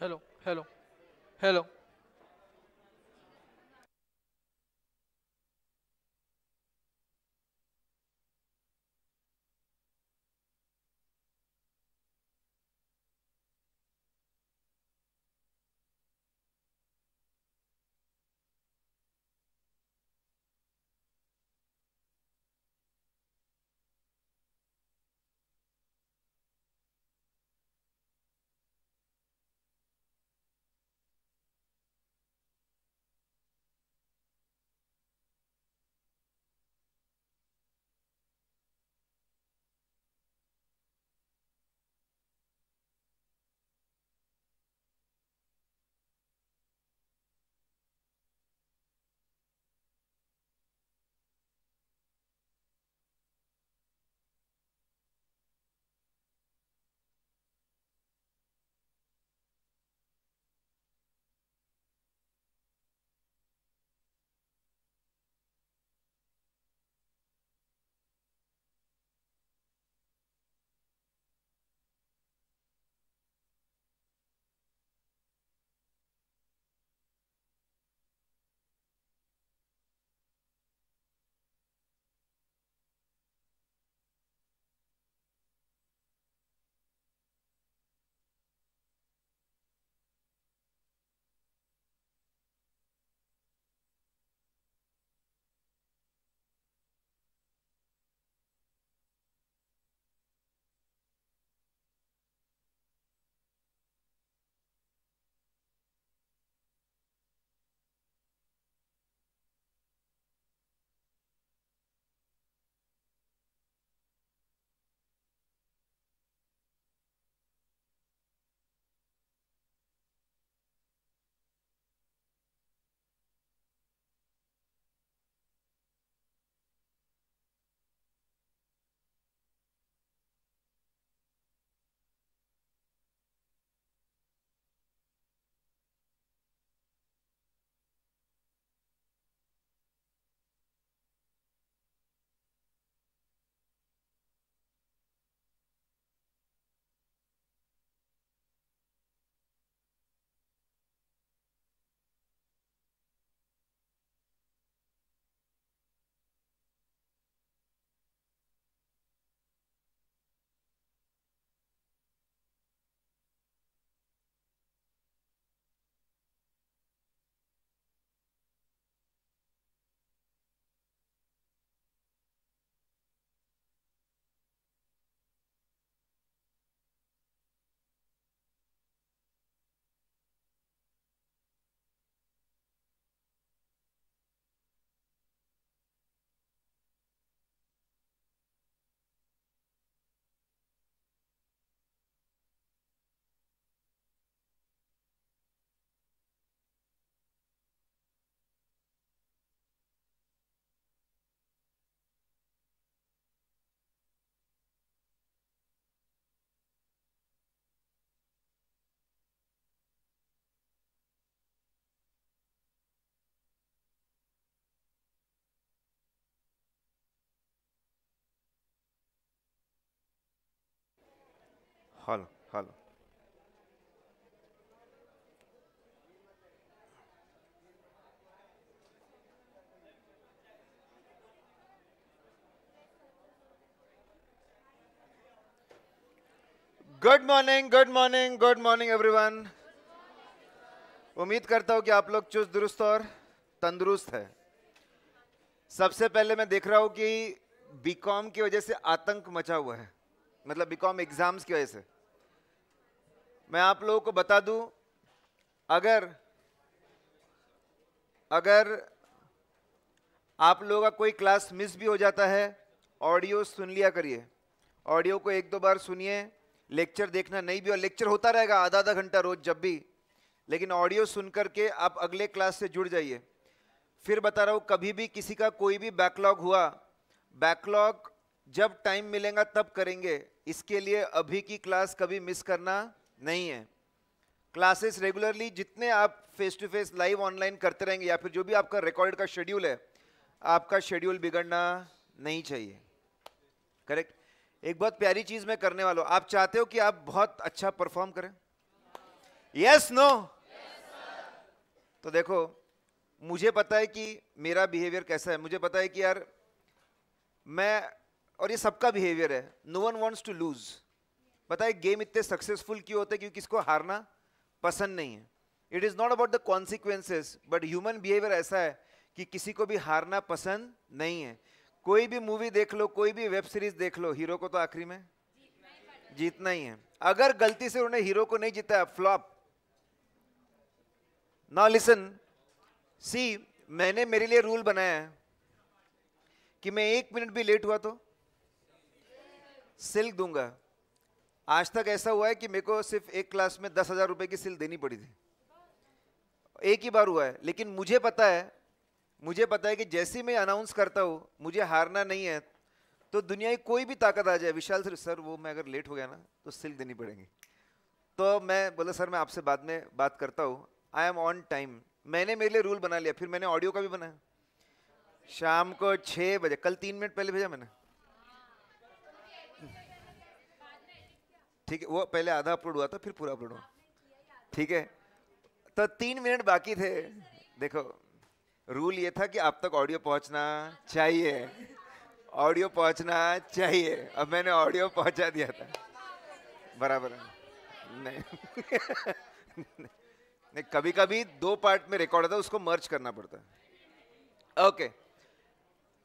حلو حلو حلو הלאה, הלאה. Good morning good morning good morning everyone उम्मीद करता हूं कि आप लोग चुस्त दुरुस्त और तंदुरुस्त है सबसे पहले मैं देख रहा हूं कि बीकॉम की वजह से आतंक मचा हुआ है मतलब बीकॉम एग्जाम्स की वजह से मैं आप लोगों को बता दूं अगर अगर आप लोगों का कोई क्लास मिस भी हो जाता है ऑडियो सुन लिया करिए ऑडियो को एक दो बार सुनिए लेक्चर देखना नहीं भी और लेक्चर होता रहेगा आधा आधा घंटा रोज जब भी लेकिन ऑडियो सुन करके आप अगले क्लास से जुड़ जाइए फिर बता रहा हूँ कभी भी किसी का कोई भी बैकलॉग हुआ बैकलॉग जब टाइम मिलेगा तब करेंगे इसके लिए अभी की क्लास कभी मिस करना नहीं है क्लासेस रेगुलरली जितने आप face to face live online करते रहेंगे या फिर जो भी आपका रिकॉर्ड का शेड्यूल है आपका शेड्यूल बिगड़ना नहीं चाहिए करेक्ट एक बहुत प्यारी चीज मैं करने वाला हूं आप चाहते हो कि आप बहुत अच्छा परफॉर्म करें यस नो तो देखो मुझे पता है कि मेरा बिहेवियर कैसा है मुझे पता है कि यार मैं और ये सबका बिहेवियर है no one wants to lose बताए गेम इतने सक्सेसफुल क्यों होते हैं क्योंकि इसको हारना पसंद नहीं है it is not about the consequences but human behaviour ऐसा है कि किसी को भी हारना पसंद नहीं है कोई भी मूवी देख लो कोई भी वेब सीरीज देख लो हीरो को तो आखिरी में जीतना ही है अगर गलती से उन्हें हीरो को नहीं जीता फ्लॉप नाउ लिसन सी मैंने मेरे लिए रूल बनाया है कि मैं एक मिनट भी लेट हुआ तो सिल्क दूंगा आज तक ऐसा हुआ है कि मेरे को सिर्फ एक क्लास में दस हज़ार रुपये की सिल देनी पड़ी थी एक ही बार हुआ है लेकिन मुझे पता है मुझे पता है कि जैसे मैं अनाउंस करता हूँ मुझे हारना नहीं है तो दुनिया की कोई भी ताकत आ जाए विशाल सर सर वो मैं अगर लेट हो गया ना तो सिल देनी पड़ेगी तो मैं बोला सर मैं आपसे बाद में बात करता हूँ आई एम ऑन टाइम मैंने मेरे लिए रूल बना लिया फिर मैंने ऑडियो का भी बनाया शाम को छः बजे कल तीन मिनट पहले भेजा मैंने ठीक है वो पहले आधा अपलोड हुआ था फिर पूरा अपलोड हुआ ठीक है तो तीन मिनट बाकी थे देखो रूल ये था कि आप तक ऑडियो पहुंचना चाहिए ऑडियो पहुंचना चाहिए अब मैंने ऑडियो पहुंचा दिया था बराबर नहीं नहीं कभी कभी दो पार्ट में रिकॉर्ड होता है उसको मर्ज करना पड़ता है ओके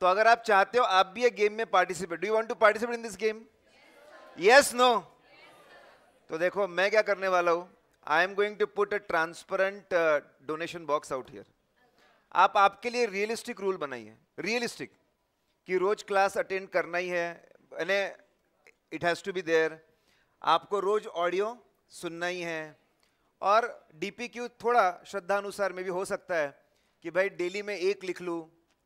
तो अगर आप चाहते हो आप भी ये गेम में participate do you want to participate in this game yes no तो देखो मैं क्या करने वाला हूँ I am going to put a transparent donation box out here आप आपके लिए रियलिस्टिक रूल बनाइए रियलिस्टिक कि रोज क्लास अटेंड करना ही है यानी it has to be there आपको रोज ऑडियो सुनना ही है और डी थोड़ा श्रद्धा अनुसार में भी हो सकता है कि भाई डेली में एक लिख लूँ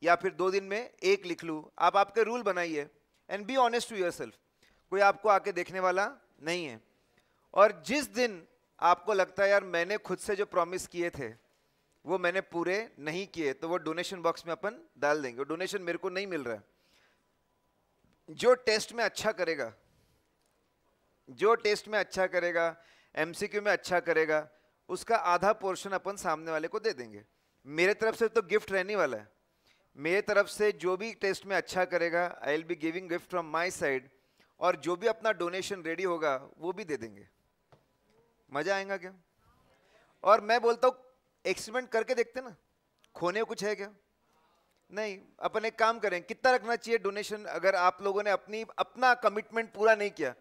या फिर दो दिन में एक लिख लूँ आप आपके रूल बनाइए and be honest to yourself कोई आपको आके देखने वाला नहीं है और जिस दिन आपको लगता है यार मैंने खुद से जो प्रॉमिस किए थे वो मैंने पूरे नहीं किए तो वो डोनेशन बॉक्स में अपन डाल देंगे डोनेशन मेरे को नहीं मिल रहा है जो टेस्ट में अच्छा करेगा जो टेस्ट में अच्छा करेगा एमसीक्यू में अच्छा करेगा उसका आधा पोर्शन अपन सामने वाले को दे देंगे मेरे तरफ से तो गिफ्ट रहने वाला है मेरे तरफ से जो भी टेस्ट में अच्छा करेगा I will be giving gift from my side और जो भी अपना डोनेशन रेडी होगा वो भी दे देंगे मजा आएगा क्या और मैं बोलता हूँ एक्सपेरिमेंट करके देखते ना खोने कुछ है क्या नहीं अपन एक काम करें कितना रखना चाहिए डोनेशन अगर आप लोगों ने अपनी अपना कमिटमेंट पूरा नहीं किया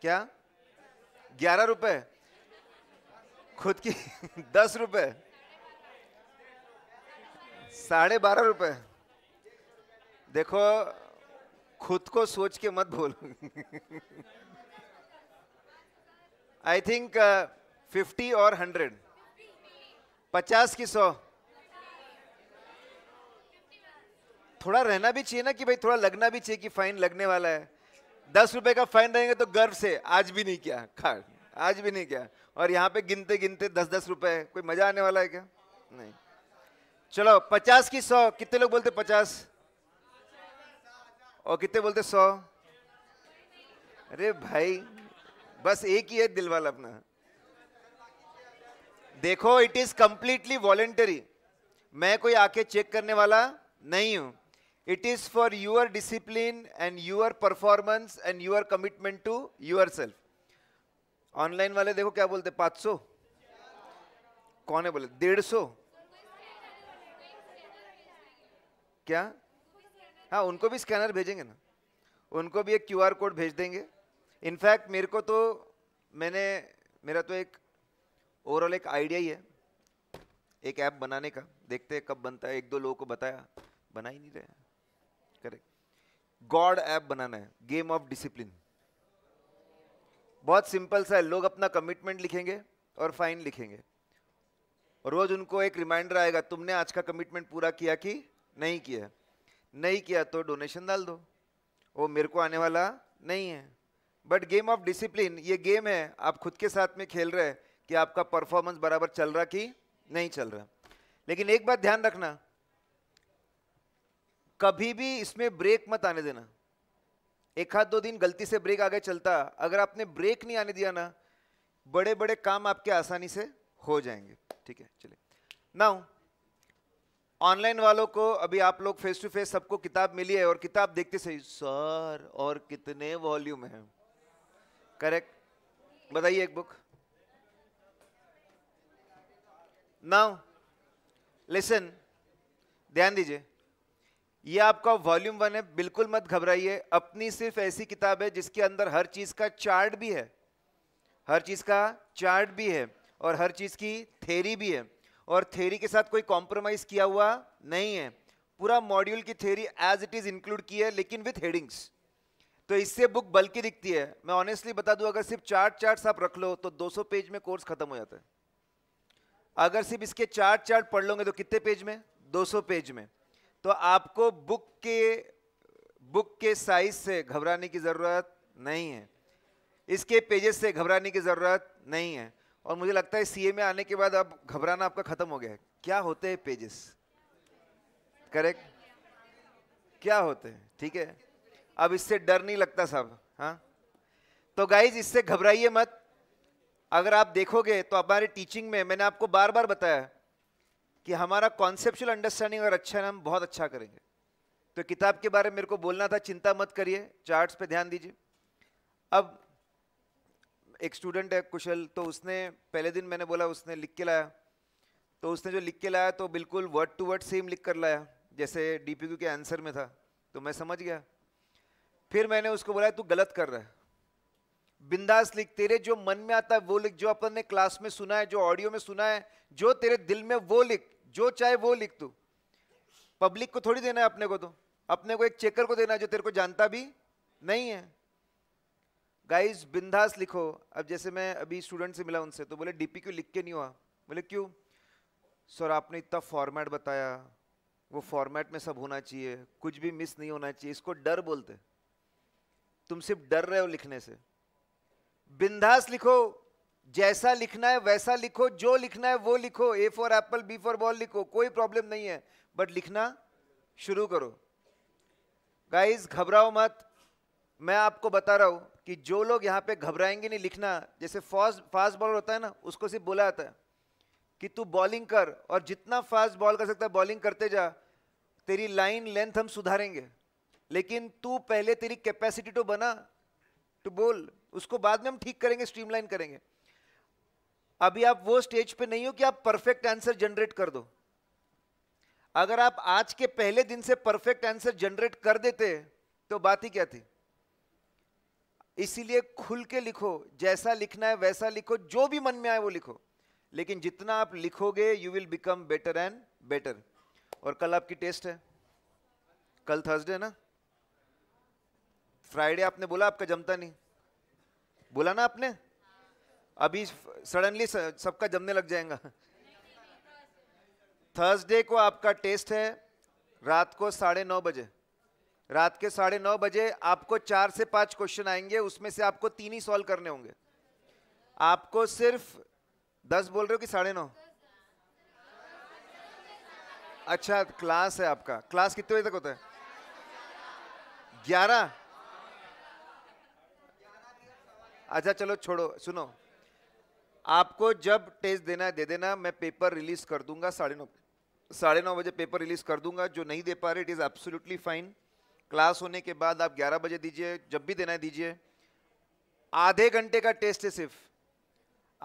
क्या ग्यारह रुपए खुद की दस रुपए साढ़े बारह रुपए देखो खुद को सोच के मत बोल आई थिंक फिफ्टी और हंड्रेड पचास की सौ थोड़ा रहना भी चाहिए ना कि भाई थोड़ा लगना भी चाहिए कि फाइन लगने वाला है दस रुपए का फाइन रहेंगे तो गर्व से आज भी नहीं किया खाड़ आज भी नहीं किया और यहां पे गिनते गिनते दस दस रुपए कोई मजा आने वाला है क्या नहीं चलो पचास की सौ कितने लोग बोलते पचास और कितने बोलते सौ अरे भाई बस एक ही है दिल वाला अपना देखो इट इज कंप्लीटली वॉलेंटरी मैं कोई आके चेक करने वाला नहीं हूं it is for your discipline and your performance and your commitment to yourself online वाले देखो क्या बोलते पांच सौ कौन है बोले डेढ़ सौ क्या हाँ उनको भी स्कैनर भेजेंगे ना उनको भी एक क्यूआर कोड भेज देंगे इनफैक्ट मेरे को तो मैंने मेरा तो एक ओवरऑल एक आइडिया ही है एक ऐप बनाने का देखते हैं कब बनता है एक दो लोगों को बताया बना ही नहीं रहे करेक्ट गॉड ऐप बनाना है गेम ऑफ डिसिप्लिन बहुत सिंपल सा है लोग अपना कमिटमेंट लिखेंगे और फाइन लिखेंगे रोज उनको एक रिमाइंडर आएगा तुमने आज का कमिटमेंट पूरा किया कि नहीं किया नहीं किया तो डोनेशन डाल दो वो मेरे को आने वाला नहीं है बट गेम ऑफ डिसिप्लिन ये गेम है आप खुद के साथ में खेल रहे हैं कि आपका परफॉर्मेंस बराबर चल रहा कि नहीं चल रहा लेकिन एक बात ध्यान रखना कभी भी इसमें ब्रेक मत आने देना एक हाथ दो दिन गलती से ब्रेक आगे चलता अगर आपने ब्रेक नहीं आने दिया ना बड़े बड़े काम आपके आसानी से हो जाएंगे ठीक है चलिए नाउ ऑनलाइन वालों को अभी आप लोग फेस टू फेस सबको किताब मिली है और किताब देखते सही सर और कितने वॉल्यूम है करेक्ट बताइए एक बुक नाउ लेसन ध्यान दीजिए ये आपका वॉल्यूम वन है बिल्कुल मत घबराइए अपनी सिर्फ ऐसी किताब है जिसके अंदर हर चीज का चार्ट भी है हर चीज का चार्ट भी है और हर चीज की थेरी भी है और थेरी के साथ कोई कॉम्प्रोमाइज किया हुआ नहीं है पूरा मॉड्यूल की theory as it is include की है लेकिन विथ हेडिंग्स तो इससे बुक बल्कि दिखती है मैं ऑनेस्टली बता दूं अगर सिर्फ चार्ट चार्ट आप रख लो तो 200 पेज में कोर्स खत्म हो जाता है अगर सिर्फ इसके चार्ट चार्ट पढ़ लोगे तो कितने पेज में 200 पेज में तो आपको बुक के बुक के साइज से घबराने की ज़रूरत नहीं है इसके पेजेस से घबराने की ज़रूरत नहीं है और मुझे लगता है सीए में आने के बाद अब घबराना आपका खत्म हो गया है क्या होते हैं पेजेस करेक्ट क्या होते हैं ठीक है अब इससे डर नहीं लगता साहब हाँ तो गाइज इससे घबराइए मत अगर आप देखोगे तो हमारे टीचिंग में मैंने आपको बार बार बताया कि हमारा कॉन्सेप्चुअल अंडरस्टैंडिंग और अच्छा ना हम बहुत अच्छा करेंगे तो किताब के बारे में मेरे को बोलना था चिंता मत करिए चार्ट्स पे ध्यान दीजिए अब एक स्टूडेंट है कुशल तो उसने पहले दिन मैंने बोला उसने लिख के लाया तो उसने जो लिख के लाया तो बिल्कुल वर्ड टू वर्ड सेम लिख कर लाया जैसे डीपीक्यू के आंसर में था तो मैं समझ गया फिर मैंने उसको बोला तू गलत कर रहा है बिंदास लिख तेरे जो मन में आता है वो लिख जो अपन ने क्लास में सुना है जो ऑडियो में सुना है जो तेरे दिल में वो लिख जो चाहे वो लिख तू पब्लिक को थोड़ी देना है अपने को तो अपने को एक चेकर को देना है जो तेरे को जानता भी नहीं है गाइस बिंदास लिखो अब जैसे मैं अभी स्टूडेंट से मिला उनसे तो बोले क्यों लिख के नहीं हुआ बोले क्यों सर आपने इतना फॉर्मेट बताया वो फॉर्मेट में सब होना चाहिए कुछ भी मिस नहीं होना चाहिए इसको डर बोलते तुम सिर्फ डर रहे हो लिखने से बिंदास लिखो जैसा लिखना है वैसा लिखो जो लिखना है वो लिखो A for apple B for ball लिखो कोई प्रॉब्लम नहीं है बट लिखना शुरू करो गाइज घबराओ मत मैं आपको बता रहा हूं कि जो लोग यहाँ पे घबराएंगे नहीं लिखना जैसे फास्ट फास्ट बॉलर होता है ना उसको सिर्फ बोला जाता है कि तू बॉलिंग कर और जितना फास्ट बॉल कर सकता है बॉलिंग करते जा तेरी लाइन लेंथ हम सुधारेंगे लेकिन तू पहले तेरी कैपेसिटी तो बना टू बोल उसको बाद में हम ठीक करेंगे स्ट्रीमलाइन करेंगे अभी आप वो स्टेज पे नहीं हो कि आप परफेक्ट आंसर जनरेट कर दो अगर आप आज के पहले दिन से परफेक्ट आंसर जनरेट कर देते तो बात ही क्या थी इसीलिए खुल के लिखो जैसा लिखना है वैसा लिखो जो भी मन में आए वो लिखो लेकिन जितना आप लिखोगे you will become better and better और कल आपकी टेस्ट है कल थर्सडे ना फ्राइडे आपने बोला आपका जमता नहीं बोला ना आपने अभी सडनली सबका जमने लग जाएगा थर्सडे को आपका टेस्ट है रात को साढ़े नौ बजे रात के साढ़े नौ बजे आपको चार से पांच क्वेश्चन आएंगे उसमें से आपको तीन ही सॉल्व करने होंगे आपको सिर्फ दस बोल रहे हो कि साढ़े नौ अच्छा क्लास है आपका क्लास कितने बजे तक होता है ग्यारह अच्छा चलो छोड़ो सुनो आपको जब टेस्ट देना है दे देना मैं पेपर रिलीज कर दूंगा साढ़े नौ साढ़े नौ बजे पेपर रिलीज कर दूंगा जो नहीं दे पा रहे it is absolutely fine class होने के बाद आप 11 बजे दीजिए जब भी देना है दीजिए आधे घंटे का टेस्ट है सिर्फ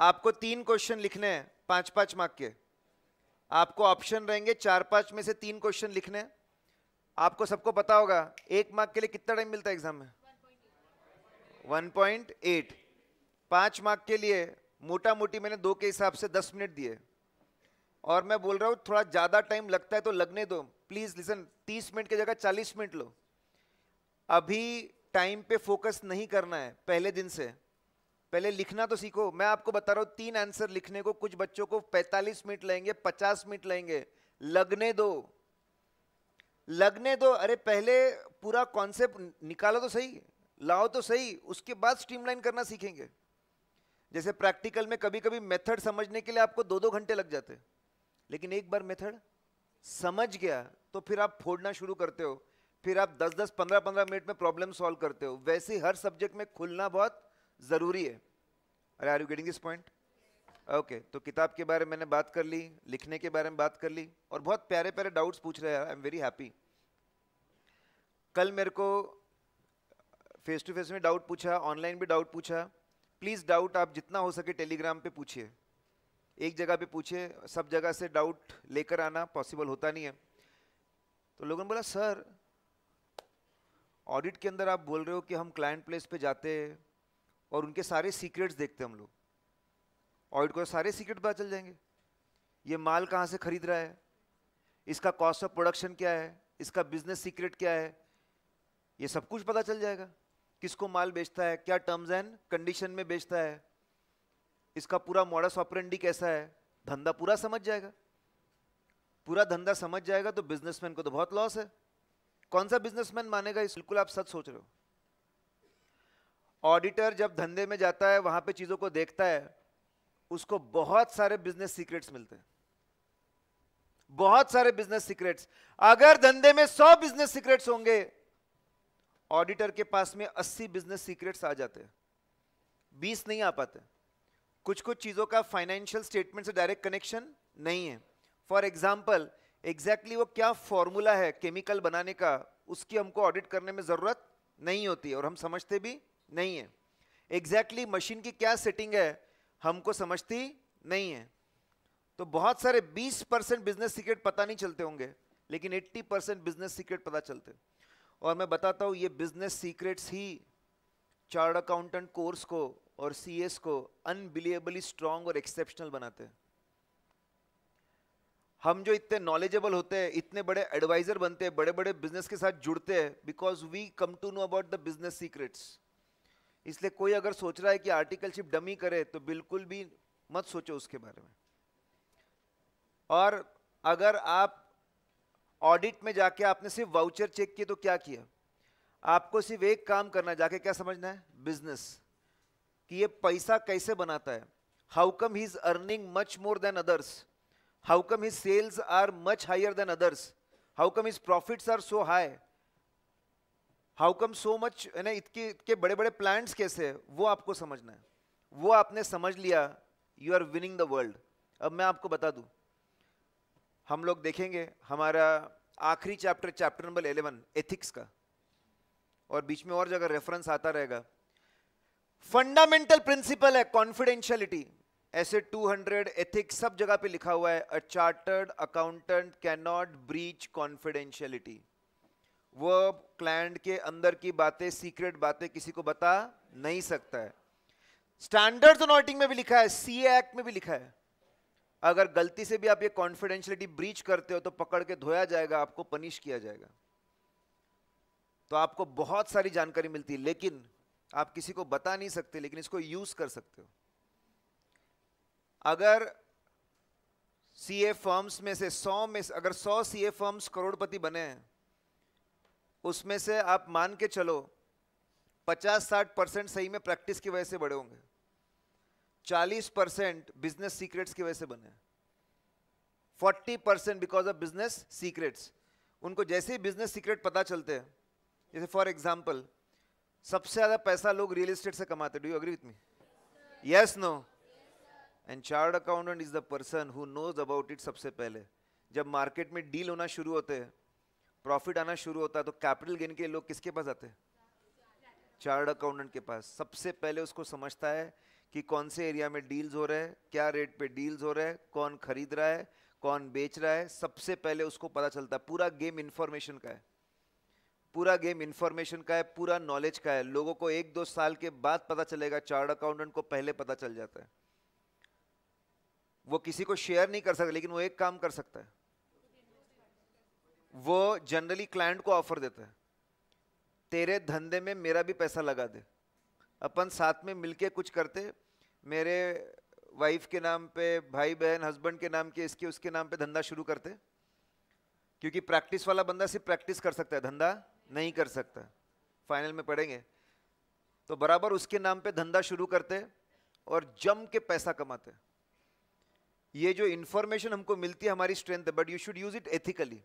आपको तीन क्वेश्चन लिखने हैं पांच पांच मार्क के आपको ऑप्शन रहेंगे चार पांच में से तीन क्वेश्चन लिखने आपको सबको पता होगा एक मार्क के लिए कितना टाइम मिलता है एग्जाम में 1.8 पॉइंट पाँच मार्क के लिए मोटा मोटी मैंने दो के हिसाब से दस मिनट दिए और मैं बोल रहा हूँ थोड़ा ज़्यादा टाइम लगता है तो लगने दो प्लीज़ लिसन तीस मिनट की जगह चालीस मिनट लो अभी टाइम पे फोकस नहीं करना है पहले दिन से पहले लिखना तो सीखो मैं आपको बता रहा हूँ तीन आंसर लिखने को कुछ बच्चों को 45 मिनट लेंगे 50 मिनट लेंगे लगने दो लगने दो अरे पहले पूरा कॉन्सेप्ट निकालो तो सही लाओ तो सही उसके बाद स्ट्रीमलाइन करना सीखेंगे जैसे प्रैक्टिकल में कभी कभी मेथड समझने के लिए आपको दो दो घंटे लग जाते लेकिन एक बार मेथड समझ गया तो फिर आप फोड़ना शुरू करते हो फिर आप 10-10, 15-15 मिनट में प्रॉब्लम सॉल्व करते हो वैसे हर सब्जेक्ट में खुलना बहुत ज़रूरी है अरे are you getting this point okay तो किताब के बारे में मैंने बात कर ली लिखने के बारे में बात कर ली और बहुत प्यारे प्यारे डाउट्स पूछ रहे हैं आई एम वेरी हैप्पी कल मेरे को फेस टू फेस में डाउट पूछा ऑनलाइन भी डाउट पूछा प्लीज़ डाउट आप जितना हो सके टेलीग्राम पे पूछिए एक जगह पे पूछिए सब जगह से डाउट लेकर आना पॉसिबल होता नहीं है तो लोगों ने बोला सर ऑडिट के अंदर आप बोल रहे हो कि हम क्लाइंट प्लेस पे जाते हैं और उनके सारे सीक्रेट्स देखते हैं हम लोग ऑडिट को सारे सीक्रेट पता चल जाएंगे ये माल कहाँ से खरीद रहा है इसका कॉस्ट ऑफ प्रोडक्शन क्या है इसका बिजनेस सीक्रेट क्या है ये सब कुछ पता चल जाएगा किसको माल बेचता है क्या टर्म्स एंड कंडीशन में बेचता है इसका पूरा मॉडस ऑपरेंडी कैसा है धंधा पूरा समझ जाएगा पूरा धंधा समझ जाएगा तो बिजनेसमैन को तो बहुत लॉस है कौन सा बिजनेसमैन मानेगा इस बिल्कुल आप सच सोच रहे हो ऑडिटर जब धंधे में जाता है वहां पे चीजों को देखता है उसको बहुत सारे बिजनेस सीक्रेट्स मिलते हैं बहुत सारे बिजनेस सीक्रेट्स अगर धंधे में सौ बिजनेस सीक्रेट्स होंगे ऑडिटर के पास में अस्सी बिजनेस सीक्रेट्स आ जाते हैं बीस नहीं आ पाते कुछ कुछ चीजों का फाइनेंशियल स्टेटमेंट से डायरेक्ट कनेक्शन नहीं है फॉर एग्जाम्पल एग्जैक्टली exactly वो क्या फॉर्मूला है केमिकल बनाने का उसकी हमको ऑडिट करने में ज़रूरत नहीं होती और हम समझते भी नहीं है एग्जैक्टली exactly मशीन की क्या सेटिंग है हमको समझती नहीं है तो बहुत सारे 20 परसेंट बिजनेस सीक्रेट पता नहीं चलते होंगे लेकिन 80 परसेंट बिजनेस सीक्रेट पता चलते और मैं बताता हूँ ये बिजनेस सीक्रेट्स ही चार्ट अकाउंटेंट कोर्स को और सी को अनबिलीएबली स्ट्रांग और एक्सेप्शनल बनाते हैं हम जो इतने नॉलेजेबल होते हैं इतने बड़े एडवाइजर बनते हैं बड़े बड़े बिजनेस के साथ जुड़ते हैं because we come to know about the business secrets इसलिए कोई अगर सोच रहा है कि आर्टिकलशिप डमी करे तो बिल्कुल भी मत सोचो उसके बारे में और अगर आप ऑडिट में जाके आपने सिर्फ वाउचर चेक किए तो क्या किया आपको सिर्फ एक काम करना जाके क्या समझना है बिजनेस कि ये पैसा कैसे बनाता है how come he is earning much more than others How come his sales are much higher than others? How come his profits are so high? How come so much है ना इतके इतके बड़े बड़े प्लांट्स कैसे है वो आपको समझना है वो आपने समझ लिया you are winning the world अब मैं आपको बता दूं हम लोग देखेंगे हमारा आखिरी chapter chapter number eleven ethics का और बीच में और जगह रेफरेंस आता रहेगा फंडामेंटल प्रिंसिपल है कॉन्फिडेंशियलिटी ऐसे 200 एथिक्स सब जगह पे लिखा हुआ है a chartered accountant can not breach confidentiality वो क्लाइंट के अंदर की बातें सीक्रेट बातें किसी को बता नहीं सकता है स्टैंडर्ड अनॉइटिंग में भी लिखा है सी एक्ट में भी लिखा है अगर गलती से भी आप ये कॉन्फिडेंशियलिटी ब्रीच करते हो तो पकड़ के धोया जाएगा आपको पनिश किया जाएगा तो आपको बहुत सारी जानकारी मिलती है लेकिन आप किसी को बता नहीं सकते लेकिन इसको यूज कर सकते हो अगर सी ए फर्म्स में से 100 में से अगर 100 सी ए फर्म्स करोड़पति बने हैं उसमें से आप मान के चलो 50-60 परसेंट सही में प्रैक्टिस की वजह से बड़े होंगे 40 परसेंट बिजनेस सीक्रेट्स की वजह से बने 40 percent because of business secrets उनको जैसे ही बिजनेस सीक्रेट पता चलते हैं जैसे फॉर एग्जाम्पल सबसे ज़्यादा पैसा लोग रियल इस्टेट से कमाते do you agree with me yes no and chartered accountant is the person who knows about it सबसे पहले जब मार्केट में डील होना शुरू होते हैं प्रॉफिट आना शुरू होता है तो कैपिटल गेन के लोग किसके पास आते हैं चार्ट अकाउंटेंट के पास सबसे पहले उसको समझता है कि कौन से एरिया में डील्स हो रहे हैं क्या रेट पे डील्स हो रहे हैं कौन खरीद रहा है कौन बेच रहा है सबसे पहले उसको पता चलता है पूरा गेम इन्फॉर्मेशन का है पूरा गेम इन्फॉर्मेशन का है पूरा नॉलेज का है लोगों को एक दो साल के बाद पता चलेगा चार्ट अकाउंटेंट को पहले पता चल जाता है वो किसी को शेयर नहीं कर सकता लेकिन वो एक काम कर सकता है वो जनरली क्लाइंट को ऑफर देता है तेरे धंधे में मेरा भी पैसा लगा दे अपन साथ में मिलके कुछ करते मेरे वाइफ के नाम पे भाई बहन हस्बैंड के नाम के इसके उसके नाम पे धंधा शुरू करते क्योंकि प्रैक्टिस वाला बंदा सिर्फ प्रैक्टिस कर सकता है धंधा नहीं कर सकता फाइनल में पढ़ेंगे तो बराबर उसके नाम पे धंधा शुरू करते और जम के पैसा कमाते हैं ये जो इन्फॉर्मेशन हमको मिलती है हमारी स्ट्रेंथ है but you should use it ethically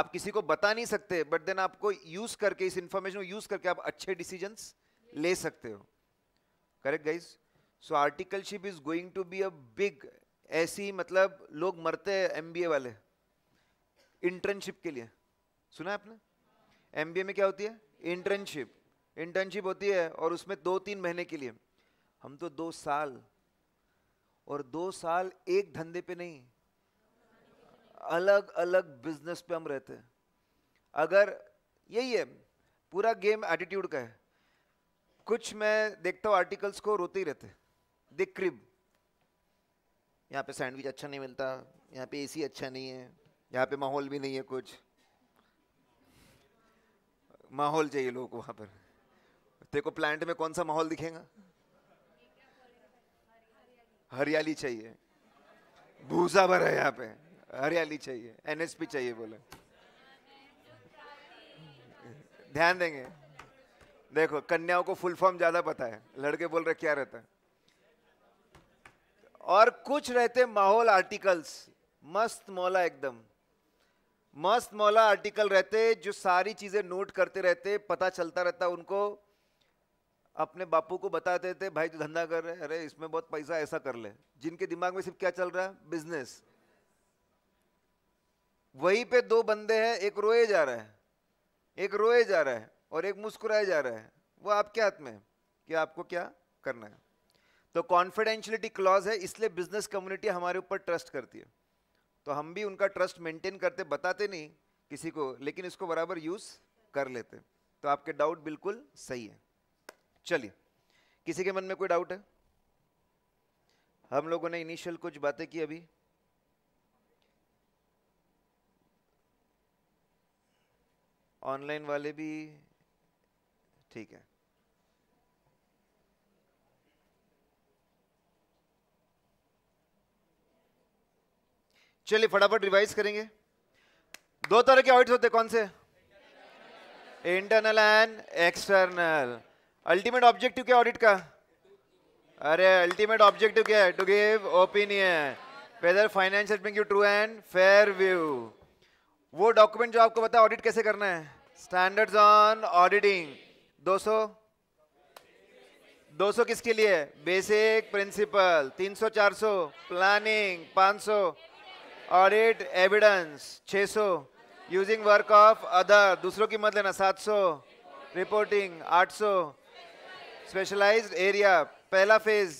आप किसी को बता नहीं सकते बट देन आपको यूज करके इस इंफॉर्मेशन को यूज करके आप अच्छे डिसीजन ले सकते हो correct guys so articleship is going to be a big ऐसी मतलब लोग मरते हैं एमबीए वाले इंटर्नशिप के लिए सुना है आपने एमबीए में क्या होती है इंटर्नशिप इंटर्नशिप होती है और उसमें दो तीन महीने के लिए हम तो दो साल और दो साल एक धंधे पे नहीं अलग अलग बिजनेस पे हम रहते हैं अगर यही है पूरा गेम एटीट्यूड का है कुछ मैं देखता हूँ आर्टिकल्स को रोते ही रहते दे क्रिब यहाँ पे सैंडविच अच्छा नहीं मिलता यहाँ पे एसी अच्छा नहीं है यहाँ पे माहौल भी नहीं है कुछ माहौल चाहिए लोगों को वहाँ पर तेरे को प्लांट में कौन सा माहौल दिखेगा हरियाली चाहिए भूसा भर है यहाँ पे हरियाली चाहिए एनएसपी चाहिए बोले ध्यान देंगे देखो कन्याओं को फुल फॉर्म ज्यादा पता है लड़के बोल रहे क्या रहता है और कुछ रहते माहौल आर्टिकल्स मस्त मौला एकदम मस्त मौला आर्टिकल रहते जो सारी चीजें नोट करते रहते पता चलता रहता उनको अपने बापू को बताते थे भाई जो धंधा कर रहे हैं अरे इसमें बहुत पैसा ऐसा कर ले जिनके दिमाग में सिर्फ क्या चल रहा है बिजनेस वहीं पे दो बंदे हैं एक रोए जा रहा है एक रोए जा रहा है और एक मुस्कुराए जा रहा है वो आपके हाथ में कि आपको क्या करना है तो कॉन्फिडेंशियलिटी क्लॉज है इसलिए बिजनेस कम्युनिटी हमारे ऊपर ट्रस्ट करती है तो हम भी उनका ट्रस्ट मेंटेन करते बताते नहीं किसी को लेकिन इसको बराबर यूज़ कर लेते तो आपके डाउट बिल्कुल सही है चलिए किसी के मन में कोई डाउट है हम लोगों ने इनिशियल कुछ बातें की अभी ऑनलाइन वाले भी ठीक है चलिए फटाफट रिवाइज करेंगे दो तरह के ऑडिट होते कौन से internal and external ultimate objective क्या ऑडिट का अरे अल्टीमेट ऑब्जेक्टिव क्या है to give opinion whether finance make you true and fair view वो डॉक्यूमेंट जो आपको बताया ऑडिट कैसे करना है स्टैंडर्ड्स ऑन ऑडिटिंग 200 200 किसके लिए basic principle 300 400 planning 500 audit evidence 600 using work of other दूसरों की मत लेना 700 रिपोर्टिंग 800 स्पेशलाइज्ड एरिया पहला फेज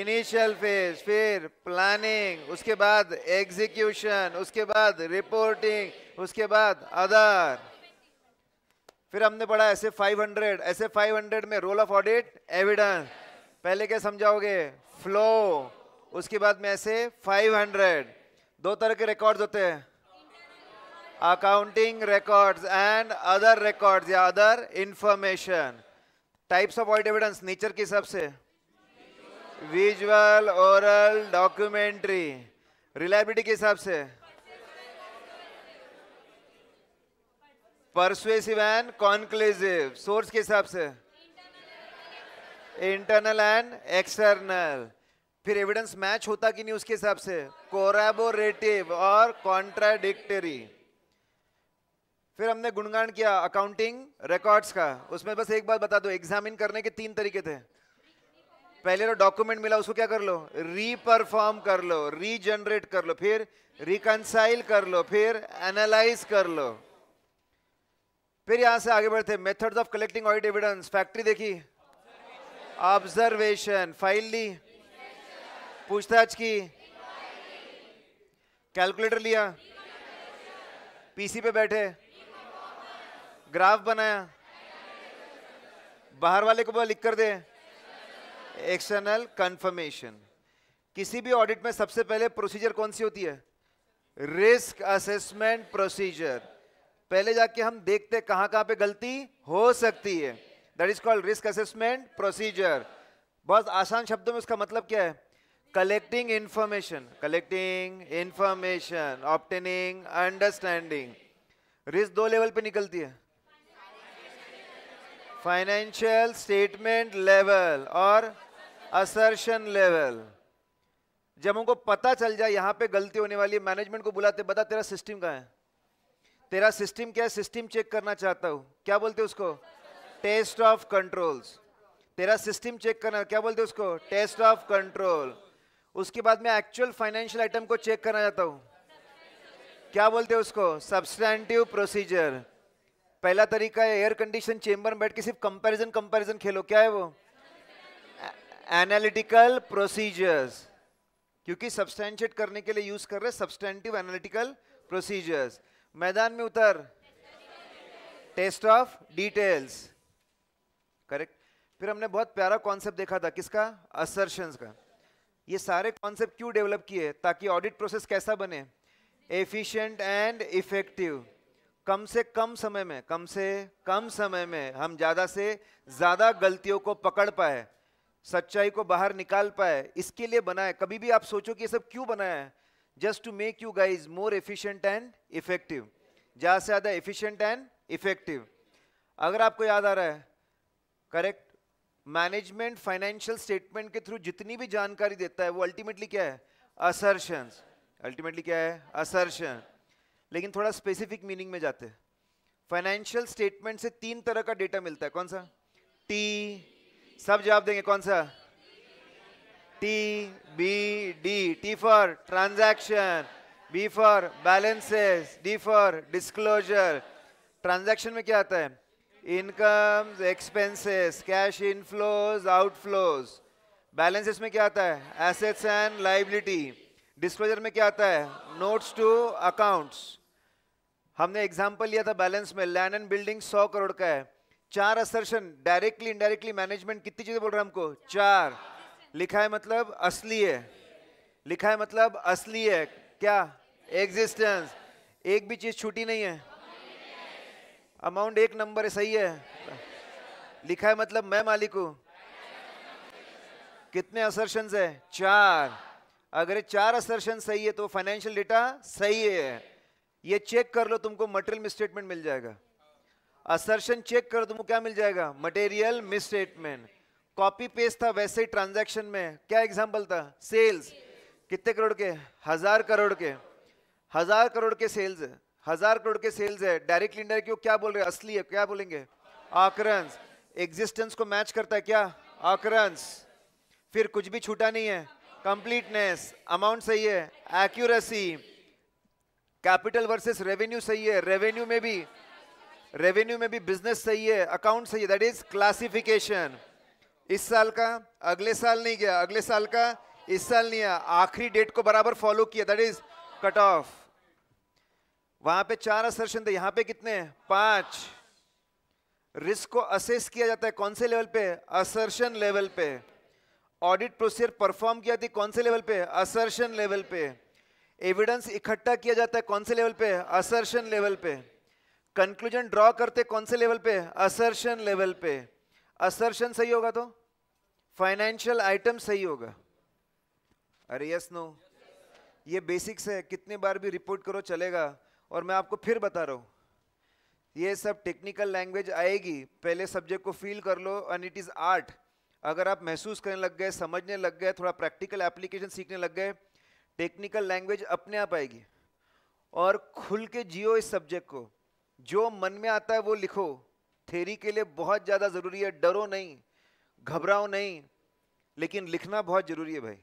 इनिशियल फेज फिर प्लानिंग उसके बाद एग्जीक्यूशन उसके बाद रिपोर्टिंग उसके बाद अदर फिर हमने पढ़ा ऐसे 500 ऐसे 500 में रोल ऑफ ऑडिट एविडेंस पहले क्या समझाओगे फ्लो उसके बाद में ऐसे 500 दो तरह के रिकॉर्ड्स होते हैं accounting records and other records या other information types of audit evidence nature के हिसाब से विजुअल ओरल डॉक्यूमेंट्री रिलायबिलिटी के हिसाब से परसुएसिव एंड कॉन्क्लूसिव सोर्स के हिसाब से इंटरनल एंड एक्सटर्नल फिर एविडेंस मैच होता कि नहीं उसके हिसाब से कोराबोरेटिव और कॉन्ट्राडिक्टरी फिर हमने गुणगान किया अकाउंटिंग रिकॉर्ड्स का उसमें बस एक बात बता दो एग्जामिन करने के तीन तरीके थे पहले तो डॉक्यूमेंट मिला उसको क्या कर लो रीपरफॉर्म कर लो रीजनरेट कर लो फिर रिकनसाइल कर लो फिर एनालाइज कर लो फिर यहां से आगे बढ़ते methods of collecting audit evidence factory देखी ऑब्जर्वेशन फाइल ली पूछताछ की कैलकुलेटर लिया पीसी पे बैठे ग्राफ बनाया बाहर वाले को लिख कर दे एक्सटर्नल कंफर्मेशन किसी भी ऑडिट में सबसे पहले प्रोसीजर कौन सी होती है रिस्क असेसमेंट प्रोसीजर पहले जाके हम देखते कहां कहां पे गलती हो सकती है that is called risk assessment procedure बहुत आसान शब्दों में उसका मतलब क्या है collecting information collecting information obtaining understanding risk दो लेवल पे निकलती है फाइनेंशियल स्टेटमेंट लेवल और असर्शन लेवल जब उनको पता चल जाए यहां पे गलती होने वाली मैनेजमेंट को बुलाते बता तेरा सिस्टम कहा है तेरा सिस्टम क्या है सिस्टम चेक करना चाहता हूं क्या बोलते उसको टेस्ट ऑफ कंट्रोल्स तेरा सिस्टम चेक करना क्या बोलते उसको टेस्ट ऑफ कंट्रोल उसके बाद मैं एक्चुअल फाइनेंशियल आइटम को चेक करना चाहता हूं क्या बोलते उसको सब्सटैंटिव प्रोसीजर पहला तरीका है एयर कंडीशन चेंबर में बैठ के सिर्फ कंपैरिजन कंपैरिजन खेलो क्या है वो एनालिटिकल प्रोसीजर्स क्योंकि सब्सटैंशिएट करने के लिए यूज कर रहे सब्सटेंटिव एनालिटिकल प्रोसीजर्स मैदान में उतर टेस्ट ऑफ डिटेल्स करेक्ट फिर हमने बहुत प्यारा कॉन्सेप्ट देखा था किसका असर्शंस का ये सारे कॉन्सेप्ट क्यों डेवलप किए ताकि ऑडिट प्रोसेस कैसा बने एफिशिएंट एंड इफेक्टिव कम से कम समय में कम से कम समय में हम ज़्यादा से ज़्यादा गलतियों को पकड़ पाए सच्चाई को बाहर निकाल पाए इसके लिए बनाए कभी भी आप सोचो कि ये सब क्यों बनाया है just to make you guys more efficient and effective ज़्यादा से ज़्यादा एफिशिएंट एंड इफेक्टिव अगर आपको याद आ रहा है करेक्ट मैनेजमेंट फाइनेंशियल स्टेटमेंट के थ्रू जितनी भी जानकारी देता है वो अल्टीमेटली क्या है असर्शंस अल्टीमेटली क्या है असर्शन लेकिन थोड़ा स्पेसिफिक मीनिंग में जाते हैं फाइनेंशियल स्टेटमेंट से तीन तरह का डेटा मिलता है कौन सा टी सब जवाब देंगे कौन सा T B D T for transaction B for balances D for disclosure transaction में क्या आता है income expenses cash inflows outflows balances में क्या आता है एसेट्स एंड लाइबिलिटी डिस्क्लोजर में क्या आता है नोट्स टू अकाउंट्स हमने एग्जाम्पल लिया था बैलेंस में लैंड एंड बिल्डिंग सौ करोड़ का है चार असर्शन डायरेक्टली इनडायरेक्टली मैनेजमेंट कितनी चीजें बोल रहे हमको चार लिखा है मतलब असली है लिखा है मतलब असली है क्या एग्जिस्टेंस एक भी चीज छूटी नहीं है अमाउंट एक नंबर है सही है लिखा है मतलब मैं मालिक हूं कितने असर्शन है चार अगर चार असर्शन सही है तो फाइनेंशियल डेटा सही है ये चेक कर लो तुमको मटेरियल मिसस्टेटमेंट मिल जाएगा असर्शन चेक करो तुमको क्या मिल जाएगा मटेरियल मिसस्टेटमेंट कॉपी पेस्ट था वैसे ही ट्रांजैक्शन में क्या एग्जांपल था सेल्स कितने करोड़ के हजार करोड़ के हजार करोड़ के सेल्स है हजार करोड़ के सेल्स है डायरेक्टली क्यों क्या बोल रहे असली है क्या बोलेंगे आकरंस एग्जिस्टेंस को मैच करता है क्या आकरंस फिर कुछ भी छूटा नहीं है कंप्लीटनेस अमाउंट सही है एक्यूरेसी कैपिटल वर्सेस रेवेन्यू सही है रेवेन्यू में भी रेवेन्यू में भी बिजनेस सही है अकाउंट सही है दैट इज क्लासिफिकेशन इस साल का अगले साल नहीं गया अगले साल का इस साल नहीं आया आखिरी डेट को बराबर फॉलो किया दैट इज कट ऑफ वहां पे चार असर्शन थे यहां पे कितने पांच रिस्क को असेस किया जाता है कौन से लेवल पे असर्शन लेवल पे ऑडिट प्रोसीजर परफॉर्म किया थी कौन से लेवल पे असर्शन लेवल पे एविडेंस इकट्ठा किया जाता है कौन से लेवल पे असर्शन लेवल पे कंक्लूजन ड्रॉ करते कौन से लेवल पे असर्शन लेवल पे असर्शन सही होगा तो फाइनेंशियल आइटम सही होगा अरे यस नो ये बेसिक्स है कितने बार भी रिपोर्ट करो चलेगा और मैं आपको फिर बता रहा हूँ ये सब टेक्निकल लैंग्वेज आएगी पहले सब्जेक्ट को फील कर लो एंड इट इज़ आर्ट अगर आप महसूस करने लग गए समझने लग गए थोड़ा प्रैक्टिकल एप्लीकेशन सीखने लग गए टेक्निकल लैंग्वेज अपने आप आएगी और खुल के जियो इस सब्जेक्ट को जो मन में आता है वो लिखो थेरी के लिए बहुत ज़्यादा ज़रूरी है डरो नहीं घबराओ नहीं लेकिन लिखना बहुत ज़रूरी है भाई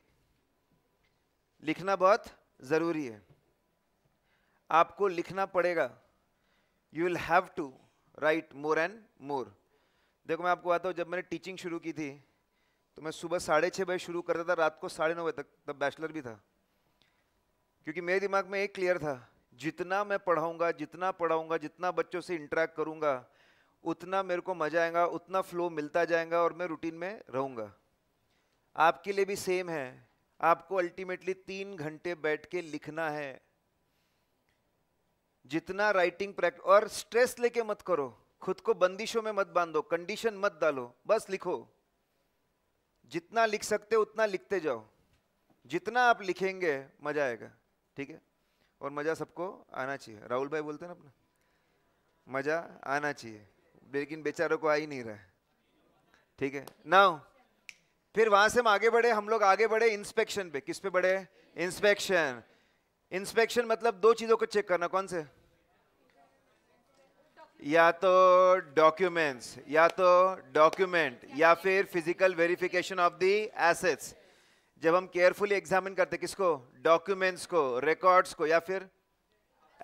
लिखना बहुत ज़रूरी है आपको लिखना पड़ेगा you will have to write more and more देखो मैं आपको आता हूँ जब मैंने टीचिंग शुरू की थी तो मैं सुबह साढ़े छः बजे शुरू करता था रात को साढ़े नौ बजे तक तब बैचलर भी था क्योंकि मेरे दिमाग में एक क्लियर था जितना मैं पढ़ाऊंगा जितना पढ़ाऊंगा जितना बच्चों से इंटरेक्ट करूंगा उतना मेरे को मजा आएगा उतना फ्लो मिलता जाएगा और मैं रूटीन में रहूंगा आपके लिए भी सेम है आपको अल्टीमेटली तीन घंटे बैठ के लिखना है जितना राइटिंग प्रैक्टिस और स्ट्रेस लेके मत करो खुद को बंदिशों में मत बांधो कंडीशन मत डालो बस लिखो जितना लिख सकते उतना लिखते जाओ जितना आप लिखेंगे मजा आएगा ठीक है और मज़ा सबको आना चाहिए राहुल भाई बोलते हैं ना अपना मज़ा आना चाहिए लेकिन बेचारों को आ ही नहीं रहा है ठीक है ना फिर वहां से हम आगे बढ़े हम लोग आगे बढ़े इंस्पेक्शन पे किस पे बढ़े इंस्पेक्शन इंस्पेक्शन मतलब दो चीजों को चेक करना कौन से या तो डॉक्यूमेंट्स या तो डॉक्यूमेंट या फिर physical verification of the assets जब हम केयरफुली एग्जामिन करते किसको डॉक्यूमेंट्स को रिकॉर्ड्स को या फिर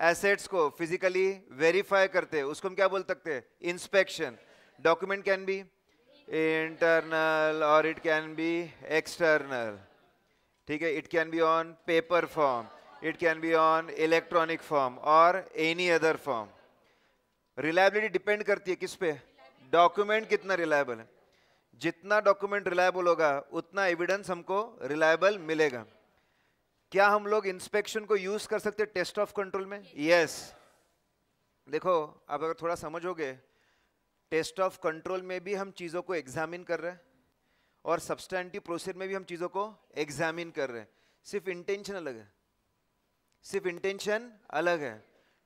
एसेट्स को फिजिकली वेरीफाई करते उसको हम क्या बोल सकते हैं inspection document can be internal और इट कैन बी एक्सटर्नल ठीक है it can be on paper form it can be on electronic form और any other form reliability depend करती है किस पे डॉक्यूमेंट कितना रिलायबल है जितना डॉक्यूमेंट रिलायबल होगा उतना एविडेंस हमको रिलायबल मिलेगा क्या हम लोग इंस्पेक्शन को यूज कर सकते टेस्ट ऑफ कंट्रोल में यस yes. देखो आप अगर थोड़ा समझोगे टेस्ट ऑफ कंट्रोल में भी हम चीज़ों को एग्जामिन कर रहे हैं और सब्सटैंटिव प्रोसेस में भी हम चीज़ों को एग्जामिन कर रहे हैं सिर्फ इंटेंशन अलग है सिर्फ इंटेंशन अलग है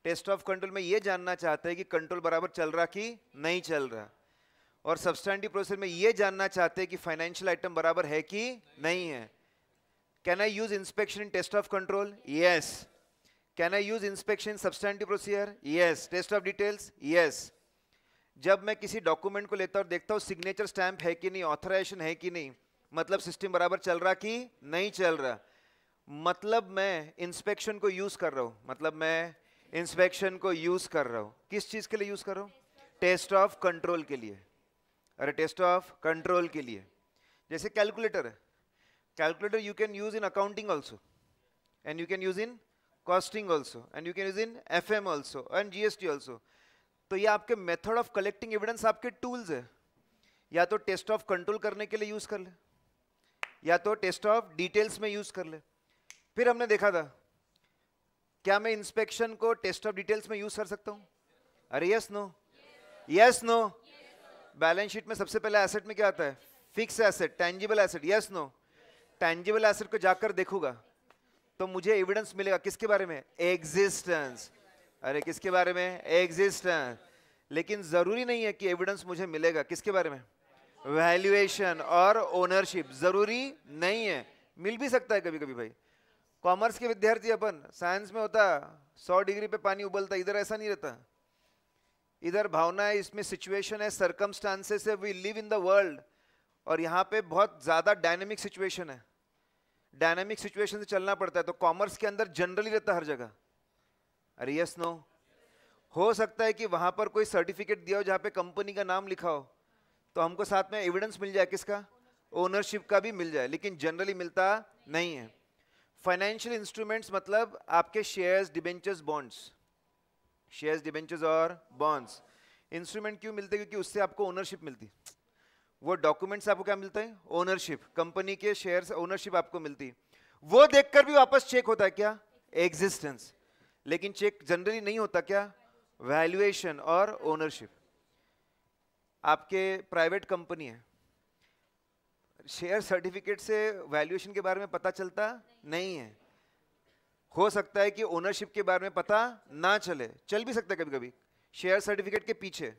टेस्ट ऑफ कंट्रोल में ये जानना चाहते हैं कि कंट्रोल बराबर चल रहा कि नहीं चल रहा और सब्सटैंडिव प्रोसेस में ये जानना चाहते हैं कि फाइनेंशियल आइटम बराबर है कि नहीं, नहीं है can I use inspection in test of control yes can I use inspection in substantive procedure yes test of details yes जब मैं किसी डॉक्यूमेंट को लेता और देखता हूँ सिग्नेचर स्टैंप है कि नहीं ऑथराइजेशन है कि नहीं मतलब सिस्टम बराबर चल रहा कि नहीं चल रहा मतलब मैं इंस्पेक्शन को यूज कर रहा हूँ मतलब मैं इंस्पेक्शन को यूज कर रहा हूँ किस चीज के लिए यूज कर रहा हूँ टेस्ट ऑफ कंट्रोल के लिए अरे टेस्ट ऑफ कंट्रोल के लिए जैसे कैलकुलेटर है calculator you can use in accounting also and you can use in costing also and you can use in F M also and G S T also तो ये आपके method of collecting evidence आपके tools है या तो test of control करने के लिए यूज कर ले या तो टेस्ट ऑफ डिटेल्स में यूज कर ले फिर हमने देखा था क्या मैं इंस्पेक्शन को टेस्ट ऑफ डिटेल्स में यूज कर सकता हूं अरे yes no yes no balance sheet में सबसे पहले एसेट में क्या आता है fix asset tangible asset yes no tangible asset को जाकर देखूंगा तो मुझे एविडेंस मिलेगा किसके बारे में एग्जिस्टेंस अरे किसके बारे में एग्जिस्टेंस लेकिन जरूरी नहीं है कि एविडेंस मुझे मिलेगा किसके बारे में वैल्यूएशन और ओनरशिप जरूरी नहीं है मिल भी सकता है कभी कभी भाई कॉमर्स के विद्यार्थी अपन साइंस में होता सौ डिग्री पे पानी उबलता इधर ऐसा नहीं रहता इधर भावना है इसमें सिचुएशन है सरकमस्टांसेस है we live in the world और यहाँ पे बहुत ज़्यादा डायनेमिक सिचुएशन है डायनेमिक सिचुएशन से चलना पड़ता है तो कॉमर्स के अंदर जनरली रहता हर जगह अरे यस नो हो सकता है कि वहाँ पर कोई सर्टिफिकेट दिया हो जहाँ पे कंपनी का नाम लिखा हो तो हमको साथ में एविडेंस मिल जाए किसका ओनरशिप का भी मिल जाए लेकिन जनरली मिलता नहीं है फाइनेंशियल इंस्ट्रूमेंट्स मतलब आपके shares debentures bonds shares debentures और बॉन्ड्स इंस्ट्रूमेंट क्यों मिलते क्योंकि उससे आपको ओनरशिप मिलती वो डॉक्यूमेंट्स से आपको क्या मिलता है ओनरशिप कंपनी के शेयर ओनरशिप आपको मिलती वो देखकर भी वापस चेक होता है क्या एग्जिस्टेंस लेकिन चेक जनरली नहीं होता क्या वैल्यूएशन और ओनरशिप आपके प्राइवेट कंपनी है शेयर सर्टिफिकेट से वैल्यूएशन के बारे में पता चलता नहीं, नहीं है हो सकता है कि ओनरशिप के बारे में पता ना चले चल भी सकता है कभी कभी शेयर सर्टिफिकेट के पीछे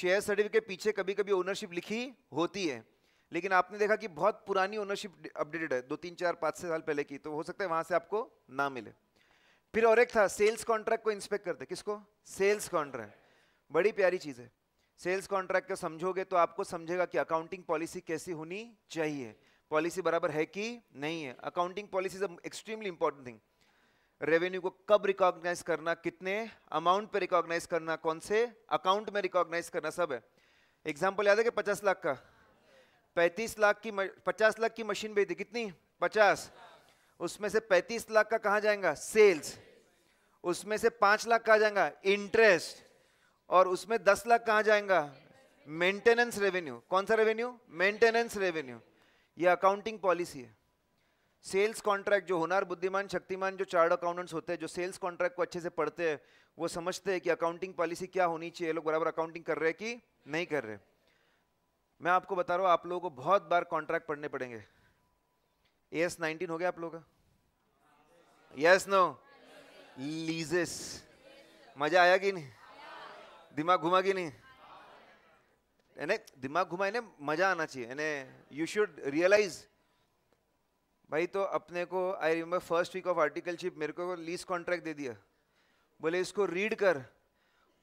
शेयर सर्टिफिकेट पीछे कभी कभी ओनरशिप लिखी होती है लेकिन आपने देखा कि बहुत पुरानी ओनरशिप अपडेटेड है दो तीन चार पाँच छः साल पहले की तो हो सकता है वहाँ से आपको ना मिले फिर और एक था सेल्स कॉन्ट्रैक्ट को इंस्पेक्ट करते किसको सेल्स कॉन्ट्रैक्ट बड़ी प्यारी चीज़ है सेल्स कॉन्ट्रैक्ट को समझोगे तो आपको समझेगा कि अकाउंटिंग पॉलिसी कैसी होनी चाहिए पॉलिसी बराबर है कि नहीं है accounting policy extremely important thing revenue को कब रिकॉग्नाइज करना कितने अमाउंट पे रिकॉग्नाइज करना कौन से अकाउंट में रिकॉग्नाइज करना सब है एग्जाम्पल याद है कि पचास लाख का पैंतीस लाख की पचास लाख की मशीन दी कितनी पचास उसमें से पैंतीस लाख का कहा जाएगा सेल्स उसमें से पांच लाख कहा जाएगा इंटरेस्ट और उसमें दस लाख कहा जाएगा मेंटेनेंस रेवेन्यू कौन सा रेवेन्यू मेंटेनेंस रेवेन्यू यह अकाउंटिंग पॉलिसी है सेल्स कॉन्ट्रैक्ट जो होनार बुद्धिमान शक्तिमान जो चार्ट अकाउंटेंट्स होते हैं जो सेल्स कॉन्ट्रैक्ट को अच्छे से पढ़ते हैं वो समझते हैं कि अकाउंटिंग पॉलिसी क्या होनी चाहिए लोग बराबर अकाउंटिंग कर रहे हैं कि नहीं कर रहे मैं आपको बता रहा हूँ आप लोगों को बहुत बार कॉन्ट्रैक्ट पढ़ने पड़ेंगे ए एस नाइनटीन हो गया आप लोगों का यस नो लीजेस मजा आया कि नहीं दिमाग घुमा कि नहीं એને દિમાગ घुमाने मजा आना चाहिए यू शुड रियलाइज भाई तो अपने को I remember first week of articleship मेरे को लीज कॉन्ट्रैक्ट दे दिया बोले इसको रीड कर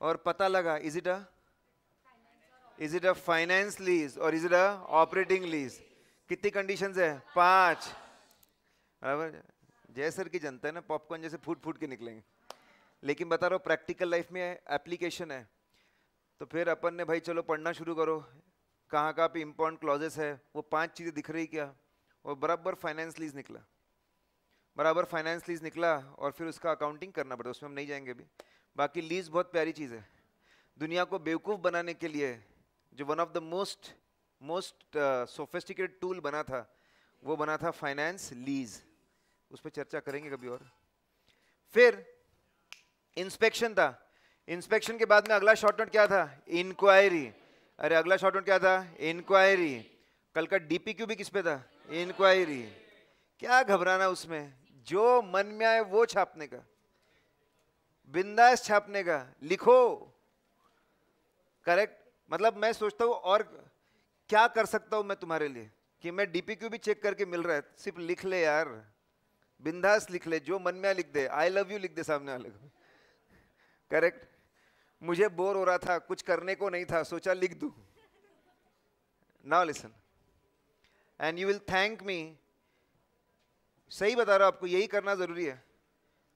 और पता लगा is it a is it a finance lease और is it a operating lease कितनी कंडीशन है पांच बराबर जय सर की जनता है ना पॉपकॉर्न जैसे फूट फूट के निकलेंगे लेकिन बता रहा हूँ प्रैक्टिकल लाइफ में एप्लीकेशन है तो फिर अपन ने भाई चलो पढ़ना शुरू करो कहाँ कहाँ पे इम्पोर्टेंट क्लॉजेस है वो पांच चीज़ें दिख रही क्या और बराबर फाइनेंस लीज निकला बराबर फाइनेंस लीज निकला और फिर उसका अकाउंटिंग करना पड़ता उसमें हम नहीं जाएंगे अभी बाकी लीज बहुत प्यारी चीज़ है दुनिया को बेवकूफ़ बनाने के लिए जो one of the most most sophisticated tool बना था वो बना था फाइनेंस लीज उस पर चर्चा करेंगे कभी और फिर इंस्पेक्शन था इंस्पेक्शन के बाद में अगला शॉर्ट नोट क्या था इंक्वायरी अरे अगला शॉर्ट नोट क्या था इंक्वायरी कल का डीपी क्यू भी किस पे था इंक्वायरी क्या घबराना उसमें जो मन में आए वो छापने का बिंदास छापने का लिखो करेक्ट मतलब मैं सोचता हूँ और क्या कर सकता हूँ मैं तुम्हारे लिए कि मैं डीपी क्यू भी चेक करके मिल रहा है सिर्फ लिख ले यार बिंदास लिख ले जो मन में लिख दे आई लव यू लिख दे सामने वाले को करेक्ट मुझे बोर हो रहा था कुछ करने को नहीं था सोचा लिख दूँ now listen and you will thank me सही बता रहा हूँ आपको यही करना ज़रूरी है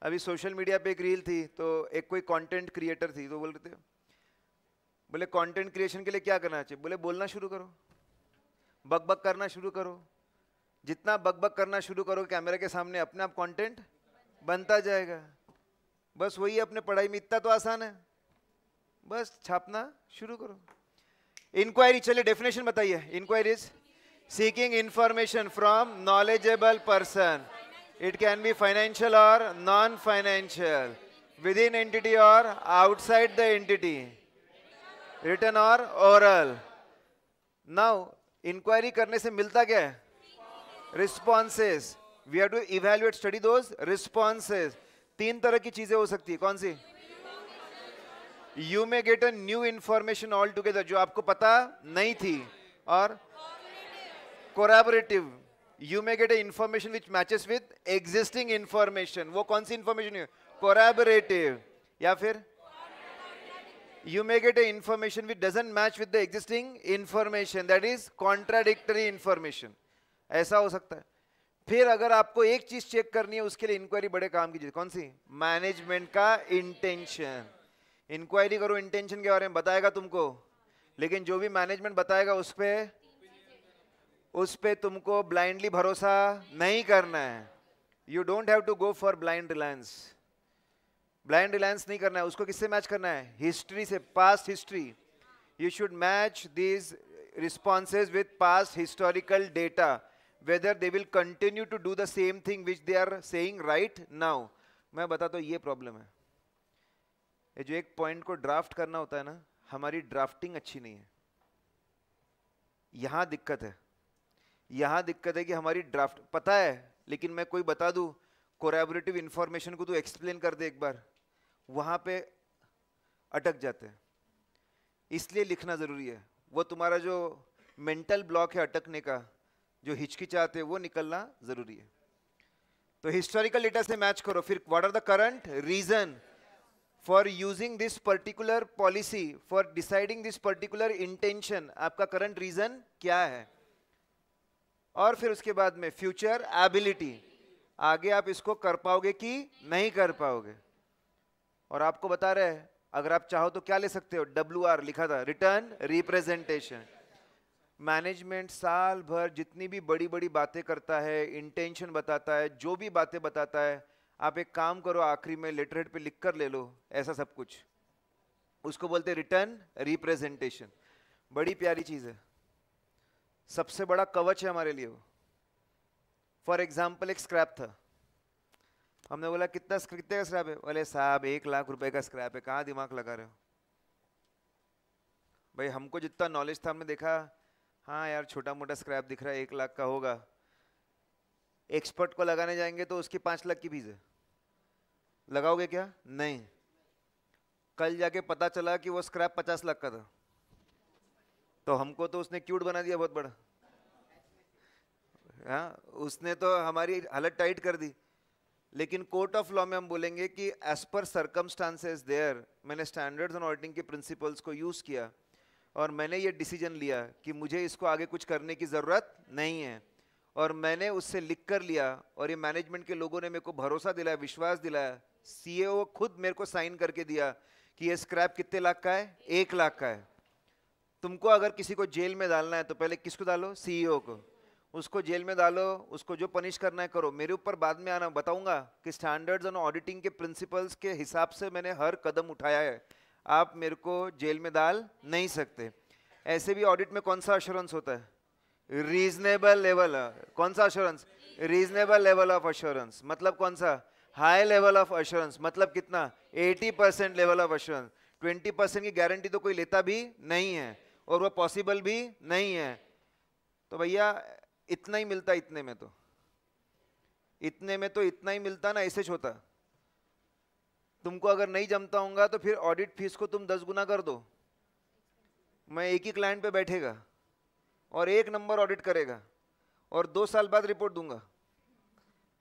अभी सोशल मीडिया पे एक रील थी तो एक कोई कंटेंट क्रिएटर थी तो बोल रहे थे बोले कंटेंट क्रिएशन के लिए क्या करना चाहिए बोले बोलना शुरू करो बक बक करना शुरू करो जितना बक बक करना शुरू करो कैमरे के सामने अपने आप कंटेंट बनता जाएगा बस वही अपने पढ़ाई में इतना तो आसान है बस छापना शुरू करो इंक्वायरी चलिए डेफिनेशन बताइए is seeking information from knowledgeable person it can be financial और non financial within entity और आउटसाइड द एंटिटी रिटर्न और ओरल नाउ इंक्वायरी करने से मिलता क्या है responses we have to evaluate study those responses तीन तरह की चीजें हो सकती है कौन सी you may get a new information altogether जो आपको पता नहीं थी और corroborative you may get a information which matches with existing information वो कौन सी इंफॉर्मेशन है कोराबरेटिव या फिर you may get a information which doesn't match with the existing information that is contradictory information ऐसा हो सकता है फिर अगर आपको एक चीज चेक करनी है उसके लिए इंक्वायरी बड़े काम की कौन सी मैनेजमेंट का इंटेंशन इंक्वायरी करो इंटेंशन के बारे में बताएगा तुमको लेकिन जो भी मैनेजमेंट बताएगा उस पर उस पर तुमको ब्लाइंडली भरोसा नहीं करना है you don't have to go for blind reliance blind reliance नहीं करना है उसको किससे मैच करना है हिस्ट्री से past history you should match these responses with past historical data whether they will continue to do the same thing which they are saying right now मैं बताता तो ये प्रॉब्लम है ये जो एक पॉइंट को ड्राफ्ट करना होता है ना हमारी ड्राफ्टिंग अच्छी नहीं है यहाँ दिक्कत है यहाँ दिक्कत है कि हमारी ड्राफ्ट पता है लेकिन मैं कोई बता दूँ कोरेबरेटिव इंफॉर्मेशन को तो एक्सप्लेन कर दे एक बार वहाँ पे अटक जाते हैं इसलिए लिखना ज़रूरी है वो तुम्हारा जो मेंटल ब्लॉक है अटकने का जो हिचकिचाते वो निकलना ज़रूरी है तो हिस्टोरिकल डेटा से मैच करो फिर what are the current reason for using this particular policy for deciding this particular intention आपका करंट रीजन क्या है और फिर उसके बाद में फ्यूचर एबिलिटी आगे आप इसको कर पाओगे कि नहीं कर पाओगे और आपको बता रहे हैं अगर आप चाहो तो क्या ले सकते हो डब्ल्यू आर लिखा था रिटर्न रिप्रेजेंटेशन मैनेजमेंट साल भर जितनी भी बड़ी बड़ी बातें करता है इंटेंशन बताता है जो भी बातें बताता है आप एक काम करो आखिरी में लिटरेट पे लिख कर ले लो ऐसा सब कुछ उसको बोलते रिटर्न रिप्रेजेंटेशन बड़ी प्यारी चीज़ है सबसे बड़ा कवच है हमारे लिए वो फॉर एग्जाम्पल एक स्क्रैप था हमने बोला कितना कितने का स्क्रैप है बोले साहब एक लाख रुपए का स्क्रैप है कहाँ दिमाग लगा रहे हो भाई हमको जितना नॉलेज था हमने देखा हाँ यार छोटा मोटा स्क्रैप दिख रहा है एक लाख का होगा एक्सपर्ट को लगाने जाएंगे तो उसकी पाँच लाख की फीस है लगाओगे क्या नहीं कल जाके पता चला कि वो स्क्रैप पचास लाख का था तो हमको तो उसने क्यूट बना दिया बहुत बड़ा हाँ उसने तो हमारी हालत टाइट कर दी लेकिन कोर्ट ऑफ लॉ में हम बोलेंगे कि एज पर सरकमस्टांसेज देयर मैंने स्टैंडर्ड्स एंड ऑडिटिंग के प्रिंसिपल्स को यूज़ किया और मैंने ये डिसीजन लिया कि मुझे इसको आगे कुछ करने की ज़रूरत नहीं है और मैंने उससे लिख कर लिया और ये मैनेजमेंट के लोगों ने मेरे को भरोसा दिलाया विश्वास दिलाया सीएओ खुद मेरे को साइन करके दिया कि ये स्क्रैप कितने लाख का है एक लाख का है तुमको अगर किसी को जेल में डालना है तो पहले किसको डालो सीईओ e को उसको जेल में डालो उसको जो पनिश करना है करो मेरे ऊपर बाद में आना बताऊंगा कि स्टैंडर्ड्स और ऑडिटिंग के प्रिंसिपल्स के हिसाब से मैंने हर कदम उठाया है आप मेरे को जेल में डाल नहीं सकते ऐसे भी ऑडिट में कौन सा अश्योरेंस होता है रीजनेबल लेवल कौन सा assurance reasonable level of assurance मतलब कौन सा हाई लेवल ऑफ अश्योरेंस मतलब कितना 80 percent level of assurance 20 percent की गारंटी तो कोई लेता भी नहीं है और वो पॉसिबल भी नहीं है तो भैया इतना ही मिलता इतने में तो इतने में तो इतना ही मिलता ना ऐसे छोटा तुमको अगर नहीं जमता होगा तो फिर ऑडिट फीस को तुम दस गुना कर दो मैं एक ही क्लाइंट पे बैठेगा और एक नंबर ऑडिट करेगा और दो साल बाद रिपोर्ट दूंगा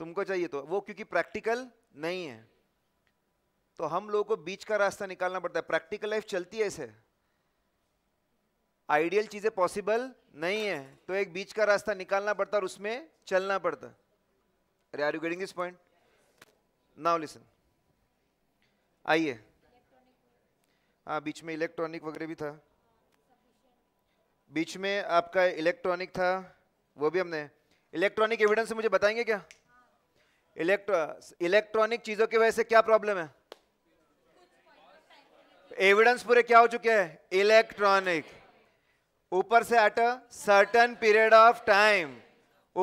तुमको चाहिए तो वो क्योंकि प्रैक्टिकल नहीं है तो हम लोगों को बीच का रास्ता निकालना पड़ता है प्रैक्टिकल लाइफ चलती है ऐसे आइडियल चीज़ें पॉसिबल नहीं है तो एक बीच का रास्ता निकालना पड़ता और उसमें चलना पड़ता अरे are you getting this point now listen आइए हाँ बीच में इलेक्ट्रॉनिक वगैरह भी था बीच में आपका इलेक्ट्रॉनिक था वो भी हमने इलेक्ट्रॉनिक एविडेंस से मुझे बताएंगे क्या इलेक्ट्रो इलेक्ट्रॉनिक चीजों की वजह से क्या प्रॉब्लम है एविडेंस पूरे क्या हो चुके हैं इलेक्ट्रॉनिक ऊपर से at a certain period of time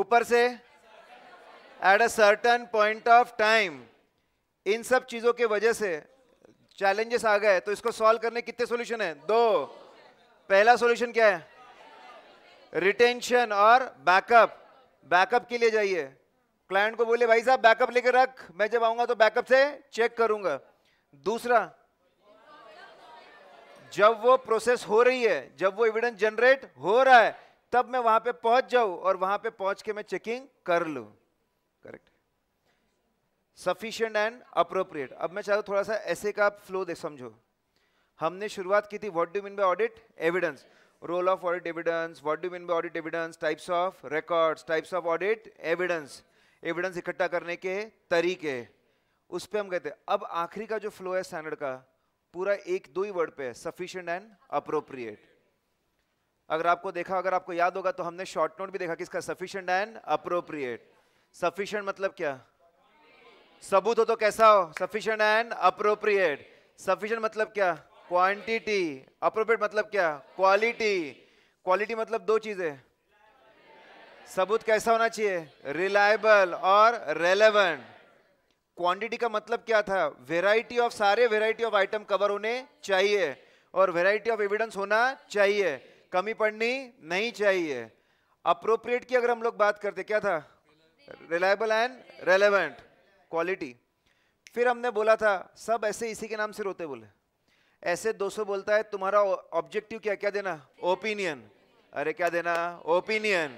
ऊपर से at a certain point of time इन सब चीजों के वजह से चैलेंजेस आ गए तो इसको सॉल्व करने कितने सॉल्यूशन है दो पहला सॉल्यूशन क्या है रिटेंशन और बैकअप बैकअप के लिए जाइए क्लाइंट को बोले भाई साहब बैकअप लेकर रख मैं जब आऊंगा तो बैकअप से चेक करूंगा दूसरा जब वो प्रोसेस हो रही है जब वो एविडेंस जनरेट हो रहा है तब मैं वहां पे पहुंच जाऊं और वहां पे पहुंच के मैं चेकिंग कर लू करेक्ट सफिशियंट एंड अप्रोप्रिएट अब मैं चाहता हूं थोड़ा सा ऐसे का फ्लो दे समझो हमने शुरुआत की थी what do mean by audit evidence role of audit evidence what do mean by audit evidence types of records types of audit evidence evidence इकट्ठा करने के तरीके उस पर हम कहते हैं अब आखिरी का जो फ्लो है स्टैंडर्ड का पूरा एक दो ही वर्ड पे है सफिशियंट एंड अप्रोप्रिएट अगर आपको देखा अगर आपको याद होगा तो हमने शॉर्ट नोट भी देखा किसका सफिशियंट एंड अप्रोप्रिएट सफिशियंट मतलब क्या सबूत हो तो कैसा हो सफिशियंट एंड अप्रोप्रिएट सफिशियंट मतलब क्या क्वांटिटी अप्रोप्रिएट मतलब क्या क्वालिटी क्वालिटी मतलब दो चीजें सबूत कैसा होना चाहिए रिलायबल और रेलेवेंट क्वांटिटी का मतलब क्या था वेराइटी ऑफ सारे वेराइटी ऑफ आइटम कवर होने चाहिए और वेराइटी ऑफ एविडेंस होना चाहिए कमी पड़नी नहीं चाहिए अप्रोप्रिएट की अगर हम लोग बात करते क्या था रिलायबल एंड रेलेवेंट क्वालिटी फिर हमने बोला था सब ऐसे इसी के नाम से रोते बोले ऐसे 200 बोलता है तुम्हारा ऑब्जेक्टिव क्या क्या देना ओपिनियन अरे क्या देना ओपिनियन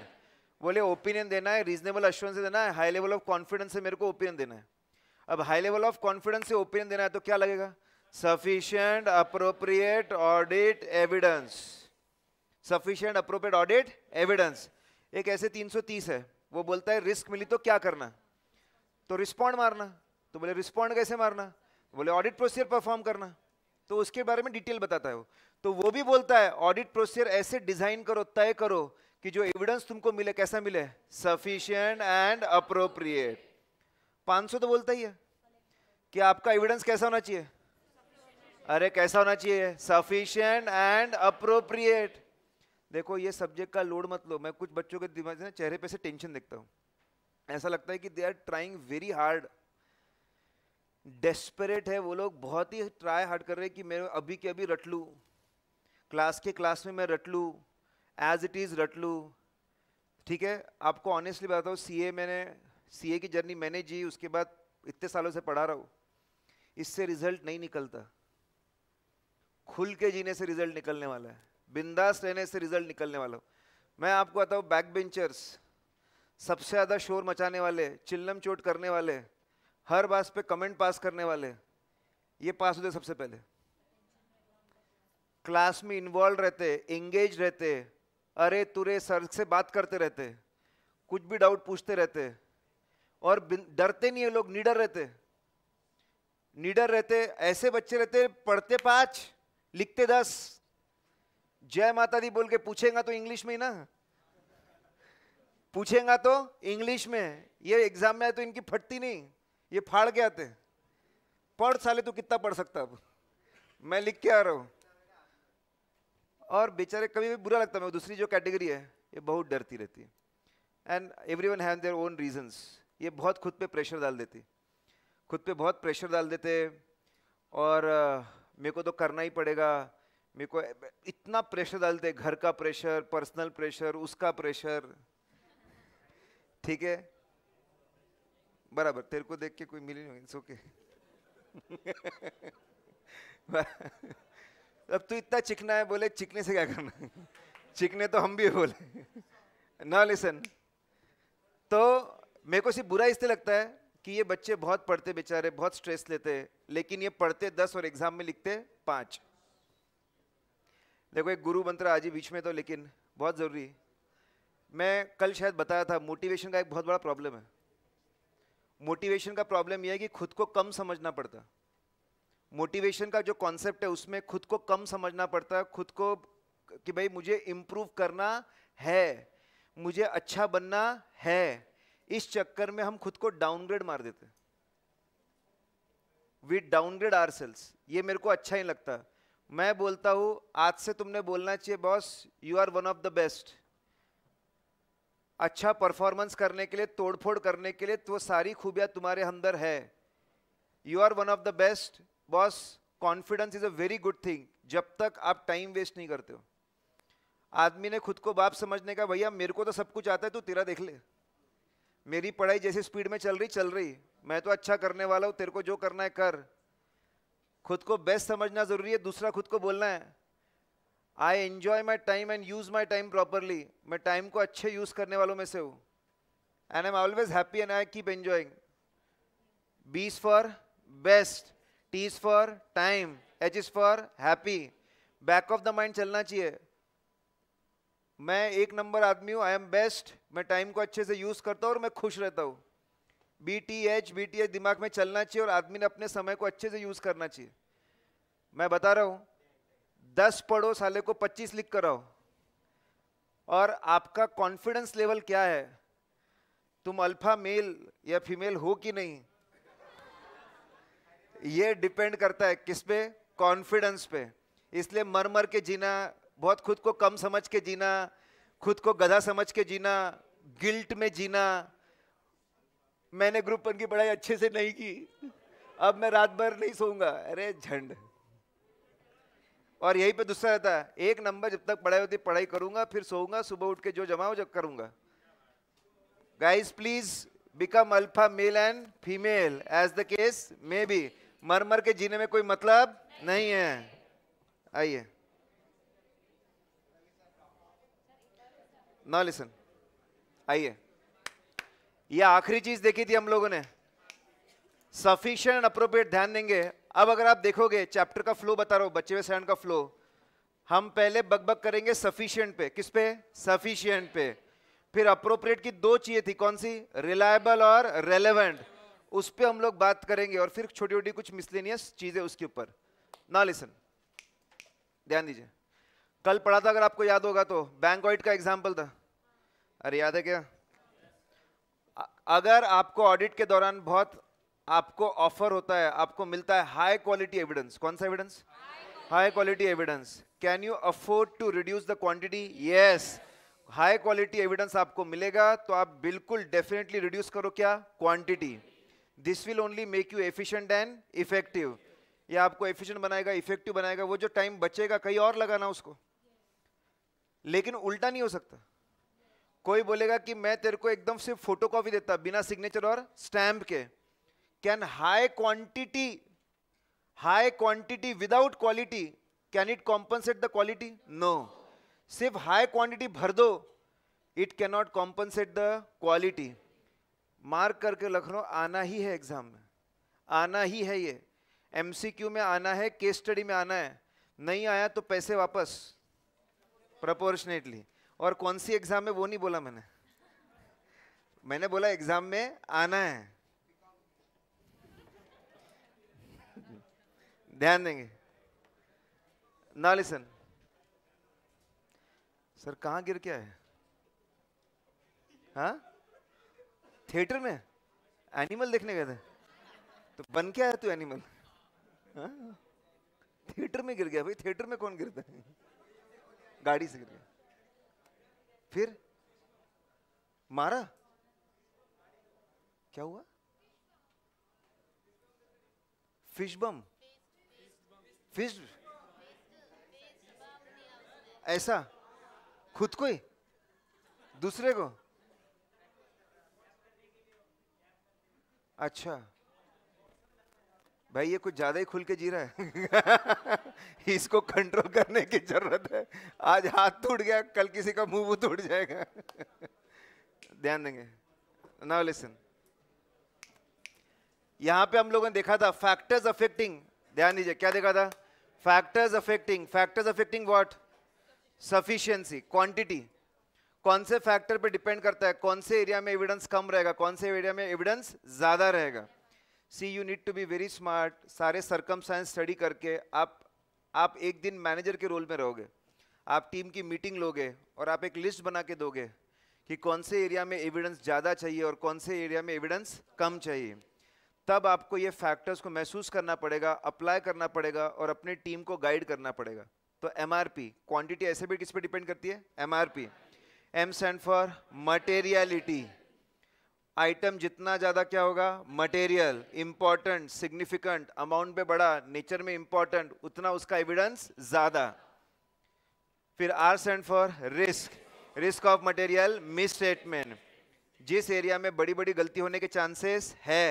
बोले ओपिनियन देना है रीजनेबल अश्योरेंस देना है हाई लेवल ऑफ कॉन्फिडेंस से मेरे को ओपिनियन देना है अब हाई लेवल ऑफ कॉन्फिडेंस से ओपिनियन देना है तो क्या लगेगा sufficient appropriate audit evidence sufficient appropriate audit evidence एक ऐसे 330 है वो बोलता है रिस्क मिली तो क्या करना तो रिस्पॉन्ड मारना तो बोले रिस्पॉन्ड कैसे मारना बोले ऑडिट प्रोसीजर परफॉर्म करना तो उसके बारे में डिटेल बताता है वो तो वो भी बोलता है ऑडिट प्रोसीजर ऐसे डिजाइन करो तय करो कि जो एविडेंस तुमको मिले कैसा मिले सफिशियंट एंड अप्रोप्रिएट 500 तो बोलता ही है कि आपका एविडेंस कैसा होना चाहिए अरे कैसा होना चाहिए सफिशियंट एंड अप्रोप्रिएट देखो ये सब्जेक्ट का लोड मत लो मैं कुछ बच्चों के दिमाग ना चेहरे पे से टेंशन देखता हूँ ऐसा लगता है कि they are trying very hard desperate है वो लोग बहुत ही ट्राई हार्ड कर रहे हैं कि मैं अभी के अभी रट लूँ क्लास के क्लास में मैं रट लूँ एज इट इज़ रट लू ठीक है आपको ऑनेस्टली बताता हूँ सी मैंने सी ए की जर्नी मैंने जी उसके बाद इतने सालों से पढ़ा रहा हूँ इससे रिजल्ट नहीं निकलता खुल के जीने से रिजल्ट निकलने वाला है बिंदास रहने से रिजल्ट निकलने वाला हो मैं आपको बताऊँ बैक बेंचर्स सबसे ज़्यादा शोर मचाने वाले चिल्लम चोट करने वाले हर बात पे कमेंट पास करने वाले ये पास होते सबसे पहले क्लास में इन्वॉल्व रहते एंगेज रहते अरे तुरे सर से बात करते रहते कुछ भी डाउट पूछते रहते और डरते नहीं है लोग निडर रहते निडर रहते ऐसे बच्चे रहते पढ़ते पाँच लिखते दस जय माता दी बोल के पूछेगा तो इंग्लिश में ही ना पूछेगा तो इंग्लिश में ये एग्जाम में आए तो इनकी फटती नहीं ये फाड़ के आते पढ़ साले तू कितना पढ़ सकता अब मैं लिख के आ रहा हूँ और बेचारे कभी भी बुरा लगता है दूसरी जो कैटेगरी है ये बहुत डरती रहती है and every one have their own reasons ये बहुत खुद पे प्रेशर डाल देती खुद पे बहुत प्रेशर डाल देते और मेरे को तो करना ही पड़ेगा मेरे को इतना प्रेशर डालते घर का प्रेशर पर्सनल प्रेशर उसका प्रेशर ठीक है बराबर तेरे को देख के कोई मिली नहीं इट्स ओके अब तू इतना चिकना है बोले चिकने से क्या करना है चिकने तो हम भी बोले ना लिसन तो मेरे को सिर्फ बुरा इसलिए लगता है कि ये बच्चे बहुत पढ़ते बेचारे बहुत स्ट्रेस लेते लेकिन ये पढ़ते दस और एग्जाम में लिखते पाँच देखो एक गुरु मंत्र आज ही बीच में तो लेकिन बहुत ज़रूरी मैं कल शायद बताया था मोटिवेशन का एक बहुत बड़ा प्रॉब्लम है मोटिवेशन का प्रॉब्लम यह है कि खुद को कम समझना पड़ता है मोटिवेशन का जो कॉन्सेप्ट है उसमें खुद को कम समझना पड़ता है खुद को कि भाई मुझे इम्प्रूव करना है मुझे अच्छा बनना है इस चक्कर में हम खुद को डाउनग्रेड मार देते वी डाउनग्रेड आर सेल्स ये मेरे को अच्छा ही लगता मैं बोलता हूं आज से तुमने बोलना चाहिए boss you are one of the best अच्छा परफॉर्मेंस करने के लिए तोड़फोड़ करने के लिए तो सारी खूबियां तुम्हारे अंदर है you are one of the best boss confidence is a very good thing जब तक आप टाइम वेस्ट नहीं करते हो आदमी ने खुद को बाप समझने का भैया मेरे को तो सब कुछ आता है तू तेरा देख ले मेरी पढ़ाई जैसी स्पीड में चल रही चल रही मैं तो अच्छा करने वाला हूँ तेरे को जो करना है कर खुद को बेस्ट समझना ज़रूरी है दूसरा खुद को बोलना है I enjoy my time and use my time properly मैं टाइम को अच्छे यूज़ करने वालों में से हूँ and I am always happy and I keep enjoying B is for best T is for time H is for happy back of the mind चलना चाहिए मैं एक नंबर आदमी हूँ आई एम बेस्ट मैं टाइम को अच्छे से यूज करता हूँ और मैं खुश रहता हूँ B T H B T H दिमाग में चलना चाहिए और आदमी ने अपने समय को अच्छे से यूज करना चाहिए मैं बता रहा हूँ दस पढ़ो साले को पच्चीस लिख कर आओ और आपका कॉन्फिडेंस लेवल क्या है तुम अल्फा मेल या फीमेल हो कि नहीं ये डिपेंड करता है किस पे कॉन्फिडेंस पे इसलिए मर मर के जीना बहुत खुद को कम समझ के जीना खुद को गधा समझ के जीना गिल्ट में जीना मैंने वन की पढ़ाई अच्छे से नहीं की अब मैं रात भर नहीं सोऊंगा अरे झंड और यही पे दूसरा रहता है एक नंबर जब तक पढ़ाई होती पढ़ाई करूंगा फिर सोऊंगा सुबह उठ के जो जमा हो जब करूंगा guys please become alpha male and female as the case may be मर मर के जीने में कोई मतलब नहीं है आइए ना लिसन आइए ये आखिरी चीज देखी थी हम लोगों ने सफिशियंट अप्रोप्रिएट ध्यान देंगे अब अगर आप देखोगे चैप्टर का फ्लो बता रहा हूं बच्चे हुए सैंड का फ्लो हम पहले बकबक करेंगे सफिशियंट पे किस पे सफिशियंट पे फिर अप्रोप्रिएट की दो चीजें थी कौन सी रिलायबल और रेलेवेंट उस पर हम लोग बात करेंगे और फिर छोटी छोटी कुछ मिसलेनियस चीज़ें उसके ऊपर ना लिसन ध्यान दीजिए कल पढ़ा था अगर आपको याद होगा तो बैंक ऑडिट का एग्जाम्पल था अरे याद है क्या अगर आपको ऑडिट के दौरान बहुत आपको ऑफर होता है आपको मिलता है हाई क्वालिटी एविडेंस कौन सा evidence high quality evidence can you afford to reduce the quantity yes high quality evidence आपको मिलेगा तो आप बिल्कुल डेफिनेटली रिड्यूस करो क्या quantity this will only make you efficient and effective ये आपको एफिशिएंट बनाएगा इफेक्टिव बनाएगा वो जो टाइम बचेगा कहीं और लगाना उसको लेकिन उल्टा नहीं हो सकता कोई बोलेगा कि मैं तेरे को एकदम सिर्फ फोटोकॉपी देता बिना सिग्नेचर और स्टैम्प के can high quantity high quantity without quality can it compensate the quality no सिर्फ हाई क्वांटिटी भर दो it cannot compensate the quality mark करके लखनऊ आना ही है एग्ज़ाम में आना ही है ये एमसीक्यू में आना है केस स्टडी में आना है नहीं आया तो पैसे वापस प्रपोर्शनेटली और कौन सी एग्ज़ाम में वो नहीं बोला मैंने मैंने बोला एग्ज़ाम में आना है ध्यान देंगे ना लिसन सर कहां गिर क्या है हाँ थिएटर में एनिमल देखने गए थे तो बन क्या है तू एनिमल हाँ? थिएटर में गिर गया भाई थिएटर में कौन गिरता है गाड़ी से गिर गया फिर मारा क्या हुआ फिश बम फिश ऐसा खुद को ही दूसरे को अच्छा भाई ये कुछ ज्यादा ही खुल के जी रहा है इसको कंट्रोल करने की जरूरत है आज हाथ टूट गया कल किसी का मुंह टूट जाएगा ध्यान देंगे नाउ लिसन यहां पे हम लोगों ने देखा था फैक्टर्स अफेक्टिंग ध्यान दीजिए क्या देखा था factors affecting factors affecting what sufficiency quantity कौन से फैक्टर पे डिपेंड करता है कौन से एरिया में एविडेंस कम रहेगा कौन से एरिया में एविडेंस ज़्यादा रहेगा see you need to be very smart सारे सरकम साइंस स्टडी करके आप आप एक दिन मैनेजर के रोल में रहोगे आप टीम की मीटिंग लोगे और आप एक लिस्ट बना के दोगे कि कौन से एरिया में एविडेंस ज़्यादा चाहिए और कौन से एरिया में एविडेंस कम चाहिए तब आपको ये फैक्टर्स को महसूस करना पड़ेगा अप्लाई करना पड़ेगा और अपनी टीम को गाइड करना पड़ेगा तो एम क्वांटिटी ऐसे भी किस पे डिपेंड करती है M M stand for materiality item जितना ज़्यादा क्या होगा मटेरियल इम्पॉर्टेंट सिग्निफिकेंट अमाउंट पे बड़ा नेचर में इम्पॉर्टेंट उतना उसका एविडेंस ज़्यादा फिर R stand for risk risk of material misstatement जिस एरिया में बड़ी बड़ी गलती होने के चांसेस है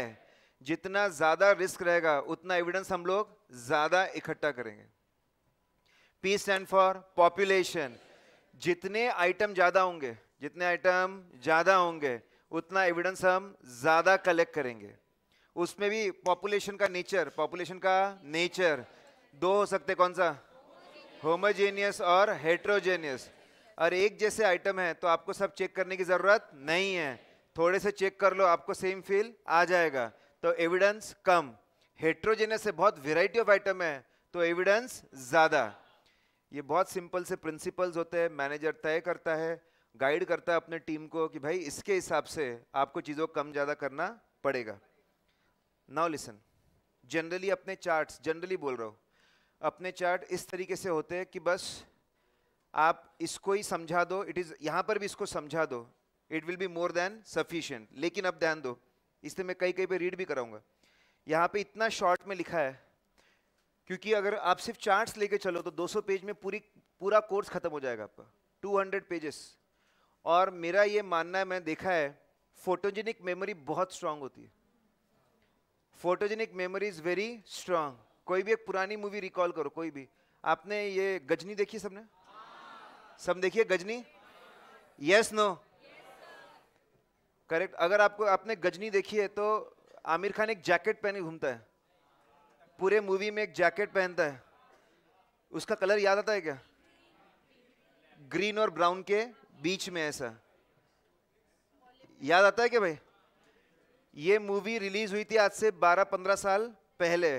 जितना ज़्यादा रिस्क रहेगा उतना एविडेंस हम लोग ज़्यादा इकट्ठा करेंगे पी सेंड फॉर पॉपुलेशन जितने आइटम ज़्यादा होंगे जितने आइटम ज़्यादा होंगे उतना एविडेंस हम ज़्यादा कलेक्ट करेंगे उसमें भी पॉपुलेशन का नेचर पॉपुलेशन का नेचर दो हो सकते कौन सा होमोजेनियस और हेट्रोजेनियस और एक जैसे आइटम है तो आपको सब चेक करने की ज़रूरत नहीं है थोड़े से चेक कर लो आपको सेम फील आ जाएगा तो एविडेंस कम हेट्रोजेनियस से बहुत वेराइटी ऑफ आइटम है तो एविडेंस ज़्यादा ये बहुत सिंपल से प्रिंसिपल्स होते हैं मैनेजर तय करता है गाइड करता है अपने टीम को कि भाई इसके हिसाब से आपको चीज़ों को कम ज़्यादा करना पड़ेगा नाउ लिसन जनरली अपने चार्ट्स जनरली बोल रहा हूँ अपने चार्ट इस तरीके से होते हैं कि बस आप इसको ही समझा दो इट इज़ यहाँ पर भी इसको समझा दो it will be more than sufficient लेकिन अब ध्यान दो इसलिए मैं कई कई पे रीड भी कराऊंगा यहाँ पे इतना शॉर्ट में लिखा है क्योंकि अगर आप सिर्फ चार्ट्स लेके चलो तो 200 पेज में पूरी पूरा कोर्स खत्म हो जाएगा आपका 200 पेजेस और मेरा ये मानना है मैंने देखा है फोटोजेनिक मेमोरी बहुत स्ट्रांग होती है photogenic memory is very strong कोई भी एक पुरानी मूवी रिकॉल करो कोई भी आपने ये गजनी देखी सबने सब देखिए गजनी यस नो करेक्ट अगर आपको आपने गजनी देखी है तो आमिर खान एक जैकेट पहने घूमता है पूरे मूवी में एक जैकेट पहनता है उसका कलर याद आता है क्या ग्रीन और ब्राउन के बीच में ऐसा याद आता है क्या भाई ये मूवी रिलीज हुई थी आज से 12-15 साल पहले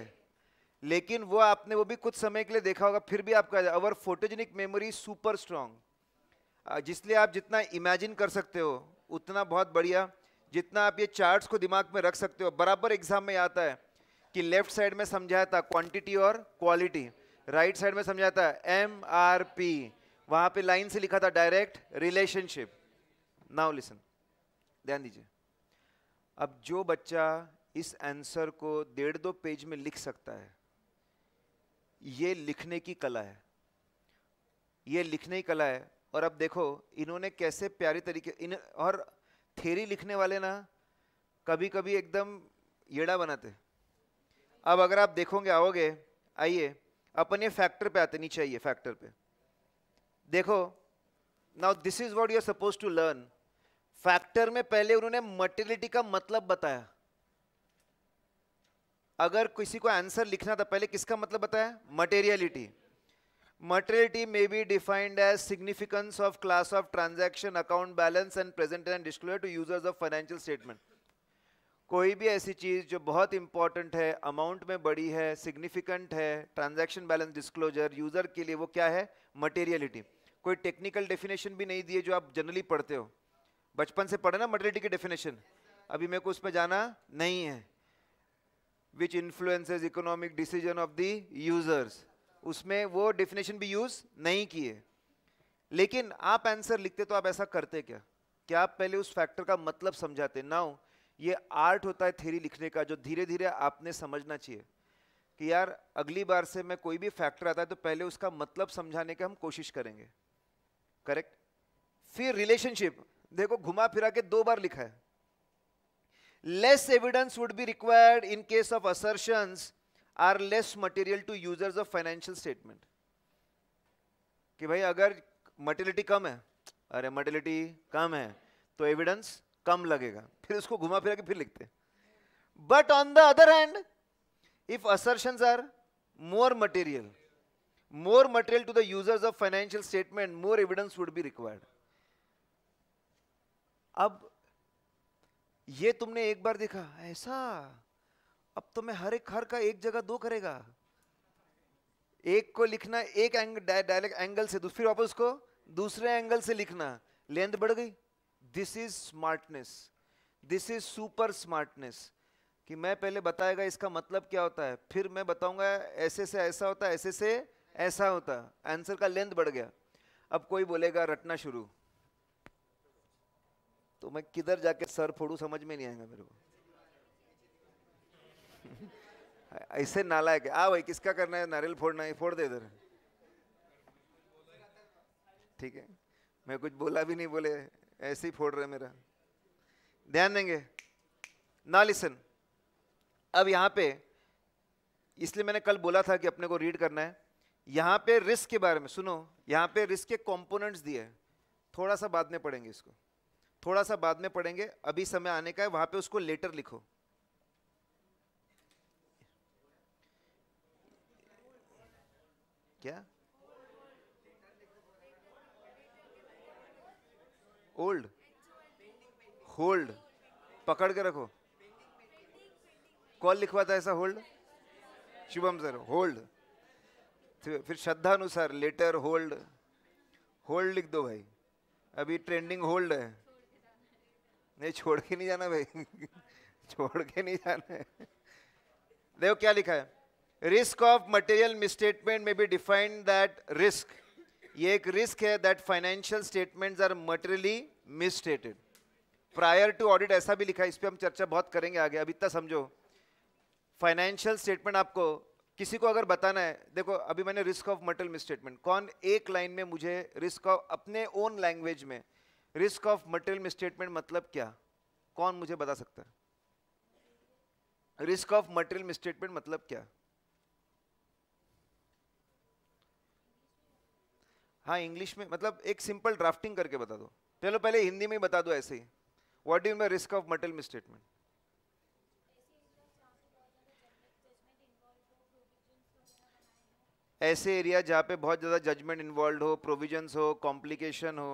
लेकिन वो आपने वो भी कुछ समय के लिए देखा होगा फिर भी आपका our photogenic memory super strong जिसलिए आप जितना इमेजिन कर सकते हो उतना बहुत बढ़िया जितना आप ये चार्ट्स को दिमाग में रख सकते हो बराबर एग्जाम में आता है कि लेफ्ट साइड में समझाया था क्वांटिटी और क्वालिटी राइट साइड में समझाया था एम आर पी वहां पे लाइन से लिखा था डायरेक्ट रिलेशनशिप नाउ लिसन ध्यान दीजिए अब जो बच्चा इस आंसर को डेढ़ दो पेज में लिख सकता है ये लिखने की कला है ये लिखने की कला है और अब देखो इन्होंने कैसे प्यारी तरीके इन और थेरी लिखने वाले ना कभी कभी एकदम येड़ा बनाते हैं अब अगर आप देखोगे आओगे आइए अपन ये फैक्टर पे आते नीचे आइए फैक्टर पे देखो now this is what you are suppose to learn factor में पहले उन्होंने मटेरियलिटी का मतलब बताया अगर किसी को आंसर लिखना था पहले किसका मतलब बताया materiality materiality may be defined as significance of class of transaction account balance and present and disclose to users of financial statement कोई भी ऐसी चीज़ जो बहुत इंपॉर्टेंट है अमाउंट में बड़ी है सिग्निफिकेंट है ट्रांजैक्शन बैलेंस डिस्क्लोजर यूज़र के लिए वो क्या है मटेरियलिटी कोई टेक्निकल डेफिनेशन भी नहीं दिए जो आप जनरली पढ़ते हो बचपन से पढ़े ना मटेरियलिटी की डेफिनेशन अभी मेरे को उसमें जाना नहीं है which influences economic decision of the users उसमें वो डेफिनेशन भी यूज़ नहीं किए लेकिन आप आंसर लिखते तो आप ऐसा करते क्या क्या आप पहले उस फैक्टर का मतलब समझाते नाउ ये आर्ट होता है थेरी लिखने का जो धीरे धीरे आपने समझना चाहिए कि यार अगली बार से मैं कोई भी फैक्टर आता है तो पहले उसका मतलब समझाने की हम कोशिश करेंगे करेक्ट फिर रिलेशनशिप देखो घुमा फिरा के दो बार लिखा है less evidence would be required in case of assertion are less material to users of financial statement कि भाई अगर मटेलिटी कम है अरे मटेलिटी कम है तो एविडेंस कम लगेगा फिर उसको घुमा फिरा के फिर लिखते but on the other hand if assertion are more material more material to the users of financial statement more evidence would be required अब ये तुमने एक बार देखा ऐसा अब तो मैं हर एक हर का एक जगह दो करेगा एक को लिखना एक एंग, डायरेक्ट एंगल से फिर वापस उसको दूसरे एंगल से लिखना लेंथ बढ़ गई this is smartness this is super smartness कि मैं पहले बताएगा इसका मतलब क्या होता है फिर मैं बताऊंगा ऐसे से ऐसा होता है ऐसे से ऐसा होता आंसर का लेंथ बढ़ गया अब कोई बोलेगा रटना शुरू तो मैं किधर जाके सर फोड़ू समझ में नहीं आएगा मेरे को ऐसे नाला है आ भाई किसका करना है नारियल फोड़ना है फोड़ दे इधर ठीक है मैं कुछ बोला भी नहीं बोले ऐसे ही फोड़ रहे मेरा ध्यान देंगे ना लिसन अब यहाँ पे इसलिए मैंने कल बोला था कि अपने को रीड करना है यहाँ पे रिस्क के बारे में सुनो यहाँ पे रिस्क के कंपोनेंट्स दिए हैं थोड़ा सा बाद में पढ़ेंगे इसको थोड़ा सा बाद में पढ़ेंगे अभी समय आने का है वहाँ पे उसको लेटर लिखो क्या ओल्ड होल्ड पकड़ के रखो कौन लिखवाता है ऐसा होल्ड शुभम सर होल्ड फिर श्रद्धा अनुसार लेटर होल्ड होल्ड लिख दो भाई अभी ट्रेंडिंग होल्ड है नहीं छोड़ के नहीं जाना भाई छोड़ के नहीं जाना है देखो क्या लिखा है रिस्क ऑफ मटेरियल मिस्टेटमेंट में बी डिफाइंड दैट रिस्क ये एक रिस्क है that financial statements are materially misstated prior to audit ऐसा भी लिखा है इस पर हम चर्चा बहुत करेंगे आगे अभी इतना समझो फाइनेंशियल स्टेटमेंट आपको किसी को अगर बताना है देखो अभी मैंने रिस्क ऑफ मटेरियल मिसस्टेटमेंट कौन एक लाइन में मुझे रिस्क ऑफ अपने ओन लैंग्वेज में रिस्क ऑफ मटेरियल मिसस्टेटमेंट मतलब क्या कौन मुझे बता सकता है रिस्क ऑफ मटेरियल मिसस्टेटमेंट मतलब क्या हाँ इंग्लिश में मतलब एक सिंपल ड्राफ्टिंग करके बता दो चलो पहले हिंदी में ही बता दो ऐसे ही what do may risk of material misstatement ऐसे एरिया जहाँ पे बहुत ज़्यादा जजमेंट इन्वॉल्व हो प्रोविजंस हो कॉम्प्लिकेशन हो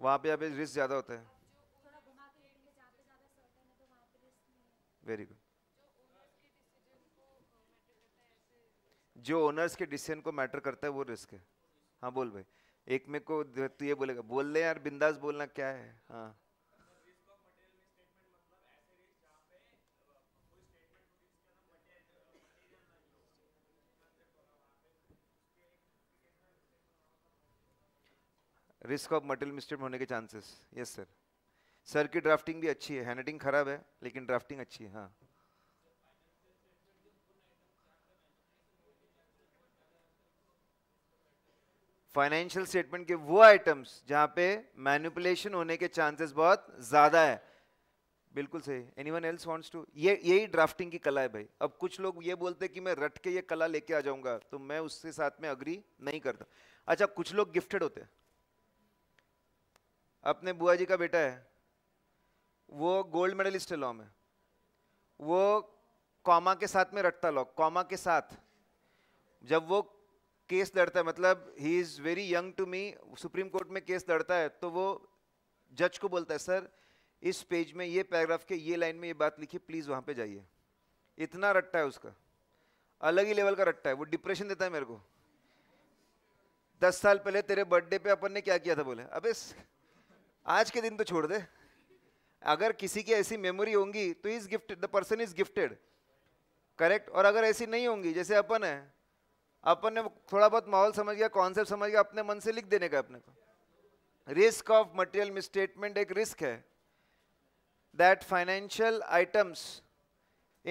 वहाँ पे यहाँ पे रिस्क ज़्यादा होता है वेरी गुड जो ओनर्स के डिसीजन को मैटर करता है वो रिस्क है हाँ बोल भाई एक में को तू ये बोलेगा बोल ले यार बिंदास बोलना क्या है हाँ रिस्क ऑफ मटेरियल मिस्टेक होने के चांसेस यस सर सर की ड्राफ्टिंग भी अच्छी है हैंडराइटिंग खराब है लेकिन ड्राफ्टिंग अच्छी है हाँ फाइनेंशियल स्टेटमेंट के वो आइटम्स जहाँ पे मैनिपुलेशन होने के चांसेस बहुत ज़्यादा है बिल्कुल सही anyone else wants to ये यही ड्राफ्टिंग की कला है भाई अब कुछ लोग ये बोलते हैं कि मैं रट के ये कला लेके आ जाऊंगा तो मैं उसके साथ में अग्री नहीं करता अच्छा कुछ लोग गिफ्टेड होते अपने बुआ जी का बेटा है वो गोल्ड मेडलिस्ट है लॉ में वो कॉमा के साथ में रटता लॉ कॉमा के साथ जब वो केस लड़ता है मतलब he is very young to me supreme court में केस लड़ता है तो वो जज को बोलता है सर इस पेज में ये पैराग्राफ के ये लाइन में ये बात लिखी प्लीज़ वहाँ पे जाइए इतना रट्टा है उसका अलग ही लेवल का रट्टा है वो डिप्रेशन देता है मेरे को दस साल पहले तेरे बर्थडे पे अपन ने क्या किया था बोले इस आज के दिन तो छोड़ दे अगर किसी की ऐसी मेमोरी होंगी तो is gifted the person is gifted correct और अगर ऐसी नहीं होंगी जैसे अपन है अपन ने थोड़ा बहुत माहौल समझ गया कॉन्सेप्ट समझ गया अपने मन से लिख देने का अपने को रिस्क ऑफ मटेरियल मिसस्टेटमेंट एक रिस्क है that financial items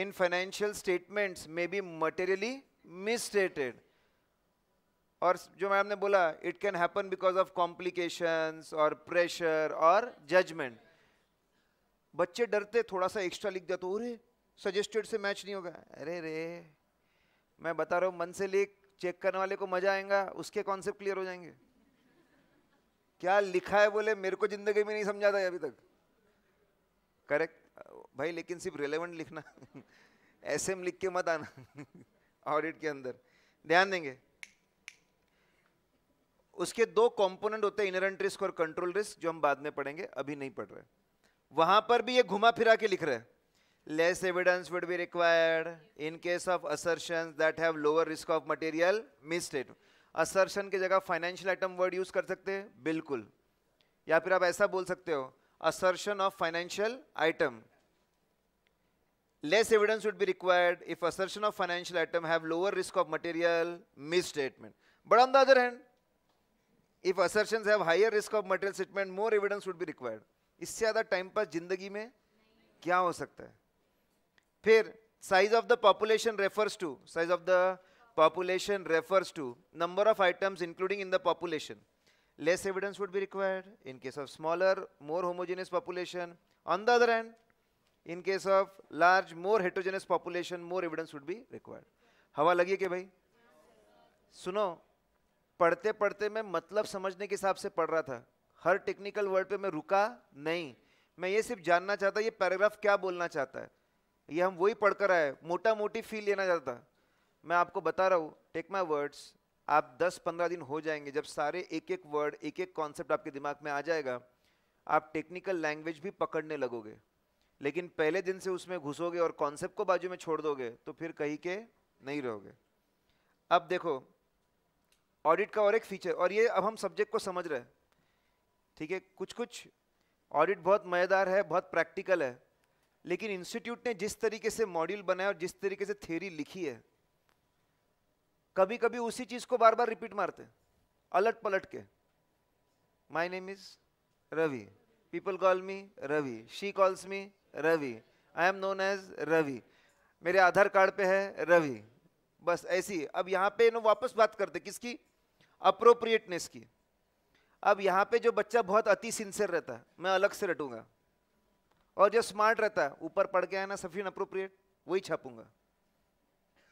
in financial statements may be materially misstated और जो मैम ने बोला it can happen because of complications और प्रेशर और जजमेंट बच्चे डरते थोड़ा सा एक्स्ट्रा लिख तो अरे सजेस्टेड से मैच नहीं होगा अरे रे मैं बता रहा हूँ मन से ले चेक करने वाले को मजा आएगा उसके कॉन्सेप्ट क्लियर हो जाएंगे क्या लिखा है बोले मेरे को जिंदगी में नहीं समझा था अभी तक करेक्ट भाई लेकिन सिर्फ रिलेवेंट लिखना ऐसे में लिख के मत आना ऑडिट के अंदर ध्यान देंगे उसके दो कंपोनेंट होते हैं इनरेंट रिस्क और कंट्रोल रिस्क जो हम बाद में पढ़ेंगे अभी नहीं पढ़ रहे वहां पर भी ये घुमा फिरा के लिख रहे हैं less evidence would be required in case of assertions that have lower risk of material misstatement assertion ke jagah financial item word use kar sakte हैं bilkul ya fir aap aisa bol sakte ho assertion of financial item less evidence would be required if assertion of financial item have lower risk of material misstatement but on the other hand if assertions have higher risk of material statement more evidence would be required isse zyada time pass zindagi mein kya ho sakta hai फिर size of the population refers to size of the population refers to number of items including in the population less evidence would be required in case of smaller more homogeneous population on the other end in case of large more heterogeneous population more evidence would be required हवा लगी कि भाई सुनो पढ़ते पढ़ते मैं मतलब समझने के हिसाब से पढ़ रहा था हर टेक्निकल वर्ड पे मैं रुका नहीं मैं ये सिर्फ जानना चाहता ये पैराग्राफ क्या बोलना चाहता है ये हम वही पढ़कर आए मोटा मोटी फील लेना चाहता मैं आपको बता रहा हूँ टेक माई वर्ड्स आप 10-15 दिन हो जाएंगे जब सारे एक एक वर्ड एक एक कॉन्सेप्ट आपके दिमाग में आ जाएगा आप टेक्निकल लैंग्वेज भी पकड़ने लगोगे लेकिन पहले दिन से उसमें घुसोगे और कॉन्सेप्ट को बाजू में छोड़ दोगे तो फिर कहीं के नहीं रहोगे अब देखो ऑडिट का और एक फीचर और ये अब हम सब्जेक्ट को समझ रहे हैं ठीक है कुछ कुछ ऑडिट बहुत मज़ेदार है बहुत प्रैक्टिकल है लेकिन इंस्टीट्यूट ने जिस तरीके से मॉड्यूल बनाया और जिस तरीके से थ्योरी लिखी है कभी कभी उसी चीज को बार बार रिपीट मारते अलट पलट के my name is Ravi people call me Ravi she calls me Ravi I am known as Ravi मेरे आधार कार्ड पे है रवि बस ऐसी अब यहाँ पे ना वापस बात करते किसकी अप्रोप्रिएटनेस की अब यहाँ पे जो बच्चा बहुत अति सिंसियर रहता है मैं अलग से रटूंगा और जो स्मार्ट रहता है ऊपर पढ़ गया है ना सफीन अप्रोप्रिएट वही छापूंगा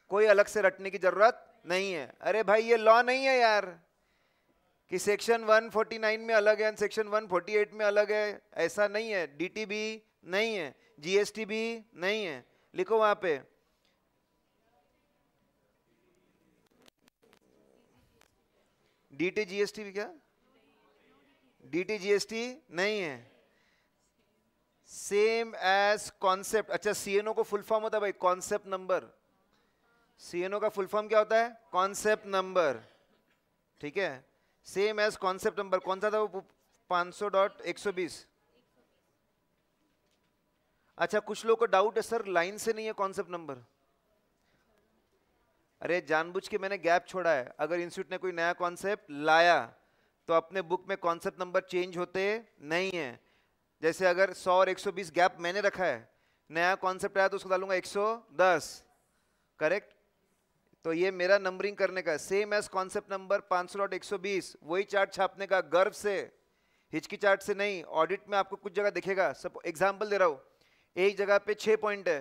कोई अलग से रटने की जरूरत नहीं है अरे भाई ये लॉ नहीं है यार कि सेक्शन 149 में अलग है सेक्शन 148 में अलग है ऐसा नहीं है डीटी भी नहीं है जीएसटी भी नहीं है लिखो वहां पे डीटी जीएसटी भी क्या डीटी जीएसटी नहीं है सेम एज कॉन्सेप्ट अच्छा सीएनओ को फुल फॉर्म होता है भाई कॉन्सेप्ट नंबर सीएनओ का फुल फॉर्म क्या होता है कॉन्सेप्ट नंबर ठीक है सेम एज कॉन्सेप्ट नंबर कौन सा था वो पाँच सौ डॉट एक सौ बीस अच्छा कुछ लोग को डाउट है सर लाइन से नहीं है कॉन्सेप्ट नंबर अरे जानबूझ के मैंने गैप छोड़ा है अगर इंस्टीट्यूट ने कोई नया कॉन्सेप्ट लाया तो अपने बुक में कॉन्सेप्ट नंबर चेंज होते नहीं है जैसे अगर 100 और 120 गैप मैंने रखा है नया कॉन्सेप्ट आया तो उसको डालूंगा 110 करेक्ट तो ये मेरा नंबरिंग करने का सेम एज कॉन्सेप्ट नंबर पांच डॉट 120 वही चार्ट छापने का गर्व से हिचकी चार्ट से नहीं ऑडिट में आपको कुछ जगह दिखेगा सब एग्जाम्पल दे रहा हूँ एक जगह पे छः पॉइंट है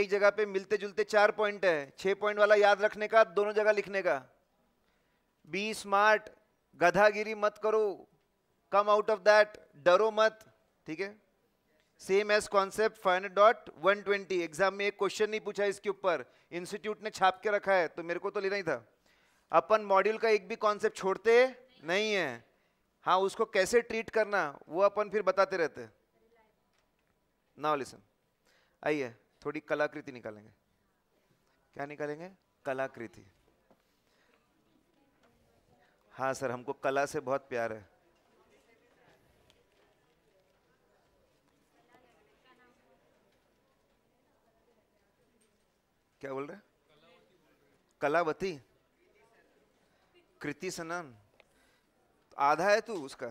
एक जगह पे मिलते जुलते चार पॉइंट है छह पॉइंट वाला याद रखने का दोनों जगह लिखने का बी स्मार्ट गधागिरी मत करो कम आउट ऑफ दैट डरो मत ठीक है same as concept five hundred dot one twenty exam में एक क्वेश्चन नहीं पूछा इसके ऊपर इंस्टीट्यूट ने छाप के रखा है तो मेरे को तो लेना ही था अपन मॉड्यूल का एक भी कॉन्सेप्ट छोड़ते नहीं है हाँ उसको कैसे ट्रीट करना वो अपन फिर बताते रहते नाउ लिसन आइए थोड़ी कलाकृति निकालेंगे क्या निकालेंगे कलाकृति हाँ सर हमको कला से बहुत प्यार है क्या बोल रहे कलावती कृति सनान आधा है तू उसका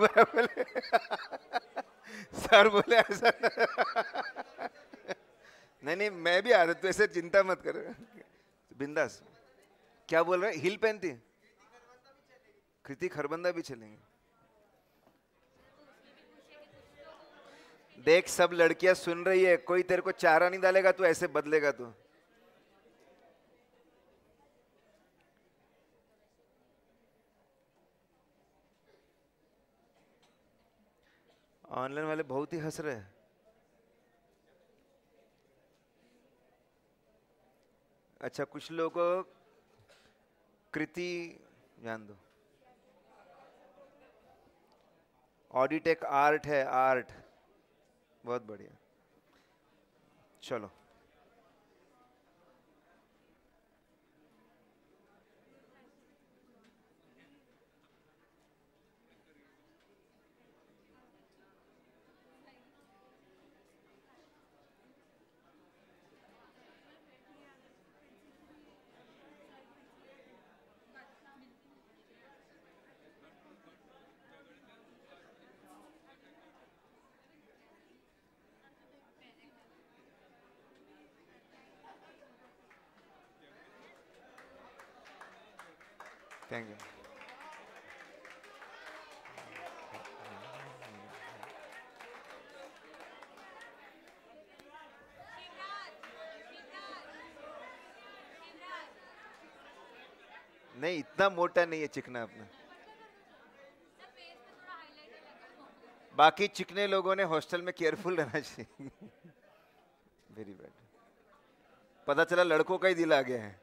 बोले सर बोले ऐसा नहीं नहीं मैं भी आ रहा तू तो ऐसे चिंता मत कर बिंदास क्या बोल रहे हिल पहनती कृति खरबंदा भी चलेंगे देख सब लड़कियां सुन रही है कोई तेरे को चारा नहीं डालेगा तू ऐसे बदलेगा तू ऑनलाइन वाले बहुत ही हंस रहे हैं अच्छा कुछ लोगों कृति जान दो ऑडिटेक आर्ट है आर्ट बहुत बढ़िया चलो नहीं इतना मोटा नहीं है चिकना अपना बाकी चिकने लोगों ने हॉस्टल में केयरफुल रहना चाहिए वेरी बैड पता चला लड़कों का ही दिल आ गया है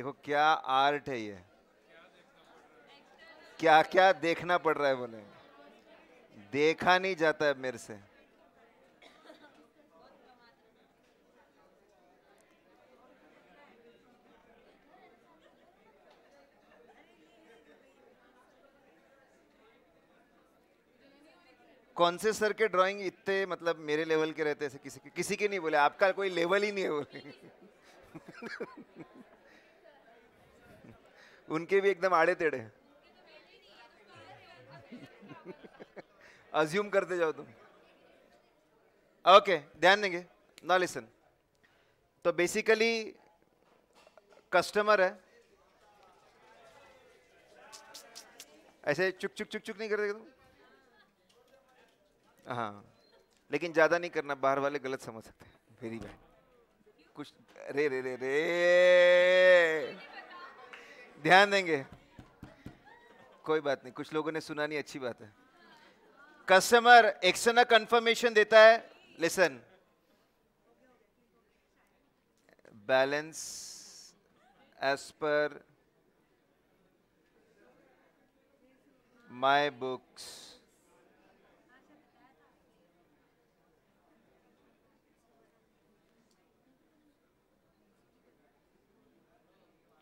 देखो क्या आर्ट है ये क्या क्या देखना पड़ रहा है बोले देखा नहीं जाता है मेरे से कौन से सर के ड्राइंग इतने मतलब मेरे लेवल के रहते हैं किसी के किसी के नहीं बोले आपका कोई लेवल ही नहीं है बोले उनके भी एकदम आड़े टेढ़े अज्यूम करते जाओ तुम ओके ध्यान देंगे ना लिसन तो बेसिकली कस्टमर है ऐसे चुक चुक चुक चुक नहीं करते तुम हाँ लेकिन ज़्यादा नहीं करना बाहर वाले गलत समझ सकते हैं वेरी बैड कुछ रे रे रे रे ध्यान देंगे कोई बात नहीं कुछ लोगों ने सुना नहीं अच्छी बात है कस्टमर एक्सटर्नल कंफर्मेशन देता है listen balance as per my books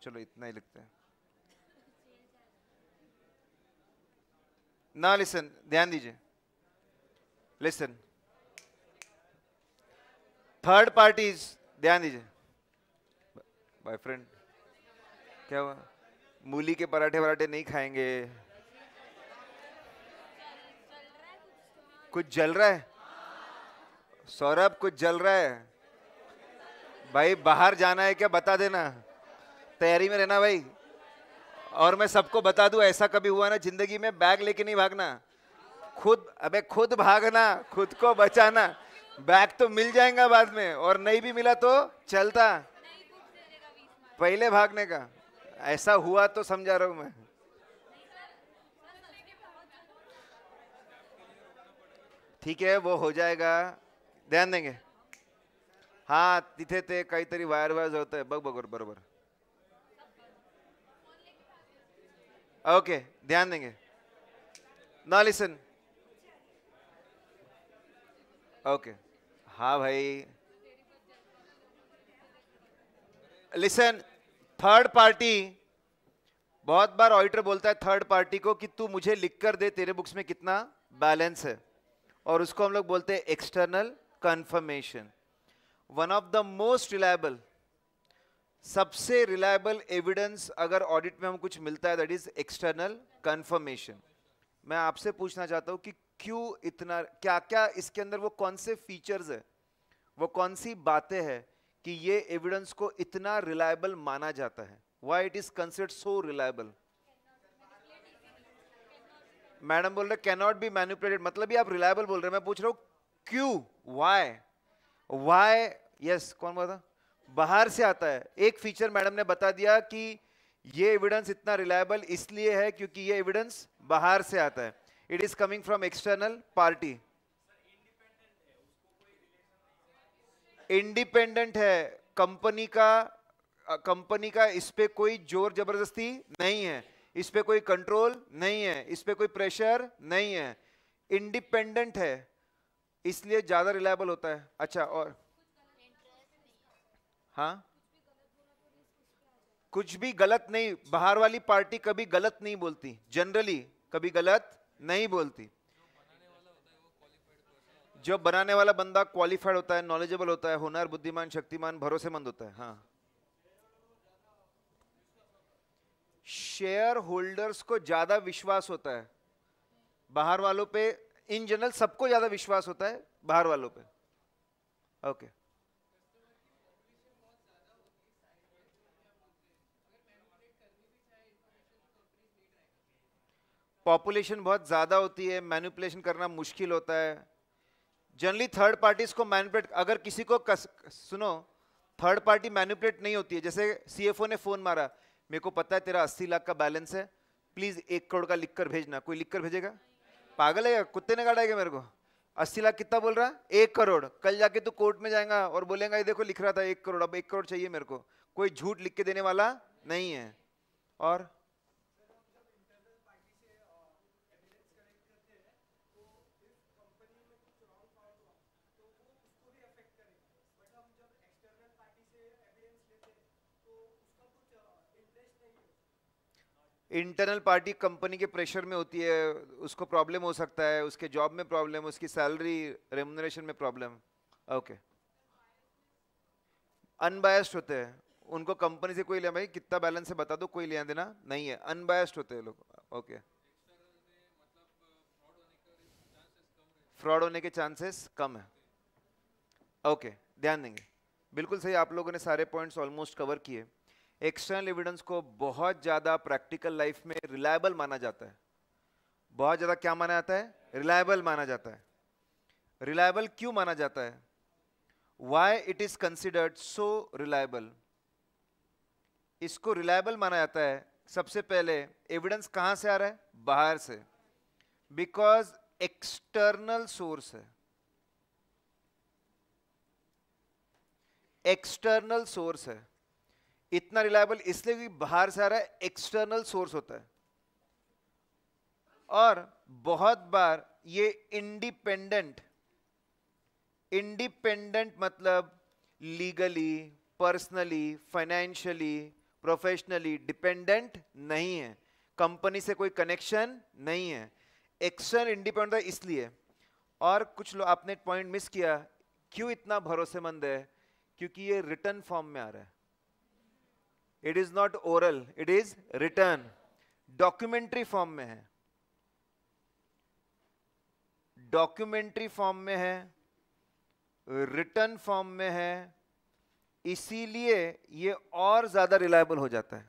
चलो इतना ही लगता है ना लिसन ध्यान दीजिए लिसन थर्ड पार्टीज ध्यान दीजिए बॉयफ्रेंड क्या हुआ मूली के पराठे वराठे नहीं खाएंगे कुछ जल रहा है सौरभ कुछ जल रहा है भाई बाहर जाना है क्या बता देना तैयारी में रहना भाई और मैं सबको बता दूं ऐसा कभी हुआ ना जिंदगी में बैग लेके नहीं भागना खुद अबे खुद भागना खुद को बचाना बैग तो मिल जाएगा बाद में और नहीं भी मिला तो चलता पहले भागने का ऐसा हुआ तो समझा रहा हूं मैं ठीक है वो हो जाएगा ध्यान देंगे हाँ तिथे ते तरी वायर वायर होते है बग बगर बरोबर ओके ध्यान देंगे ना लिसन ओके हा हाँ भाई लिसन थर्ड पार्टी बहुत बार ऑडिटर बोलता है थर्ड पार्टी को कि तू मुझे लिख कर दे तेरे बुक्स में कितना बैलेंस है और उसको हम लोग बोलते हैं external confirmation one of the most reliable सबसे रिलायबल एविडेंस अगर ऑडिट में हम कुछ मिलता है दैट इज एक्सटर्नल कंफर्मेशन मैं आपसे पूछना चाहता हूं कि क्यों इतना क्या क्या इसके अंदर वो कौन से फीचर्स है वो कौन सी बातें हैं कि ये एविडेंस को इतना रिलायबल माना जाता है why it is considered so reliable madam बोल रहे कैनॉट बी मैन्युपुलेटेड मतलब ही आप रिलायबल बोल रहे हैं मैं पूछ रहा हूं क्यू वाई वाई यस कौन बोलता बाहर से आता है एक फीचर मैडम ने बता दिया कि ये एविडेंस इतना रिलायबल इसलिए है क्योंकि ये एविडेंस बाहर से आता है it is coming from external party independent है कंपनी का कंपनी का इस पर कोई जोर जबरदस्ती नहीं है इस पर कोई कंट्रोल नहीं है इस पर कोई प्रेशर नहीं है इंडिपेंडेंट है इसलिए ज़्यादा रिलायबल होता है अच्छा और हाँ कुछ भी गलत नहीं बाहर वाली पार्टी कभी गलत नहीं बोलती जनरली कभी गलत नहीं बोलती जो बनाने वाला बंदा क्वालिफाइड होता है नॉलेजेबल होता है हुनर बुद्धिमान शक्तिमान भरोसेमंद होता है हाँ शेयर होल्डर्स को ज्यादा विश्वास होता है बाहर वालों पे इन जनरल सबको ज्यादा विश्वास होता है बाहर वालों पे ओके okay. पॉपुलेशन बहुत ज़्यादा होती है मैनिपुलेशन करना मुश्किल होता है जनरली थर्ड पार्टीज को मैनिपुलेट अगर किसी को कस, सुनो थर्ड पार्टी मैनिपुलेट नहीं होती है जैसे सीएफओ ने फ़ोन मारा मेरे को पता है तेरा अस्सी लाख का बैलेंस है प्लीज़ एक करोड़ का लिख कर भेजना कोई लिख कर भेजेगा पागल है कुत्ते ने काटाएगा मेरे को अस्सी लाख कितना बोल रहा है एक करोड़ कल जाके तू कोर्ट में जाएगा और बोलेगा ये देखो लिख रहा था एक करोड़ अब एक करोड़ चाहिए मेरे को कोई झूठ लिख के देने वाला नहीं है और इंटरनल पार्टी कंपनी के प्रेशर में होती है उसको प्रॉब्लम हो सकता है उसके जॉब में प्रॉब्लम उसकी सैलरी रेमुनरेशन में प्रॉब्लम ओके अनबायस्ड होते हैं उनको कंपनी से कोई ले भाई कितना बैलेंस है बता दो कोई लेना देना नहीं है अनबायस्ड होते हैं लोग ओके फ्रॉड होने के चांसेस कम है ओके ध्यान देंगे बिल्कुल सही आप लोगों ने सारे पॉइंट्स ऑलमोस्ट कवर किए एक्सटर्नल एविडेंस को बहुत ज़्यादा प्रैक्टिकल लाइफ में रिलायबल माना जाता है बहुत ज़्यादा क्या माना जाता है रिलायबल माना जाता है रिलायबल क्यों माना जाता है why it is considered so reliable इसको रिलायबल माना जाता है सबसे पहले एविडेंस कहां से आ रहा है बाहर से बिकॉज एक्सटर्नल सोर्स है एक्सटर्नल सोर्स है इतना रिलायबल इसलिए कि बाहर से आ रहा है एक्सटर्नल सोर्स होता है और बहुत बार ये इंडिपेंडेंट इंडिपेंडेंट मतलब legally personally financially professionally dependent नहीं है कंपनी से कोई कनेक्शन नहीं है एक्सटर्नल इंडिपेंडेंट है इसलिए और कुछ लोग आपने पॉइंट मिस किया क्यों इतना भरोसेमंद है क्योंकि ये रिटर्न फॉर्म में आ रहा है it is not oral it is written documentary form में है डॉक्यूमेंट्री फॉर्म में है रिटर्न फॉर्म में है इसीलिए ये और ज्यादा रिलायबल हो जाता है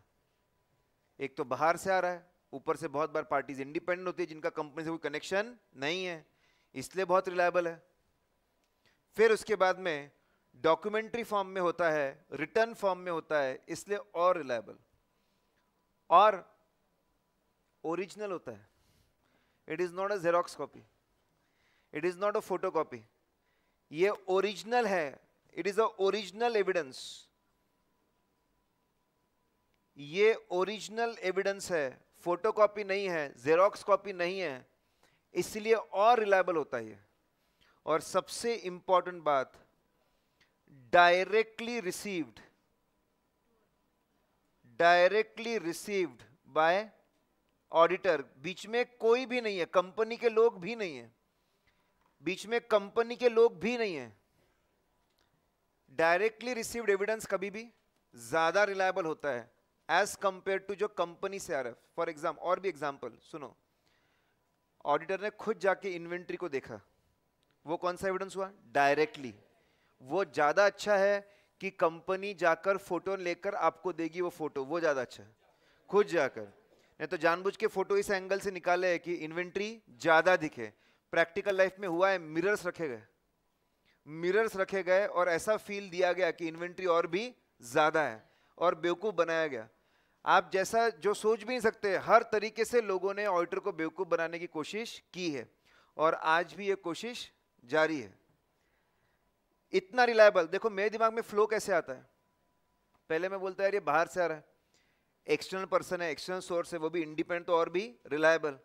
एक तो बाहर से आ रहा है ऊपर से बहुत बार पार्टीज इंडिपेंडेंट होती है जिनका कंपनी से कोई कनेक्शन नहीं है इसलिए बहुत रिलायबल है फिर उसके बाद में डॉक्यूमेंट्री फॉर्म में होता है रिटर्न फॉर्म में होता है इसलिए और रिलायबल और ओरिजिनल होता है it is not a xerox copy it is not a photocopy ये ओरिजिनल है it is a original evidence ये ओरिजिनल एविडेंस है फोटो कॉपी नहीं है जेरोक्स कॉपी नहीं है इसलिए और रिलायबल होता है और सबसे इंपॉर्टेंट बात directly received directly received by auditor बीच में कोई भी नहीं है कंपनी के लोग भी नहीं है बीच में कंपनी के लोग भी नहीं है डायरेक्टली रिसीव्ड एविडेंस कभी भी ज्यादा रिलायबल होता है एज कंपेयर टू जो कंपनी से आ रहा है फॉर एग्जाम्पल और भी एग्जाम्पल सुनो ऑडिटर ने खुद जाके इन्वेंट्री को देखा वो कौन सा एविडेंस हुआ डायरेक्टली वो ज़्यादा अच्छा है कि कंपनी जाकर फोटो लेकर आपको देगी वो फोटो वो ज़्यादा अच्छा है खुद जाकर नहीं तो जानबूझ के फोटो इस एंगल से निकाले है कि इन्वेंट्री ज़्यादा दिखे प्रैक्टिकल लाइफ में हुआ है मिरर्स रखे गए मिरर्स रखे गए और ऐसा फील दिया गया कि इन्वेंट्री और भी ज़्यादा है और बेवकूफ़ बनाया गया आप जैसा जो सोच भी नहीं सकते हर तरीके से लोगों ने ऑडिटर को बेवकूफ़ बनाने की कोशिश की है और आज भी ये कोशिश जारी है इतना रिलायबल देखो मेरे दिमाग में फ्लो कैसे आता है पहले मैं बोलता है यार ये बाहर से आ रहा है एक्सटर्नल पर्सन है एक्सटर्नल सोर्स है वो भी इंडिपेंडेंट तो और भी रिलायबल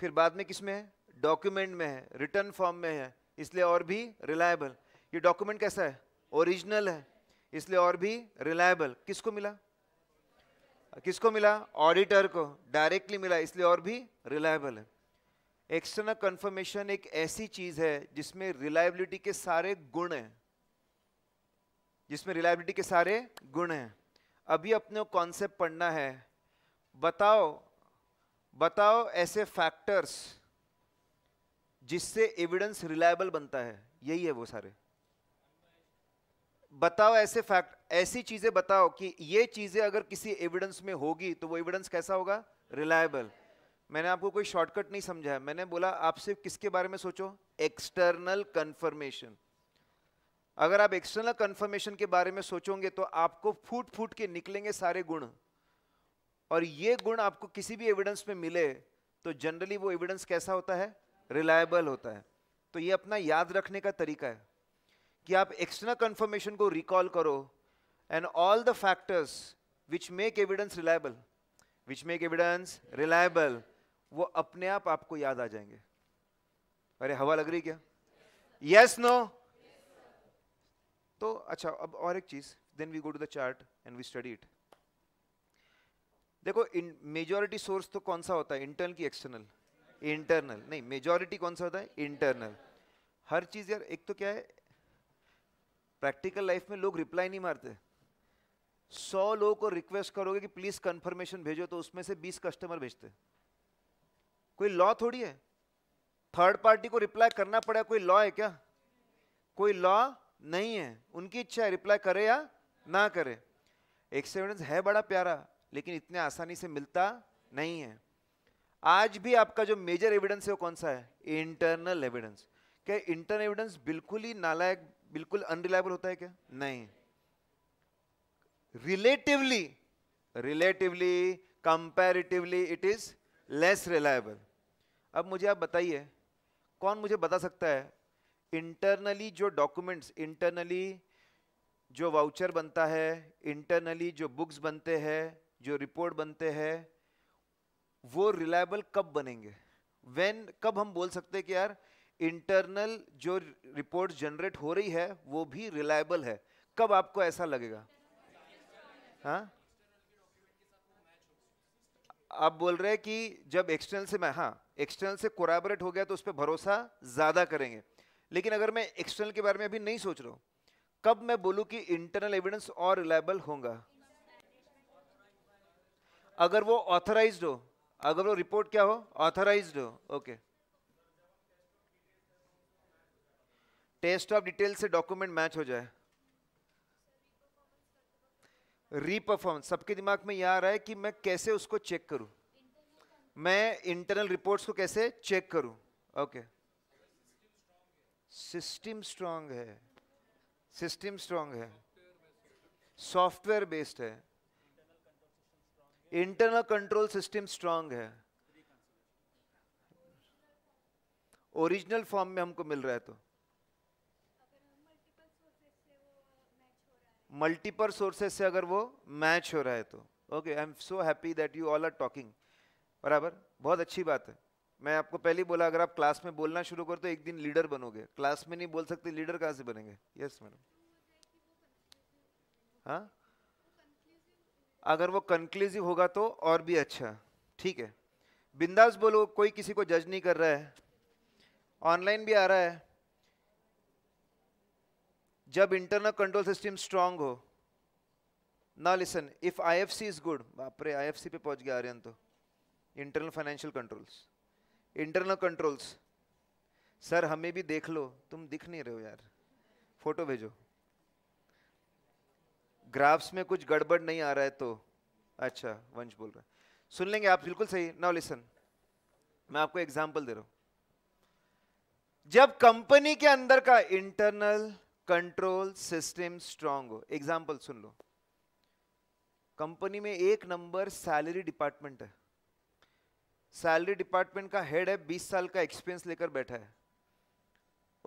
फिर बाद में किस में है डॉक्यूमेंट में है रिटर्न फॉर्म में है इसलिए और भी रिलायबल ये डॉक्यूमेंट कैसा है ओरिजिनल है इसलिए और भी रिलायबल किसको मिला किसको मिला ऑडिटर को डायरेक्टली मिला इसलिए और भी रिलायबल है एक्सटर्नल कंफर्मेशन एक ऐसी चीज है जिसमें रिलायबिलिटी के सारे गुण हैं जिसमें रिलायबिलिटी के सारे गुण हैं अभी अपने कॉन्सेप्ट पढ़ना है बताओ बताओ ऐसे फैक्टर्स जिससे एविडेंस रिलायबल बनता है यही है वो सारे बताओ ऐसे फैक्ट ऐसी चीजें बताओ कि ये चीजें अगर किसी एविडेंस में होगी तो वो एविडेंस कैसा होगा रिलायबल मैंने आपको कोई शॉर्टकट नहीं समझा मैंने बोला आप सिर्फ किसके बारे में सोचो एक्सटर्नल कंफर्मेशन अगर आप एक्सटर्नल कंफर्मेशन के बारे में सोचोगे तो आपको फूट फूट के निकलेंगे सारे गुण और ये गुण आपको किसी भी एविडेंस में मिले तो जनरली वो एविडेंस कैसा होता है रिलायबल होता है तो ये अपना याद रखने का तरीका है कि आप एक्सटर्नल कंफर्मेशन को रिकॉल करो and all the factors which make evidence reliable which make evidence reliable वो अपने आप आपको याद आ जाएंगे अरे हवा लग रही क्या यस yes, नो no? तो अच्छा अब और एक चीज़ then we go to the chart and we study it देखो इन मेजोरिटी सोर्स तो कौन सा होता है इंटरनल की एक्सटर्नल इंटरनल नहीं मेजोरिटी कौन सा होता है इंटरनल हर चीज़ यार एक तो क्या है प्रैक्टिकल लाइफ में लोग रिप्लाई नहीं मारते सौ लोगों को रिक्वेस्ट करोगे कि प्लीज़ कंफर्मेशन भेजो तो उसमें से बीस कस्टमर भेजते कोई लॉ थोड़ी है थर्ड पार्टी को रिप्लाई करना पड़ा कोई लॉ है क्या कोई लॉ नहीं है उनकी इच्छा है रिप्लाई करे या ना करे एक्सेप्टेंस है बड़ा प्यारा लेकिन इतने आसानी से मिलता नहीं है आज भी आपका जो मेजर एविडेंस है वो कौन सा है इंटरनल एविडेंस क्या इंटरनल एविडेंस बिल्कुल ही नालायक बिल्कुल अनरिलायबल होता है क्या नहीं relatively relatively comparatively it is less reliable अब मुझे आप बताइए कौन मुझे बता सकता है इंटरनली जो डॉक्यूमेंट्स इंटरनली जो वाउचर बनता है इंटरनली जो बुक्स बनते हैं जो रिपोर्ट बनते हैं वो रिलायबल कब बनेंगे वेन कब हम बोल सकते हैं कि यार इंटरनल जो रिपोर्ट जनरेट हो रही है वो भी रिलायबल है कब आपको ऐसा लगेगा हाँ आप बोल रहे हैं कि जब एक्सटर्नल से मैं हाँ एक्सटर्नल से कोराबरेट हो गया तो उस पर भरोसा ज़्यादा करेंगे लेकिन अगर मैं एक्सटर्नल के बारे में अभी नहीं सोच रहा हूं कब मैं बोलूं कि इंटरनल एविडेंस और रिलायबल होगा अगर वो ऑथराइज हो अगर वो रिपोर्ट क्या हो ऑथराइज हो ओके टेस्ट ऑफ डिटेल से डॉक्यूमेंट मैच हो जाए रीपरफॉर्म सबके दिमाग में यह आ रहा है कि मैं कैसे उसको चेक करूं मैं इंटरनल रिपोर्ट्स को कैसे चेक करूं ओके okay. सिस्टम स्ट्रांग है सिस्टम स्ट्रांग है सॉफ्टवेयर बेस्ड है इंटरनल कंट्रोल सिस्टम स्ट्रांग है ओरिजिनल फॉर्म में हमको मिल रहा है तो मल्टीपल सोर्सेज से अगर वो मैच हो रहा है तो okay I am so happy that you all are talking बराबर बहुत अच्छी बात है मैं आपको पहले ही बोला अगर आप क्लास में बोलना शुरू करो तो एक दिन लीडर बनोगे क्लास में नहीं बोल सकते लीडर कहाँ से बनेंगे यस मैडम हाँ अगर वो कंक्लूसिव होगा तो और भी अच्छा ठीक है बिंदास बोलो कोई किसी को जज नहीं कर रहा है ऑनलाइन भी आ रहा है जब इंटरनल कंट्रोल सिस्टम स्ट्रांग हो ना listen if I F C is good बापरे आई एफ सी पे पहुंच गया आर्यन तो internal financial controls internal controls sir हमें भी देख लो तुम दिख नहीं रहे हो यार फोटो भेजो ग्राफ्स में कुछ गड़बड़ नहीं आ रहा है तो अच्छा वंश बोल रहा है सुन लेंगे आप बिल्कुल सही नाउ लिसन मैं आपको एग्जांपल दे रहा हूं जब कंपनी के अंदर का इंटरनल कंट्रोल सिस्टम स्ट्रांग हो एग्जांपल सुन लो कंपनी में एक नंबर सैलरी डिपार्टमेंट है सैलरी डिपार्टमेंट का हेड है बीस साल का एक्सपीरियंस लेकर बैठा है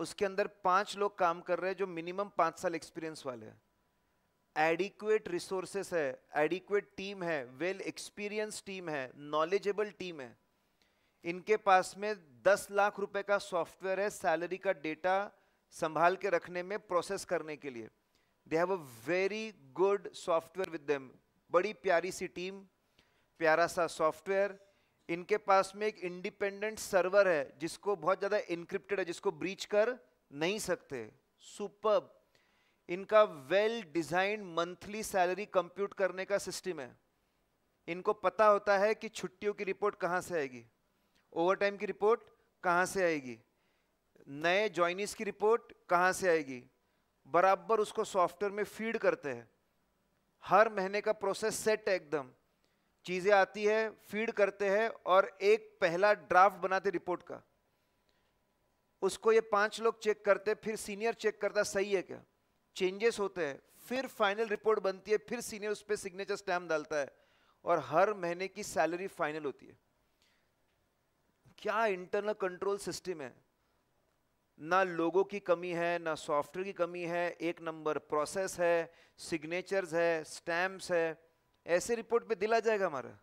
उसके अंदर पांच लोग काम कर रहे हैं जो मिनिमम पांच साल एक्सपीरियंस वाले हैं एडिक्वेट रिसोर्सेस है एडिक्वेट टीम है वेल एक्सपीरियंस टीम है नॉलेजेबल टीम है इनके पास में दस लाख रुपए का सॉफ्टवेयर है सैलरी का डेटा संभाल के रखने में प्रोसेस करने के लिए they have a very good software with them बड़ी प्यारी सी टीम प्यारा सा सॉफ्टवेयर इनके पास में एक इंडिपेंडेंट सर्वर है जिसको बहुत ज़्यादा इनक्रिप्टेड है जिसको ब्रीच कर नहीं सकते सुपर इनका well design monthly salary compute करने का सिस्टम है इनको पता होता है कि छुट्टियों की रिपोर्ट कहाँ से आएगी ओवरटाइम की रिपोर्ट कहां से आएगी नए ज्वाइनिस की रिपोर्ट कहां से आएगी बराबर उसको सॉफ्टवेयर में फीड करते हैं हर महीने का प्रोसेस सेट है एकदम चीज़ें आती है फीड करते हैं और एक पहला ड्राफ्ट बनाते रिपोर्ट का उसको ये पांच लोग चेक करते फिर सीनियर चेक करता सही है क्या चेंजेस होते हैं फिर फाइनल रिपोर्ट बनती है फिर सीनियर उस पर सिग्नेचर स्टैम्प डालता है और हर महीने की सैलरी फाइनल होती है क्या इंटरनल कंट्रोल सिस्टम है ना लोगों की कमी है ना सॉफ्टवेयर की कमी है एक नंबर प्रोसेस है सिग्नेचर्स है स्टैम्प्स है ऐसे रिपोर्ट पे दिला जाएगा हमारा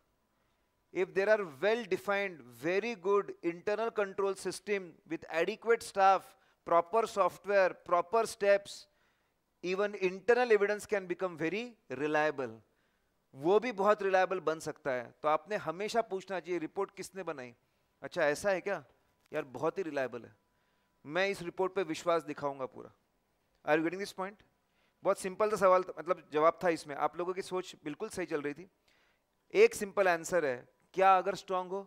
if there are well defined very good internal control system with adequate staff proper software proper steps even internal evidence can become very reliable वो भी बहुत रिलायबल बन सकता है तो आपने हमेशा पूछना चाहिए रिपोर्ट किसने बनाई अच्छा ऐसा है क्या यार बहुत ही रिलायबल है मैं इस रिपोर्ट पे विश्वास दिखाऊंगा पूरा I you getting this point बहुत सिंपल था सवाल था मतलब जवाब था इसमें आप लोगों की सोच बिल्कुल सही चल रही थी एक सिंपल आंसर है क्या अगर स्ट्रांग हो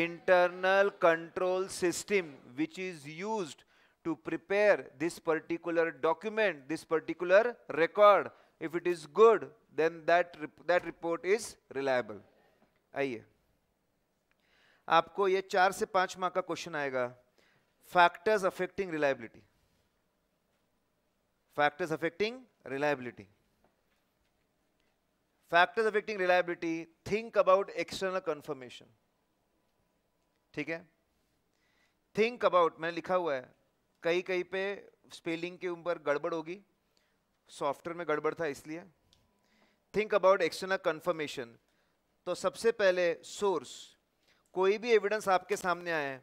internal control system which is use to prepare this particular document this particular record if it is good then that that report is reliable आइए आपको यह चार से पांच माह का क्वेश्चन आएगा factors affecting reliability factors affecting reliability. Factors affecting reliability, think about external confirmation. ठीक है थिंक अबाउट मैंने लिखा हुआ है कहीं कहीं पे स्पेलिंग के ऊपर गड़बड़ होगी सॉफ्टवेयर में गड़बड़ था इसलिए थिंक अबाउट एक्सटर्नल कन्फर्मेशन तो सबसे पहले सोर्स कोई भी एविडेंस आपके सामने आए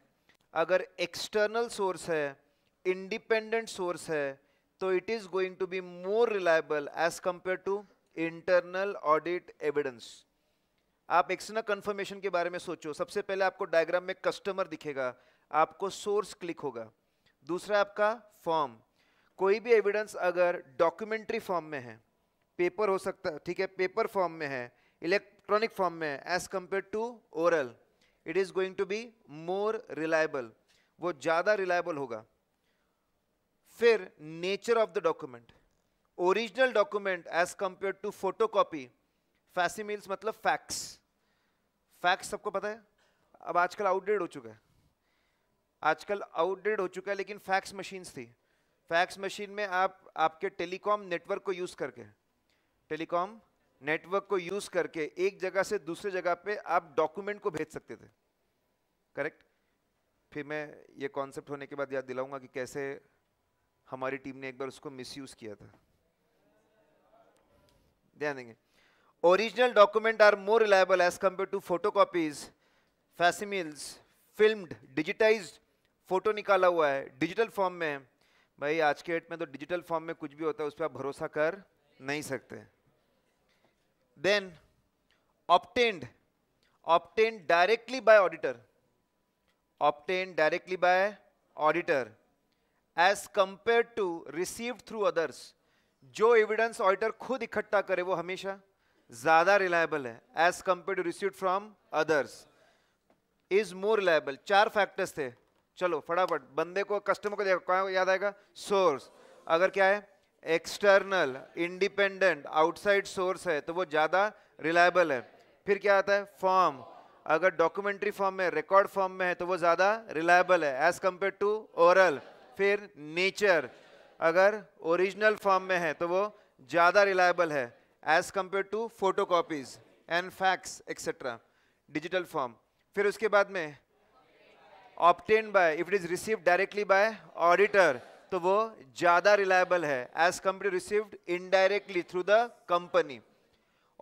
अगर एक्सटर्नल सोर्स है इंडिपेंडेंट सोर्स है तो it is going to be more reliable as compare to internal audit evidence आप एक्सटर्नल कंफर्मेशन के बारे में सोचो सबसे पहले आपको डायग्राम में कस्टमर दिखेगा आपको सोर्स क्लिक होगा दूसरा आपका फॉर्म कोई भी एविडेंस अगर डॉक्यूमेंट्री फॉर्म में है पेपर हो सकता है ठीक है पेपर फॉर्म में है इलेक्ट्रॉनिक फॉर्म में है as compare to oral it is going to be more reliable वो ज़्यादा रिलायबल होगा फिर nature of the document original document as compare to photocopy facsimiles मतलब फैक्स फैक्स सबको पता है अब आजकल आउटडेट हो चुका है आजकल आउटडेट हो चुका है लेकिन फैक्स मशीन्स थी फैक्स मशीन में आप आपके टेलीकॉम नेटवर्क को यूज़ करके टेलीकॉम नेटवर्क को यूज़ करके एक जगह से दूसरे जगह पे आप डॉक्यूमेंट को भेज सकते थे करेक्ट फिर मैं ये कॉन्सेप्ट होने के बाद याद दिलाऊंगा कि कैसे हमारी टीम ने एक बार उसको मिसयूज किया था ध्यान देंगे original document are more reliable as compare to photocopies facsimiles filmed digitise photo निकाला हुआ है डिजिटल फॉर्म में भाई आज के डेट में तो डिजिटल फॉर्म में कुछ भी होता है उस पर आप भरोसा कर नहीं सकते then obtained obtained directly by auditor obtained directly by auditor as compare to receive through others जो एविडेंस ऑडिटर खुद इकट्ठा करे वो हमेशा ज्यादा रिलायबल है as compare to receive from others is more reliable चार फैक्टर्स थे चलो फटाफट बंदे को कस्टमर को देखा याद आएगा सोर्स अगर क्या है एक्सटर्नल इंडिपेंडेंट आउटसाइड सोर्स है तो वो ज़्यादा रिलायबल है फिर क्या आता है फॉर्म अगर डॉक्यूमेंट्री फॉर्म में रिकॉर्ड फॉर्म में है तो वो ज़्यादा रिलायबल है एज कम्पेयर टू ओरल फिर नेचर अगर ओरिजिनल फॉर्म में है तो वो ज़्यादा रिलायबल है as compare to photocopies and fax etcetera digital form फिर उसके बाद में obtain by if it is receive directly by auditor तो वो ज़्यादा रिलायबल है as compare received indirectly through the company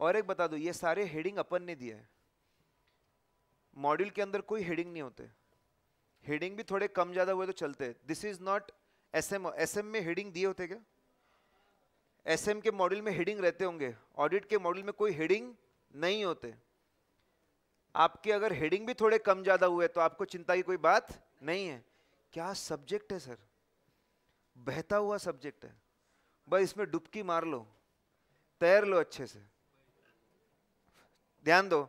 और एक बता दो ये सारे हेडिंग अपन ने दिए है मॉड्यूल के अंदर कोई हेडिंग नहीं होते हेडिंग भी थोड़े कम ज़्यादा हुए तो चलते हैं this is not S M S M में हेडिंग दिए होते क्या एस एम के मॉडल में हेडिंग रहते होंगे ऑडिट के मॉडल में कोई हेडिंग नहीं होते आपके अगर हेडिंग भी थोड़े कम ज़्यादा हुए तो आपको चिंता की कोई बात नहीं है क्या सब्जेक्ट है सर बहता हुआ सब्जेक्ट है बस इसमें डुबकी मार लो तैर लो अच्छे से ध्यान दो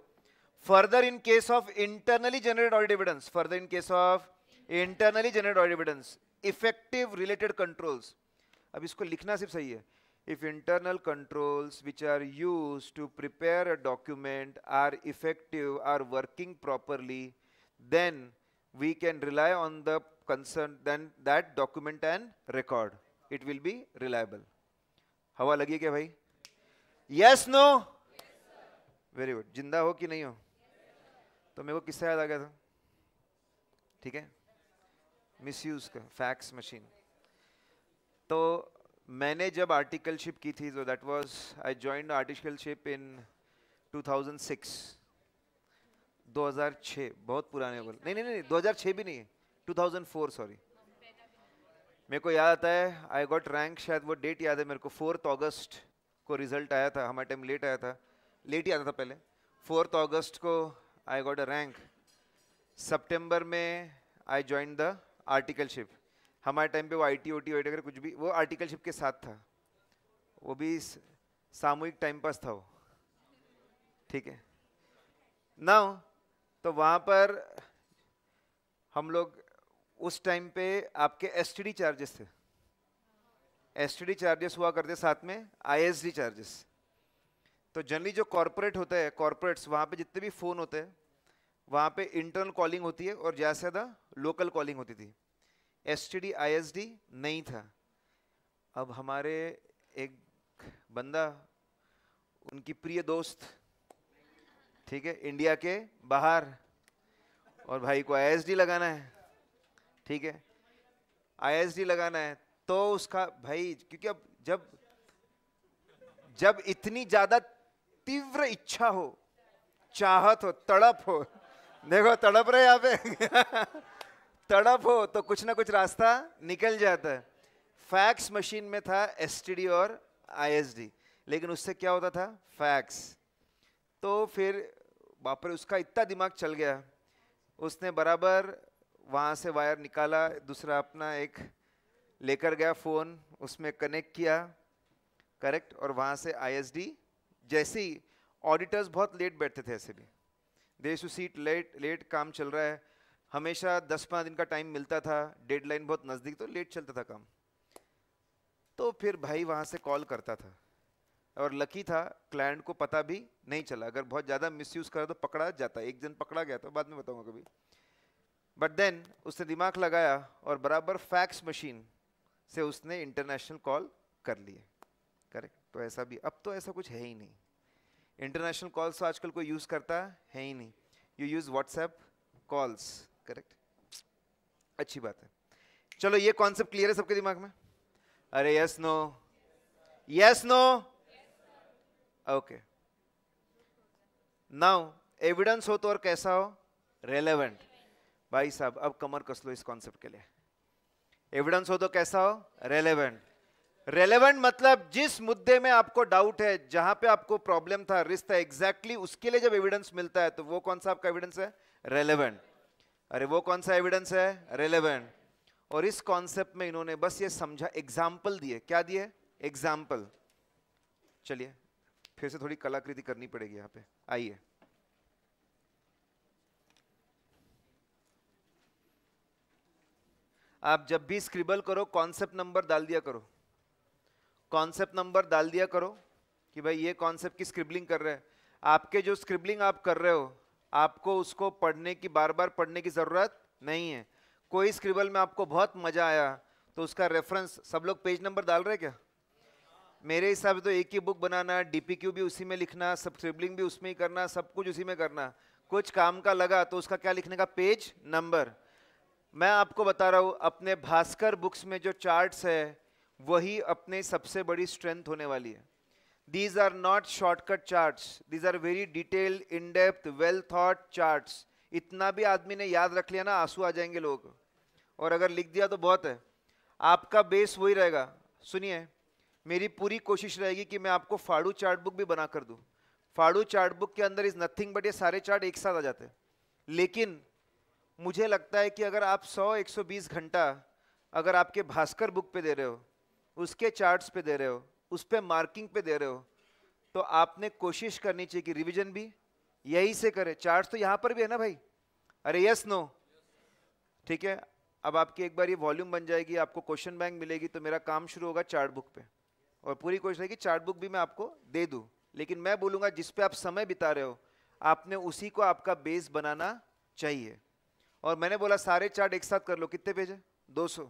further in case of internally generated audit evidence further in case of internally generated audit evidence effective related controls अब इसको लिखना सिर्फ सही है if internal controls which are used to prepare a document are effective are working properly then we can rely on the concern then that document and record it will be reliable हवा लगी क्या भाई yes no yes, very good जिंदा हो कि नहीं हो तो मेरे को किससे याद आ गया था ठीक है मिसयूज का फैक्स मशीन तो मैंने जब आर्टिकलशिप की थी तो that was I join articleship in 2006 2006 बहुत पुराने बोल नहीं नहीं नहीं 2006 भी नहीं है 2004 सॉरी मेरे को याद आता है आई गॉट रैंक शायद वो डेट याद है मेरे को फोर्थ अगस्त को रिजल्ट आया था हमारे टाइम लेट आया था लेट ही आता था पहले फोर्थ अगस्त को I got a rank. September में I joined the articleship. हमारे टाइम पे वो आई टी ओ टी वगैरह कुछ भी वो आर्टिकलशिप के साथ था वो भी सामूहिक टाइम पास था वो ठीक है ना तो वहाँ पर हम लोग उस टाइम पे आपके एस चार्जेस थे एस चार्जेस हुआ करते साथ में आई चार्जेस तो जनरली जो कॉरपोरेट होता है कॉरपोरेट्स वहाँ पे जितने भी फ़ोन होते हैं वहाँ पे इंटरनल कॉलिंग होती है और ज़्यादा से ज़्यादा लोकल कॉलिंग होती थी एस टी नहीं था अब हमारे एक बंदा उनकी प्रिय दोस्त ठीक है इंडिया के बाहर और भाई को आई लगाना है ठीक है आई लगाना है तो उसका भाई क्योंकि अब जब जब इतनी ज़्यादा तीव्र इच्छा हो चाहत हो तड़प हो देखो तड़प रहे यहाँ पे तड़प हो तो कुछ ना कुछ रास्ता निकल जाता है फैक्स मशीन में था एस और आई लेकिन उससे क्या होता था फैक्स तो फिर बापरे उसका इतना दिमाग चल गया उसने बराबर वहाँ से वायर निकाला दूसरा अपना एक लेकर गया फ़ोन उसमें कनेक्ट किया करेक्ट और वहाँ से आई जैसे ही ऑडिटर्स बहुत लेट बैठते थे ऐसे भी देश टू सीट लेट लेट काम चल रहा है हमेशा दस पाँच दिन का टाइम मिलता था डेडलाइन बहुत नज़दीक तो लेट चलता था काम तो फिर भाई वहाँ से कॉल करता था और लकी था क्लाइंट को पता भी नहीं चला अगर बहुत ज़्यादा मिसयूज़ करा तो पकड़ा जाता एक दिन पकड़ा गया था तो बाद में बताऊँगा कभी बट देन उसने दिमाग लगाया और बराबर फैक्स मशीन से उसने इंटरनेशनल कॉल कर लिए करेक्ट तो ऐसा भी अब तो ऐसा कुछ है ही नहीं इंटरनेशनल कॉल्स तो आजकल कोई यूज़ करता है ही नहीं you use WhatsApp calls correct अच्छी बात है चलो ये कॉन्सेप्ट क्लियर है सबके दिमाग में अरे yes no yes no okay now evidence हो तो और कैसा हो रेलेवेंट भाई साहब अब कमर कस लो इस कॉन्सेप्ट के लिए एविडेंस हो तो कैसा हो रेलेवेंट रेलेवेंट मतलब जिस मुद्दे में आपको डाउट है जहां पे आपको प्रॉब्लम था रिस्क था एग्जैक्टली exactly उसके लिए जब एविडेंस मिलता है तो वो कौन सा आपका एविडेंस है रेलेवेंट अरे वो कौन सा एविडेंस है रेलेवेंट और इस कॉन्सेप्ट में इन्होंने बस ये समझा एग्जाम्पल दिए क्या दिए एग्जाम्पल चलिए फिर से थोड़ी कलाकृति करनी पड़ेगी यहाँ पे आइए आप जब भी स्क्रिबल करो कॉन्सेप्ट नंबर डाल दिया करो कॉन्सेप्ट नंबर डाल दिया करो कि भाई ये कॉन्सेप्ट की स्क्रिबलिंग कर रहे हैं आपके जो स्क्रिबलिंग आप कर रहे हो आपको उसको पढ़ने की बार बार पढ़ने की ज़रूरत नहीं है कोई स्क्रिबल में आपको बहुत मज़ा आया तो उसका रेफरेंस सब लोग पेज नंबर डाल रहे क्या मेरे हिसाब से तो एक ही बुक बनाना डी भी उसी में लिखना सब स्क्रिबलिंग भी उसमें ही करना सब कुछ उसी में करना कुछ काम का लगा तो उसका क्या लिखने का पेज नंबर मैं आपको बता रहा हूँ अपने भास्कर बुक्स में जो चार्ट्स है वही अपने सबसे बड़ी स्ट्रेंथ होने वाली है these are not shortcut charts these are very detailed in depth well thought charts इतना भी आदमी ने याद रख लिया ना आंसू आ जाएंगे लोग और अगर लिख दिया तो बहुत है आपका बेस वही रहेगा सुनिए मेरी पूरी कोशिश रहेगी कि मैं आपको फाड़ू चार्ट बुक भी बना कर दूँ फाड़ू चार्ट बुक के अंदर इज़ नथिंग बट ये सारे चार्ट एक साथ आ जाते हैं लेकिन मुझे लगता है कि अगर आप 100 120 घंटा अगर आपके भास्कर बुक पे दे रहे हो उसके चार्ट्स पे दे रहे हो उस पर मार्किंग पे दे रहे हो तो आपने कोशिश करनी चाहिए कि रिविजन भी यही से करें चार्ट्स तो यहाँ पर भी है ना भाई अरे यस नो ठीक है अब आपकी एक बार ये वॉल्यूम बन जाएगी आपको क्वेश्चन बैंक मिलेगी तो मेरा काम शुरू होगा चार्ट बुक पे और पूरी कोशिश रहेगी चार्ट बुक भी मैं आपको दे दूँ लेकिन मैं बोलूँगा जिस पे आप समय बिता रहे हो आपने उसी को आपका बेस बनाना चाहिए और मैंने बोला सारे चार्ट एक साथ कर लो कितने पेज है 200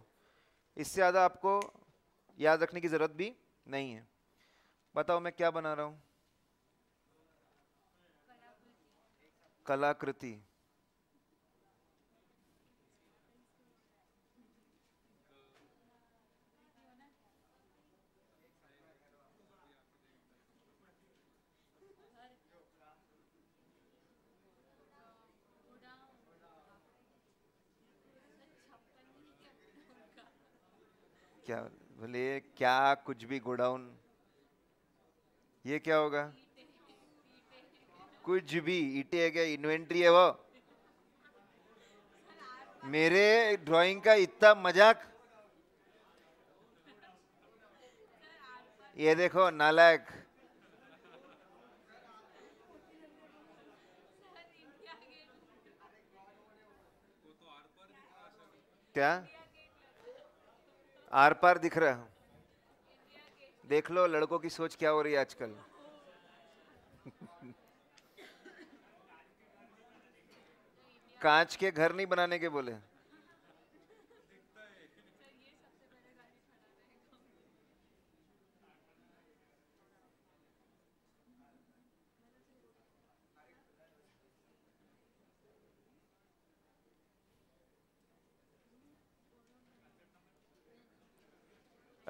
इससे ज़्यादा आपको याद रखने की ज़रूरत भी नहीं है बताओ मैं क्या बना रहा हूं कलाकृति क्या बोले क्या कुछ भी गोडाउन ये क्या होगा कुछ भी ईटे है क्या इन्वेंट्री है वो मेरे ड्राइंग का इतना मजाक ये देखो नालायक क्या आर पार दिख रहा हूं देख लो लड़कों की सोच क्या हो रही है आजकल कांच के घर नहीं बनाने के बोले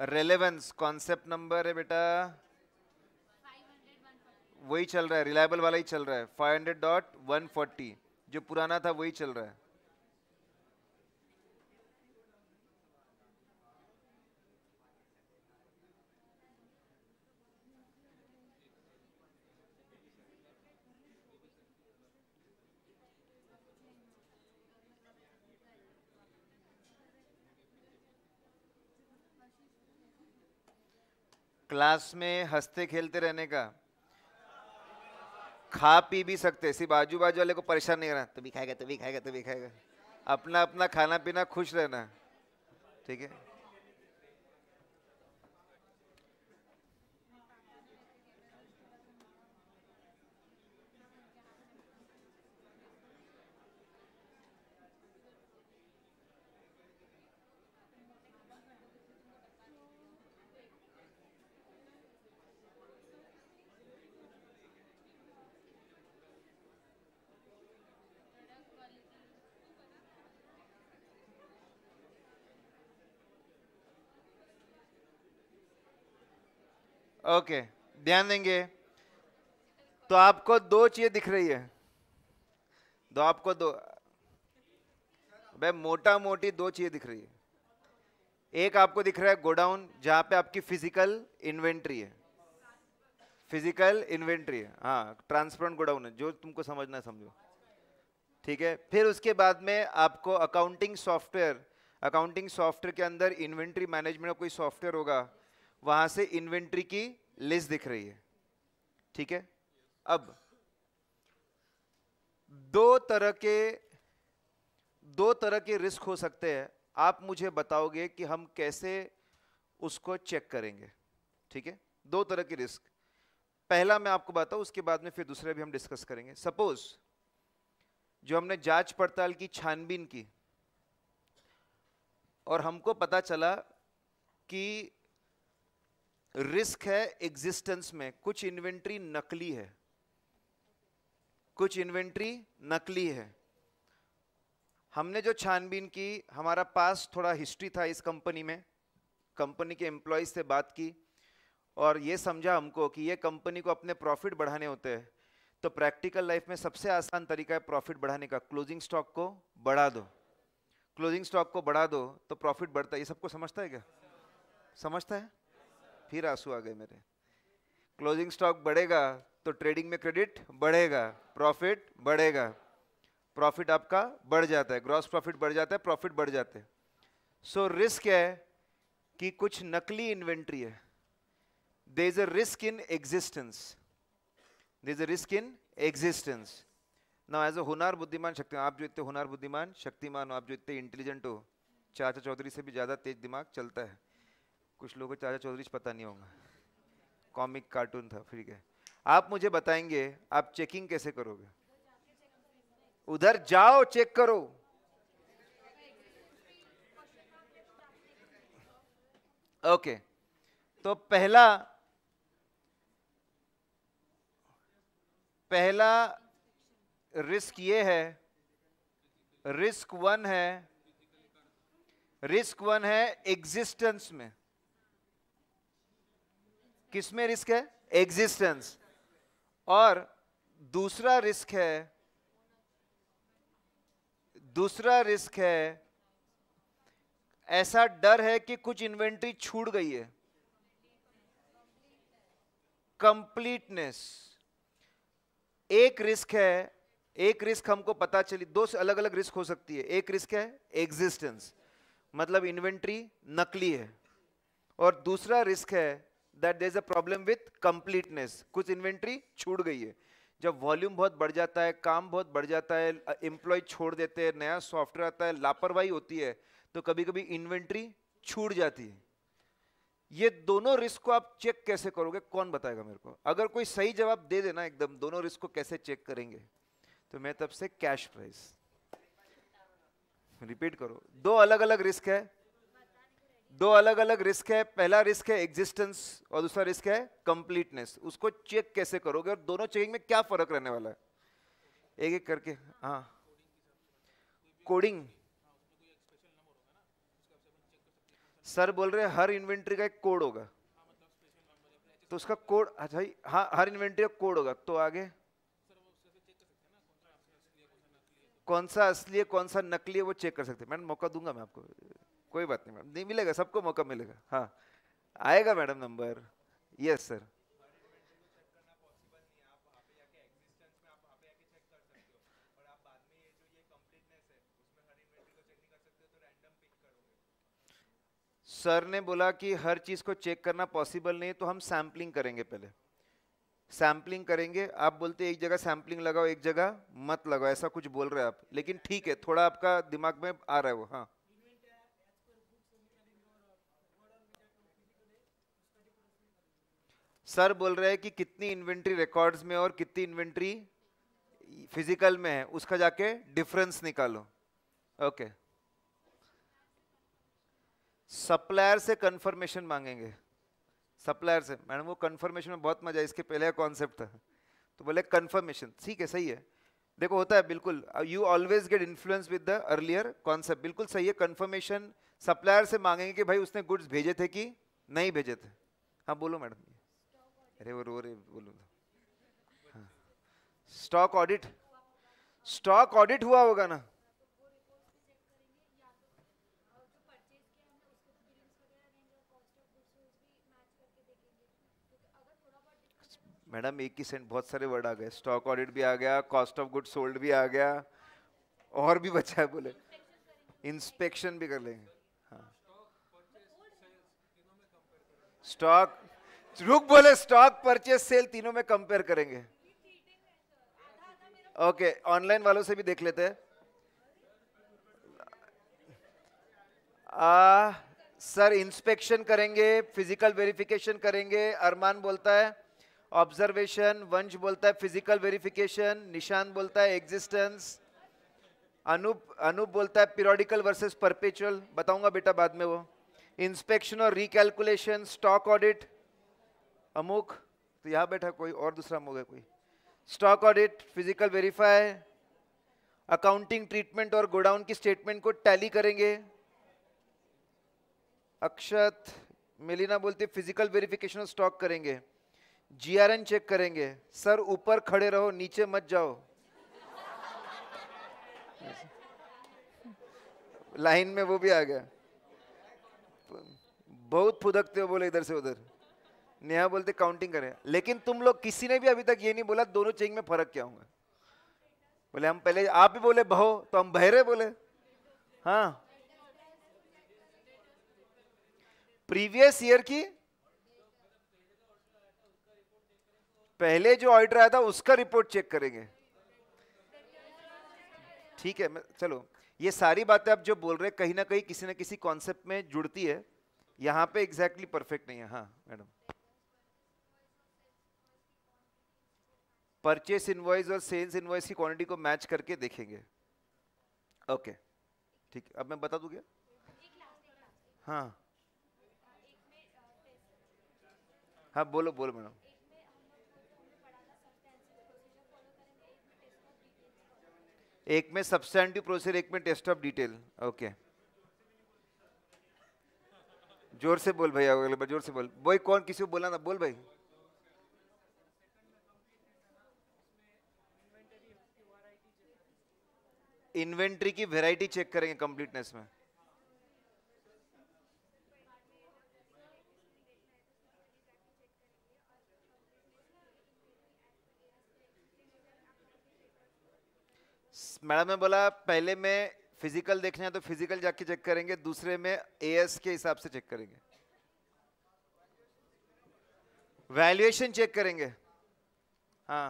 रेलेवेंस कॉन्सेप्ट नंबर है बेटा वही चल रहा है रिलायबल वाला ही चल रहा है 500.140 डॉट जो पुराना था वही चल रहा है क्लास में हंसते खेलते रहने का खा पी भी सकते सिर्फ आजू बाजू वाले को परेशान नहीं करना तभी खाएगा तभी खाएगा तभी खाएगा अपना अपना खाना पीना खुश रहना ठीक है ओके ध्यान देंगे तो आपको दो चीज़ दिख रही है तो आपको दो भाई मोटा मोटी दो चीज़ें दिख रही है एक आपको दिख रहा है गोडाउन जहां पे आपकी फिजिकल इन्वेंट्री है फिजिकल इन्वेंट्री है हाँ ट्रांसपेरेंट गोडाउन है जो तुमको समझना है समझो ठीक है फिर उसके बाद में आपको अकाउंटिंग सॉफ्टवेयर अकाउंटिंग सॉफ्टवेयर के अंदर इन्वेंट्री मैनेजमेंट का कोई सॉफ्टवेयर होगा वहां से इन्वेंट्री की लिस्ट दिख रही है ठीक है अब दो तरह के दो तरह के रिस्क हो सकते हैं आप मुझे बताओगे कि हम कैसे उसको चेक करेंगे ठीक है दो तरह की रिस्क पहला मैं आपको बताऊं उसके बाद में फिर दूसरे भी हम डिस्कस करेंगे सपोज जो हमने जांच पड़ताल की छानबीन की और हमको पता चला कि रिस्क है एग्जिस्टेंस में कुछ इन्वेंट्री नकली है कुछ इन्वेंट्री नकली है हमने जो छानबीन की हमारा पास थोड़ा हिस्ट्री था इस कंपनी में कंपनी के एम्प्लॉयज से बात की और ये समझा हमको कि ये कंपनी को अपने प्रॉफिट बढ़ाने होते हैं तो प्रैक्टिकल लाइफ में सबसे आसान तरीका है प्रॉफिट बढ़ाने का क्लोजिंग स्टॉक को बढ़ा दो क्लोजिंग स्टॉक को बढ़ा दो तो प्रॉफिट बढ़ता है ये सबको समझता है क्या समझता है फिर आंसू आ गए मेरे क्लोजिंग स्टॉक बढ़ेगा तो ट्रेडिंग में क्रेडिट बढ़ेगा प्रॉफिट बढ़ेगा प्रॉफिट आपका बढ़ जाता है ग्रॉस प्रॉफिट बढ़ जाता है प्रॉफिट बढ़ जाते हैं सो रिस्क है कि कुछ नकली इन्वेंट्री है there is a risk in existence there is a risk in existence ना एज अ हुनर बुद्धिमान शक्ति आप जो इतने हुनर बुद्धिमान शक्तिमान हो आप जो इतने इंटेलिजेंट हो चाचा चौधरी से भी ज़्यादा तेज दिमाग चलता है कुछ लोगों को चाचा चौधरी पता नहीं होगा कॉमिक कार्टून था ठीक है आप मुझे बताएंगे आप चेकिंग कैसे करोगे उधर जाओ चेक करो ओके okay. तो पहला पहला रिस्क ये है रिस्क वन है रिस्क वन है एग्जिस्टेंस में किस में रिस्क है एग्जिस्टेंस और दूसरा रिस्क है दूसरा रिस्क है ऐसा डर है कि कुछ इन्वेंट्री छूट गई है कंप्लीटनेस एक रिस्क है एक रिस्क हमको पता चली दो से अलग अलग रिस्क हो सकती है एक रिस्क है एग्जिस्टेंस मतलब इन्वेंट्री नकली है और दूसरा रिस्क है that there is a problem with completeness कुछ इन्वेंट्री छूट गई है जब वॉल्यूम बहुत बढ़ जाता है काम बहुत बढ़ जाता है एम्प्लॉय छोड़ देते हैं नया सॉफ्टवेयर आता है लापरवाही होती है तो कभी कभी इन्वेंट्री छूट जाती है ये दोनों रिस्क को आप चेक कैसे करोगे कौन बताएगा मेरे को अगर कोई सही जवाब दे देना एकदम दोनों रिस्क को कैसे चेक करेंगे तो मैं तब से कैश प्राइस रिपीट करो दो अलग अलग रिस्क है दो अलग अलग रिस्क है पहला रिस्क है एग्जिस्टेंस और दूसरा रिस्क है कंप्लीटनेस उसको चेक कैसे करोगे और दोनों चेकिंग में क्या फर्क रहने वाला है एक एक करके हाँ कोडिंग सर बोल रहे हैं हर इन्वेंट्री का एक कोड होगा तो उसका कोड अच्छा हाँ हर इन्वेंट्री का कोड होगा तो आगे कौन सा असली है कौन सा नकली है वो चेक कर सकते हैं मैडम मौका दूंगा मैं आपको कोई बात नहीं मैडम नहीं मिलेगा सबको मौका मिलेगा हाँ आएगा मैडम नंबर यस सर सर ने बोला कि हर चीज़ को चेक करना पॉसिबल नहीं है तो हम सैम्पलिंग करेंगे पहले सैम्पलिंग करेंगे आप बोलते एक जगह सैम्पलिंग लगाओ एक जगह मत लगाओ ऐसा कुछ बोल रहे हैं आप लेकिन ठीक है थोड़ा आपका दिमाग में आ रहा है वो हाँ सर बोल रहे हैं कि कितनी इन्वेंट्री रिकॉर्ड्स में और कितनी इन्वेंट्री फिजिकल में है उसका जाके डिफरेंस निकालो ओके सप्लायर से कंफर्मेशन मांगेंगे सप्लायर से मैडम वो कंफर्मेशन में बहुत मजा है इसके पहले का कॉन्सेप्ट था तो बोले कंफर्मेशन ठीक है सही है देखो होता है बिल्कुल you always get influence with the earlier concept बिल्कुल सही है कंफर्मेशन सप्लायर से मांगेंगे कि भाई उसने गुड्स भेजे थे कि नहीं भेजे थे हाँ बोलो मैडम अरे वो रो रहे बोलो तो। हाँ स्टॉक ऑडिट स्टॉक ऑडिट हुआ होगा ना मैडम एक ही सेंट बहुत सारे वर्ड आ गए स्टॉक ऑडिट भी आ गया कॉस्ट ऑफ गुड सोल्ड भी आ गया और भी बचा है बोले इंस्पेक्शन भी कर लेंगे हाँ स्टॉक रुक बोले स्टॉक परचेस सेल तीनों में कंपेयर करेंगे ओके ऑनलाइन वालों से भी देख लेते हैं आ, सर इंस्पेक्शन करेंगे फिजिकल वेरिफिकेशन करेंगे अरमान बोलता है ऑब्जर्वेशन वंश बोलता है फिजिकल वेरिफिकेशन निशान बोलता है एग्जिस्टेंस अनूप अनूप बोलता है पीरियडिकल वर्सेस परपेचुअल बताऊंगा बेटा बाद में वो इंस्पेक्शन और रिकैलकुलेशन स्टॉक ऑडिट अमुक तो यहाँ बैठा कोई और दूसरा अमुक है कोई stock audit physical verify accounting treatment और गोडाउन की स्टेटमेंट को टैली करेंगे अक्षत मेलिना बोलती फिजिकल वेरिफिकेशन और स्टॉक करेंगे जीआरएन चेक करेंगे सर ऊपर खड़े रहो नीचे मत जाओ लाइन में वो भी आ गया बहुत फुदकते हो बोले इधर से उधर नेहा बोलते काउंटिंग करें लेकिन तुम लोग किसी ने भी अभी तक ये नहीं बोला दोनों चेंज में फर्क क्या होगा बोले हम पहले आप भी बोले बहो तो हम बहरे बोले हाँ प्रीवियस ईयर की पहले जो ऑर्डर आया था उसका रिपोर्ट चेक करेंगे ठीक है चलो ये सारी बातें आप जो बोल रहे हैं कहीं ना कहीं किसी ना किसी कॉन्सेप्ट में जुड़ती है यहाँ पे एग्जैक्टली exactly परफेक्ट नहीं है हाँ मैडम परचेस इनवॉइस और सेल्स इनवॉइस की क्वांटिटी को मैच करके देखेंगे ओके okay. ठीक अब मैं बता दू क्या हाँ हाँ बोलो बोलो मैडम एक में सब्सटैंटिव प्रोसेस एक में टेस्ट ऑफ डिटेल ओके जोर से बोल भैया अगले बार जोर से बोल भाई कौन किसी को बोला ना बोल भाई इन्वेंट्री की वेराइटी चेक करेंगे कंप्लीटनेस में मैडम ने बोला पहले में फिजिकल देखने हैं तो फिजिकल जाके चेक करेंगे दूसरे में एएस के हिसाब से चेक करेंगे वैल्यूएशन चेक करेंगे हाँ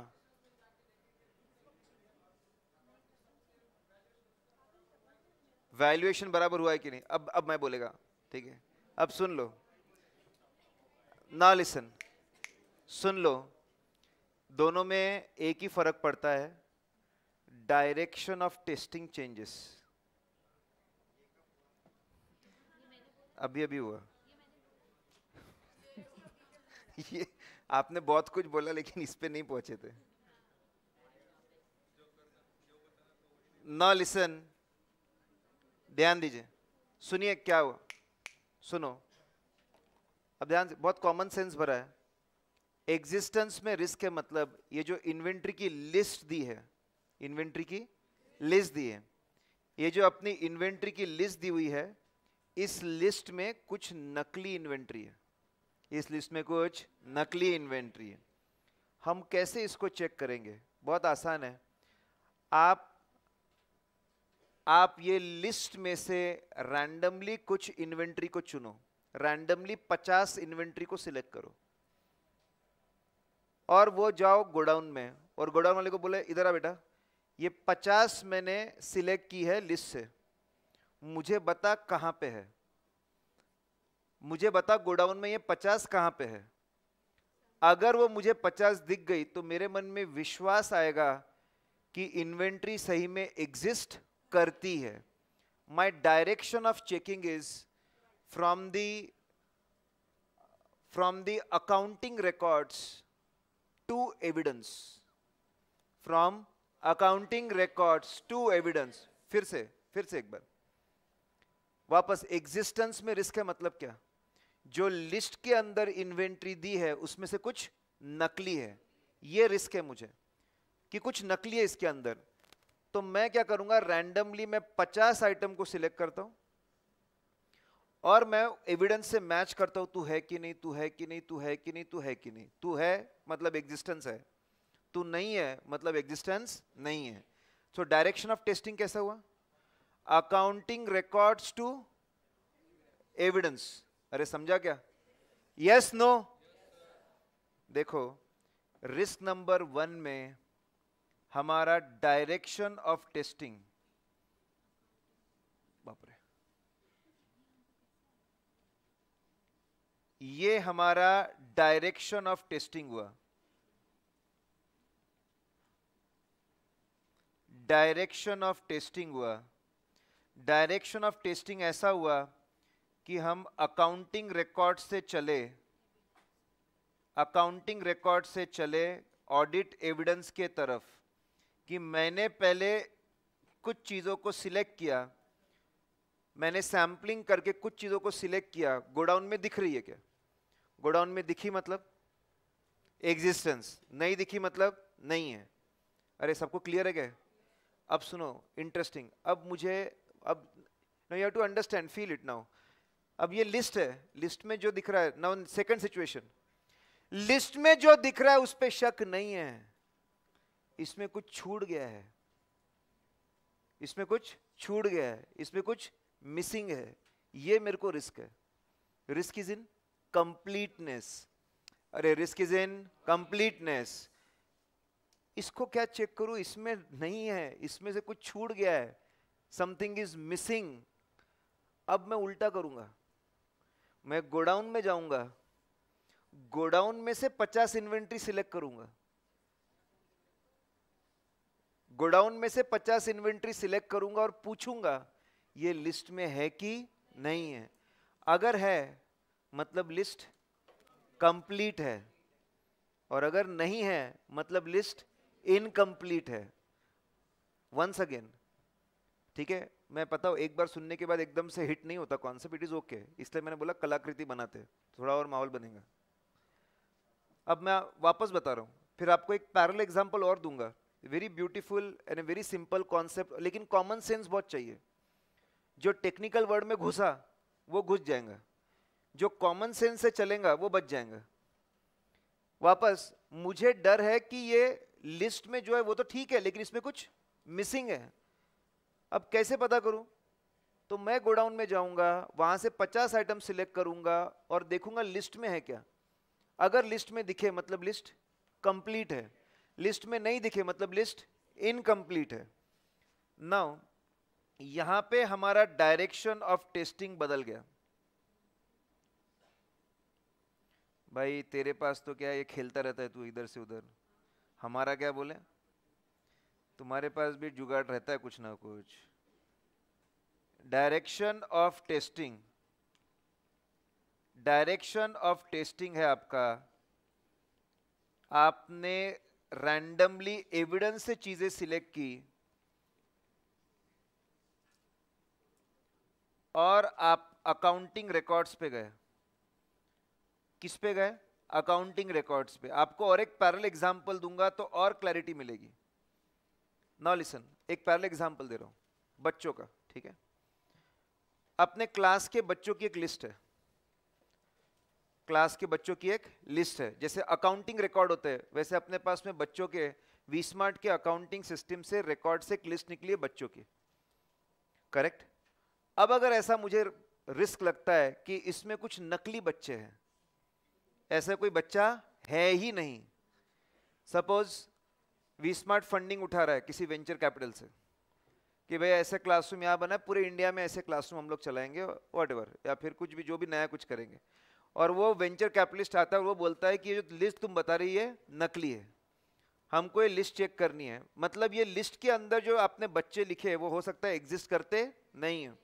वैल्यूएशन बराबर हुआ है कि नहीं अब अब मैं बोलेगा ठीक है अब सुन लो ना लिसन सुन लो दोनों में एक ही फर्क पड़ता है डायरेक्शन ऑफ टेस्टिंग चेंजेस अभी अभी हुआ ये आपने बहुत कुछ बोला लेकिन इस पे नहीं पहुंचे थे ना लिसन ध्यान दीजिए सुनिए क्या हुआ सुनो अब ध्यान बहुत कॉमन सेंस भरा है एग्जिस्टेंस में रिस्क है मतलब ये जो इन्वेंट्री की लिस्ट दी है इन्वेंट्री की लिस्ट दी है ये जो अपनी इन्वेंट्री की लिस्ट दी हुई है इस लिस्ट में कुछ नकली इन्वेंट्री है इस लिस्ट में कुछ नकली इन्वेंट्री है हम कैसे इसको चेक करेंगे बहुत आसान है आप आप ये लिस्ट में से रैंडमली कुछ इन्वेंट्री को चुनो रैंडमली 50 इन्वेंट्री को सिलेक्ट करो और वो जाओ गोडाउन में और गोडाउन वाले को बोले इधर आ बेटा ये 50 मैंने सिलेक्ट की है लिस्ट से मुझे बता कहाँ पे है मुझे बता गोडाउन में ये 50 कहां पे है अगर वो मुझे 50 दिख गई तो मेरे मन में विश्वास आएगा कि इन्वेंट्री सही में एग्जिस्ट करती है my direction of checking is from the from the accounting records to evidence from accounting records to evidence फिर से फिर से एक बार वापस एग्जिस्टेंस में रिस्क है मतलब क्या जो लिस्ट के अंदर इन्वेंट्री दी है उसमें से कुछ नकली है ये रिस्क है मुझे कि कुछ नकली है इसके अंदर तो मैं क्या करूंगा रैंडमली मैं पचास आइटम को सिलेक्ट करता हूं और मैं एविडेंस से मैच करता हूं तू है कि नहीं तू है कि नहीं तू है कि नहीं तू है कि नहीं तू है मतलब एग्जिस्टेंस है तू नहीं है मतलब एग्जिस्टेंस नहीं है सो डायरेक्शन ऑफ टेस्टिंग कैसा हुआ अकाउंटिंग रिकॉर्ड्स टू एविडेंस अरे समझा क्या yes yes, no no? yes, देखो रिस्क नंबर वन में हमारा डायरेक्शन ऑफ टेस्टिंग बापरे ये हमारा डायरेक्शन ऑफ टेस्टिंग हुआ डायरेक्शन ऑफ टेस्टिंग हुआ डायरेक्शन ऑफ टेस्टिंग ऐसा हुआ कि हम अकाउंटिंग रिकॉर्ड से चले अकाउंटिंग रिकॉर्ड से चले ऑडिट एविडेंस के तरफ कि मैंने पहले कुछ चीज़ों को सिलेक्ट किया मैंने सैम्पलिंग करके कुछ चीज़ों को सिलेक्ट किया गोडाउन में दिख रही है क्या गोडाउन में दिखी मतलब एग्जिस्टेंस नहीं दिखी मतलब नहीं है अरे सबको क्लियर है क्या अब सुनो इंटरेस्टिंग अब मुझे अब no you to understand feel it now अब ये लिस्ट है लिस्ट में जो दिख रहा है नाउ सेकंड सिचुएशन लिस्ट में जो दिख रहा है उस पर शक नहीं है इसमें कुछ छूट गया है इसमें कुछ छूट गया है इसमें कुछ मिसिंग है ये मेरे को रिस्क है रिस्क इज इन कंप्लीटनेस अरे रिस्क इज इन कंप्लीटनेस इसको क्या चेक करूं इसमें नहीं है इसमें से कुछ छूट गया है समथिंग इज मिसिंग अब मैं उल्टा करूंगा मैं गोडाउन में जाऊंगा गोडाउन में से 50 इन्वेंट्री सिलेक्ट करूंगा गोडाउन में से 50 इन्वेंट्री सिलेक्ट करूंगा और पूछूंगा ये लिस्ट में है कि नहीं है अगर है मतलब लिस्ट कंप्लीट है और अगर नहीं है मतलब लिस्ट इनकम्प्लीट है वंस अगेन ठीक है मैं पता हूँ एक बार सुनने के बाद एकदम से हिट नहीं होता कॉन्सेप्ट इट इज ओके इसलिए मैंने बोला कलाकृति बनाते थोड़ा और माहौल बनेगा अब मैं वापस बता रहा हूँ फिर आपको एक पैरल एग्जाम्पल और दूंगा very beautiful and very simple concept लेकिन कॉमन सेंस बहुत चाहिए जो टेक्निकल वर्ड में घुसा वो घुस जाएगा जो कॉमन सेंस से चलेगा वो बच जाएगा वापस मुझे डर है कि ये लिस्ट में जो है वो तो ठीक है लेकिन इसमें कुछ मिसिंग है अब कैसे पता करूं तो मैं गोडाउन में जाऊंगा वहां से 50 आइटम सिलेक्ट करूंगा और देखूंगा लिस्ट में है क्या अगर लिस्ट में दिखे मतलब लिस्ट कंप्लीट है लिस्ट में नहीं दिखे मतलब लिस्ट इनकम्प्लीट है नाउ यहां पे हमारा डायरेक्शन ऑफ टेस्टिंग बदल गया भाई तेरे पास तो क्या ये खेलता रहता है तू इधर से उधर हमारा क्या बोले तुम्हारे पास भी जुगाड़ रहता है कुछ ना कुछ direction of testing direction of testing है आपका आपने रैंडमली एविडेंस से चीजें सिलेक्ट की और आप अकाउंटिंग रिकॉर्ड्स पे गए किस पे गए अकाउंटिंग रिकॉर्ड्स पे आपको और एक पैरल एग्जांपल दूंगा तो और क्लैरिटी मिलेगी नो लिसन एक पैरल एग्जांपल दे रहा हूं बच्चों का ठीक है अपने क्लास के बच्चों की एक लिस्ट है क्लास के बच्चों की एक लिस्ट है जैसे अकाउंटिंग रिकॉर्ड होते हैं वैसे अपने पास में बच्चों के वी स्मार्ट के अकाउंटिंग सिस्टम से रिकॉर्ड से एक लिस्ट निकली है बच्चों की करेक्ट अब अगर ऐसा मुझे रिस्क लगता है कि इसमें कुछ नकली बच्चे हैं ऐसा कोई बच्चा है ही नहीं सपोज वी स्मार्ट फंडिंग उठा रहा है किसी वेंचर कैपिटल से कि भाई ऐसे क्लासरूम यहाँ बना पूरे इंडिया में ऐसे क्लासरूम हम लोग चलाएंगे वट या फिर कुछ भी जो भी नया कुछ करेंगे और वो वेंचर कैपिटलिस्ट आता है और वो बोलता है कि ये जो लिस्ट तुम बता रही है नकली है हमको ये लिस्ट चेक करनी है मतलब ये लिस्ट के अंदर जो आपने बच्चे लिखे हैं वो हो सकता है एग्जिस्ट करते नहीं है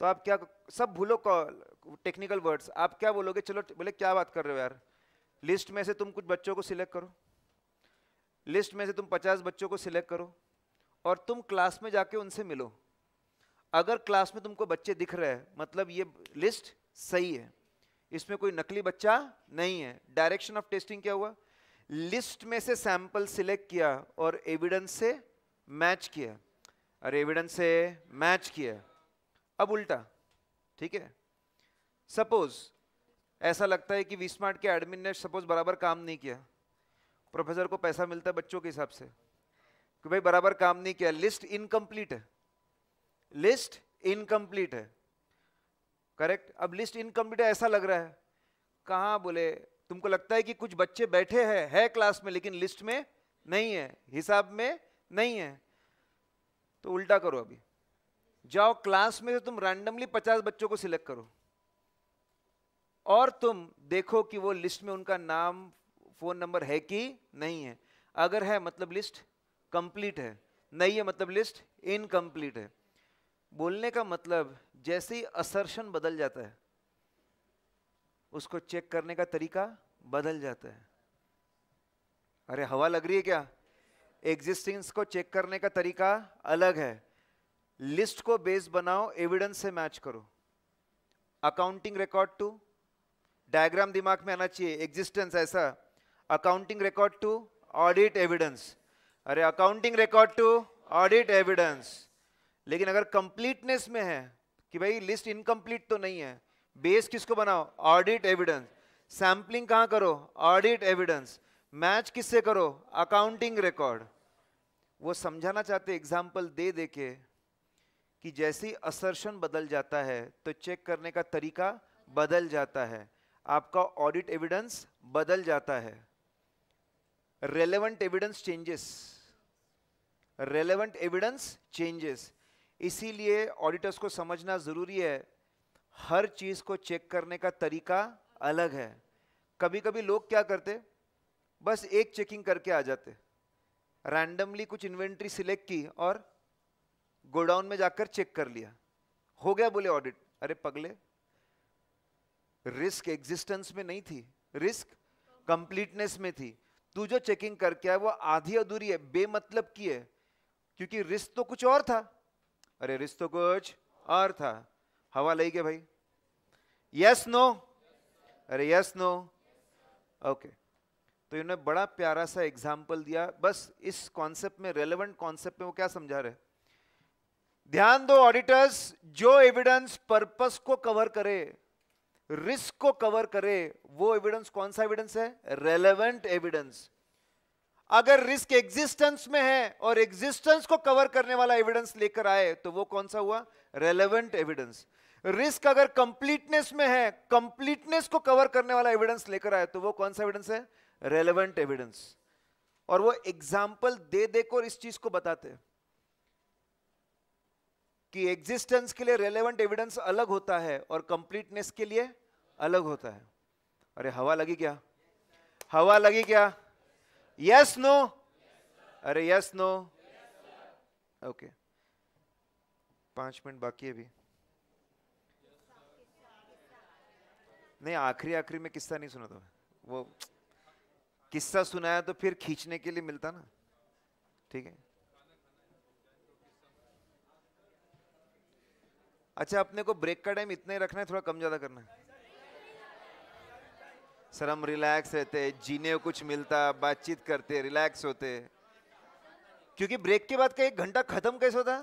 तो आप क्या सब भूलो कॉल टेक्निकल वर्ड्स आप क्या बोलोगे चलो बोले क्या बात कर रहे हो यार लिस्ट में से तुम कुछ बच्चों को सिलेक्ट करो लिस्ट में से तुम पचास बच्चों को सिलेक्ट करो और तुम क्लास में जाके उनसे मिलो अगर क्लास में तुमको बच्चे दिख रहे हैं मतलब ये लिस्ट सही है इसमें कोई नकली बच्चा नहीं है डायरेक्शन ऑफ टेस्टिंग क्या हुआ लिस्ट में से सैंपल सिलेक्ट किया और एविडेंस से मैच किया और एविडेंस से मैच किया अब उल्टा ठीक है सपोज ऐसा लगता है कि वी स्मार्ट के एडमिन ने सपोज बराबर काम नहीं किया प्रोफेसर को पैसा मिलता है बच्चों के हिसाब से कि भाई बराबर काम नहीं किया लिस्ट इनकम्प्लीट है लिस्ट इनकम्प्लीट है करेक्ट अब लिस्ट इनकम्प्लीट तो ऐसा लग रहा है कहाँ बोले तुमको लगता है कि कुछ बच्चे बैठे हैं है क्लास में लेकिन लिस्ट में नहीं है हिसाब में नहीं है तो उल्टा करो अभी जाओ क्लास में से तुम रैंडमली पचास बच्चों को सिलेक्ट करो और तुम देखो कि वो लिस्ट में उनका नाम फोन नंबर है कि नहीं है अगर है मतलब लिस्ट कंप्लीट है नहीं है मतलब लिस्ट इनकम्प्लीट है बोलने का मतलब जैसे ही असर्शन बदल जाता है उसको चेक करने का तरीका बदल जाता है अरे हवा लग रही है क्या एग्जिस्टेंस को चेक करने का तरीका अलग है लिस्ट को बेस बनाओ एविडेंस से मैच करो अकाउंटिंग रिकॉर्ड टू डायग्राम दिमाग में आना चाहिए एग्जिस्टेंस ऐसा accounting record to audit evidence अरे accounting record to audit evidence लेकिन अगर कंप्लीटनेस में है कि भाई लिस्ट इनकम्प्लीट तो नहीं है बेस किसको बनाओ ऑडिट एविडेंस सैम्पलिंग कहाँ करो ऑडिट एविडेंस मैच किससे करो अकाउंटिंग रिकॉर्ड वो समझाना चाहते एग्जाम्पल दे दे के कि जैसे असर्शन बदल जाता है तो चेक करने का तरीका बदल जाता है आपका ऑडिट एविडेंस बदल जाता है relevant evidence changes relevant evidence changes इसीलिए ऑडिटर्स को समझना ज़रूरी है हर चीज़ को चेक करने का तरीका अलग है कभी कभी लोग क्या करते बस एक चेकिंग करके आ जाते रैंडमली कुछ इन्वेंट्री सिलेक्ट की और गोडाउन में जाकर चेक कर लिया हो गया बोले ऑडिट अरे पगले रिस्क एग्जिस्टेंस में नहीं थी रिस्क कंप्लीटनेस में थी तू जो चेकिंग करके आया वो आधी अधूरी है बेमतलब की है क्योंकि रिस्क तो कुछ और था अरे રિશ્તો कुछ और था हवा લઈ गए भाई यस नो अरे यस नो ओके तो इन्होंने बड़ा प्यारा सा एग्जाम्पल दिया बस इस कॉन्सेप्ट में रेलेवेंट कॉन्सेप्ट में वो क्या समझा रहे ध्यान दो ऑडिटर्स जो एविडेंस पर्पस को कवर करे रिस्क को कवर करे वो एविडेंस कौन सा एविडेंस है रेलेवेंट एविडेंस अगर रिस्क एग्जिस्टेंस में है और एग्जिस्टेंस को कवर करने वाला एविडेंस लेकर आए तो वो कौन सा हुआ रेलेवेंट एविडेंस रिस्क अगर कंप्लीटनेस में है कंप्लीटनेस को कवर करने वाला एविडेंस लेकर आए तो वो कौन सा एविडेंस है रेलेवेंट एविडेंस और वो एग्जाम्पल दे देकर इस चीज को बताते कि एग्जिस्टेंस के लिए रेलेवेंट एविडेंस अलग होता है और कंप्लीटनेस के लिए अलग होता है अरे हवा लगी क्या हवा लगी क्या यस नो अरे यस नो ओके पांच मिनट बाकी है अभी नहीं आखिरी आखिरी में किस्सा नहीं सुना था वो किस्सा सुनाया तो फिर खींचने के लिए मिलता ना ठीक है अच्छा अपने को ब्रेक का टाइम इतना ही रखना है थोड़ा कम ज्यादा करना है सर हम रिलैक्स रहते जीने को कुछ मिलता बातचीत करते रिलैक्स होते क्योंकि ब्रेक के बाद का एक घंटा खत्म कैसे होता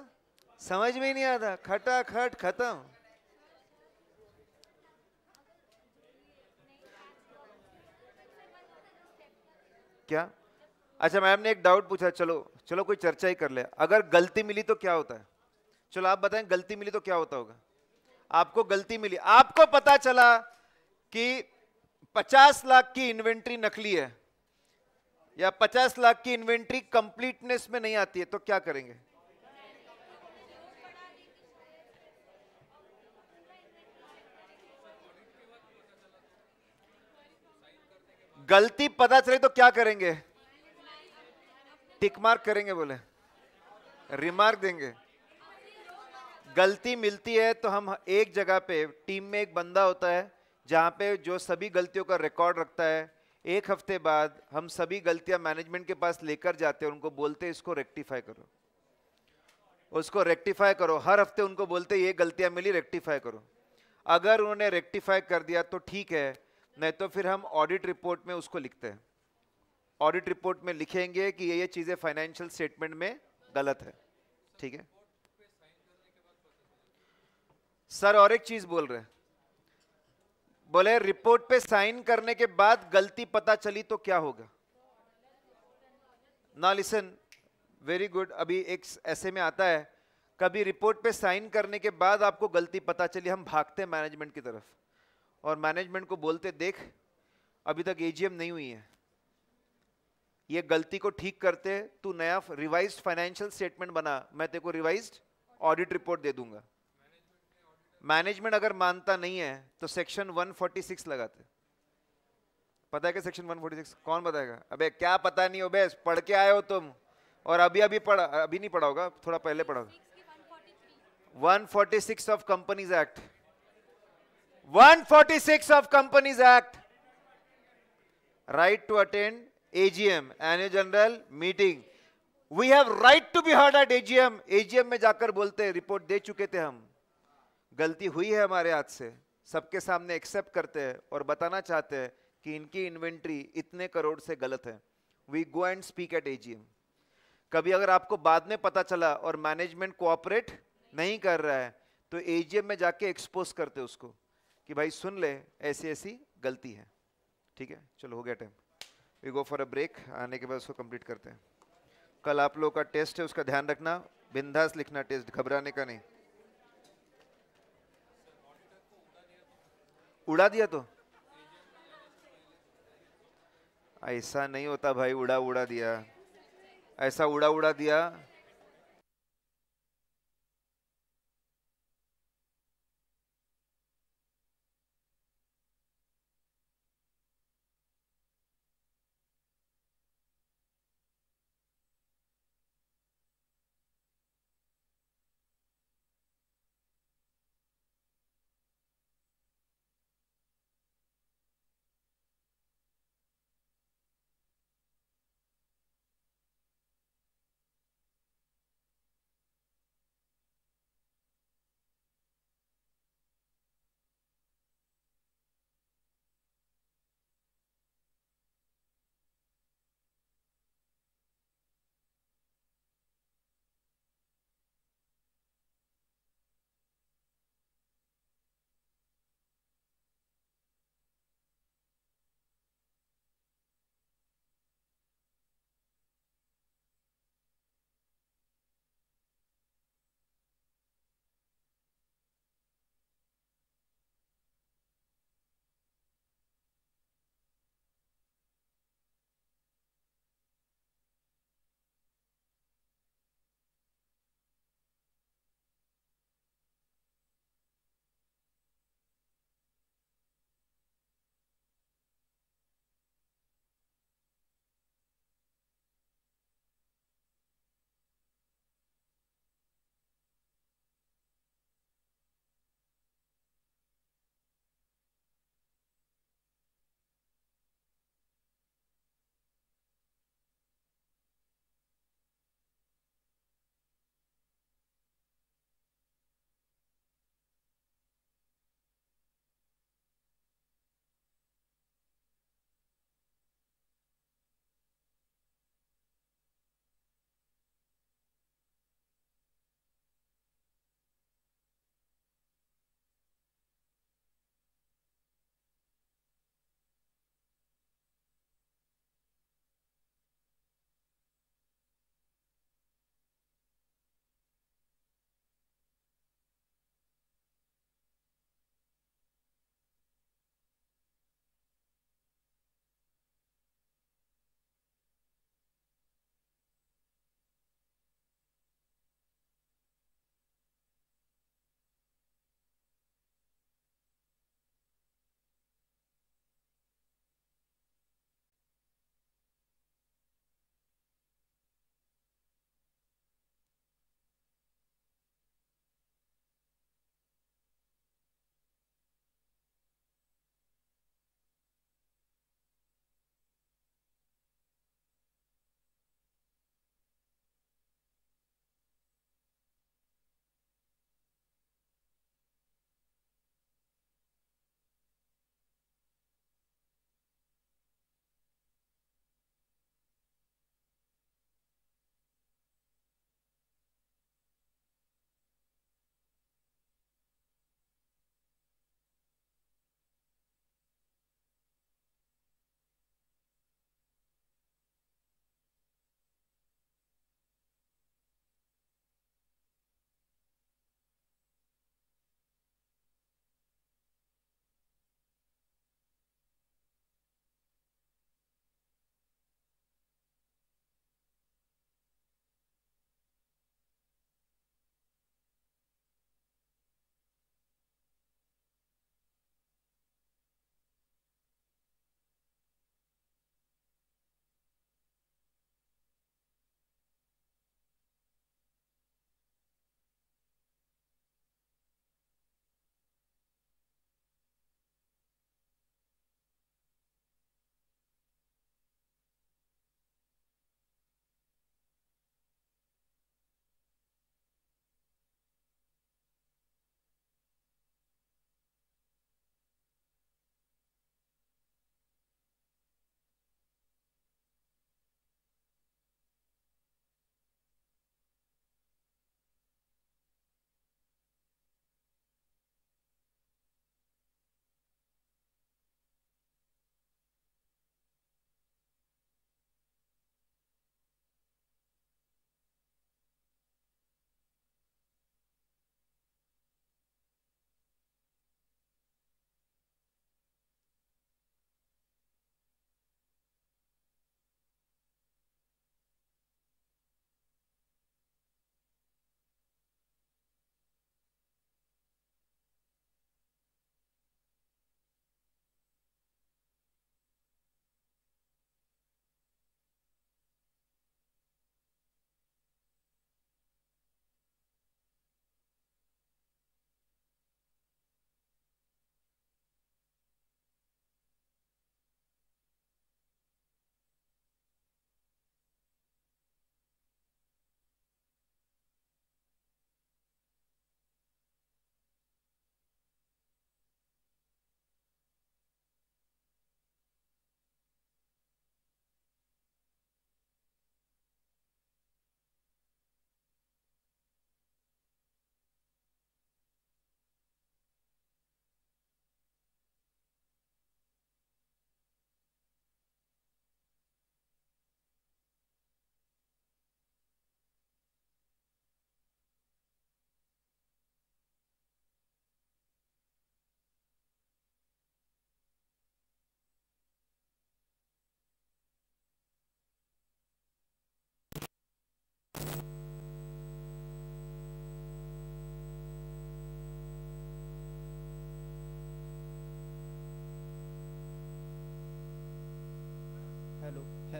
समझ में ही नहीं आता खटाखट खत्म क्या अच्छा मैम ने एक डाउट पूछा चलो चलो कोई चर्चा ही कर ले अगर गलती मिली तो क्या होता है चलो आप बताएं गलती मिली तो क्या होता होगा आपको गलती मिली आपको पता चला कि पचास लाख की इन्वेंट्री नकली है या पचास लाख की इन्वेंट्री कंप्लीटनेस में नहीं आती है तो क्या करेंगे गलती पता चले तो क्या करेंगे टिक मार्क करेंगे बोले रिमार्क देंगे गलती मिलती है तो हम एक जगह पे टीम में एक बंदा होता है जहाँ पे जो सभी गलतियों का रिकॉर्ड रखता है एक हफ्ते बाद हम सभी गलतियाँ मैनेजमेंट के पास लेकर जाते हैं उनको बोलते इसको रेक्टिफाई करो उसको रेक्टिफाई करो हर हफ्ते उनको बोलते ये गलतियाँ मिली रेक्टिफाई करो अगर उन्होंने रेक्टिफाई कर दिया तो ठीक है नहीं तो फिर हम ऑडिट रिपोर्ट में उसको लिखते हैं ऑडिट रिपोर्ट में लिखेंगे कि ये ये चीज़ें फाइनेंशियल स्टेटमेंट में गलत है ठीक है सर और एक चीज़ बोल रहे हैं बोले रिपोर्ट पे साइन करने के बाद गलती पता चली तो क्या होगा ना लिसन वेरी गुड अभी एक ऐसे में आता है कभी रिपोर्ट पे साइन करने के बाद आपको गलती पता चली हम भागते हैं मैनेजमेंट की तरफ और मैनेजमेंट को बोलते देख अभी तक एजीएम नहीं हुई है ये गलती को ठीक करते तू नया रिवाइज फाइनेंशियल स्टेटमेंट बना मैं तेरे को रिवाइज ऑडिट रिपोर्ट दे दूंगा मैनेजमेंट अगर मानता नहीं है तो सेक्शन 146 लगाते पता है क्या सेक्शन 146 कौन बताएगा अबे क्या पता नहीं हो बे पढ़ के आए हो तुम और अभी अभी पढ़ा अभी नहीं पढ़ा होगा थोड़ा पहले पढ़ा होगा one of companies act 146 of companies act right to attend AGM annual general meeting we have right to be heard at AGM AGM में जाकर बोलते रिपोर्ट दे चुके थे हम गलती हुई है हमारे हाथ से सबके सामने एक्सेप्ट करते हैं और बताना चाहते हैं कि इनकी इन्वेंट्री इतने करोड़ से गलत है we go and speak at AGM कभी अगर आपको बाद में पता चला और मैनेजमेंट कोऑपरेट नहीं कर रहा है तो एजीएम में जाके एक्सपोज करते उसको कि भाई सुन ले ऐसी ऐसी गलती है ठीक है चलो हो गया time we go for a break आने के बाद उसको कंप्लीट करते हैं कल आप लोगों का टेस्ट है उसका ध्यान रखना बिंदास लिखना टेस्ट घबराने का नहीं उड़ा दिया तो ऐसा नहीं होता भाई उड़ा उड़ा दिया ऐसा उड़ा उड़ा दिया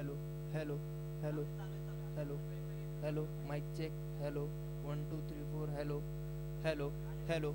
hello hello hello hello hello mic check hello 1 2 3 4 hello hello hello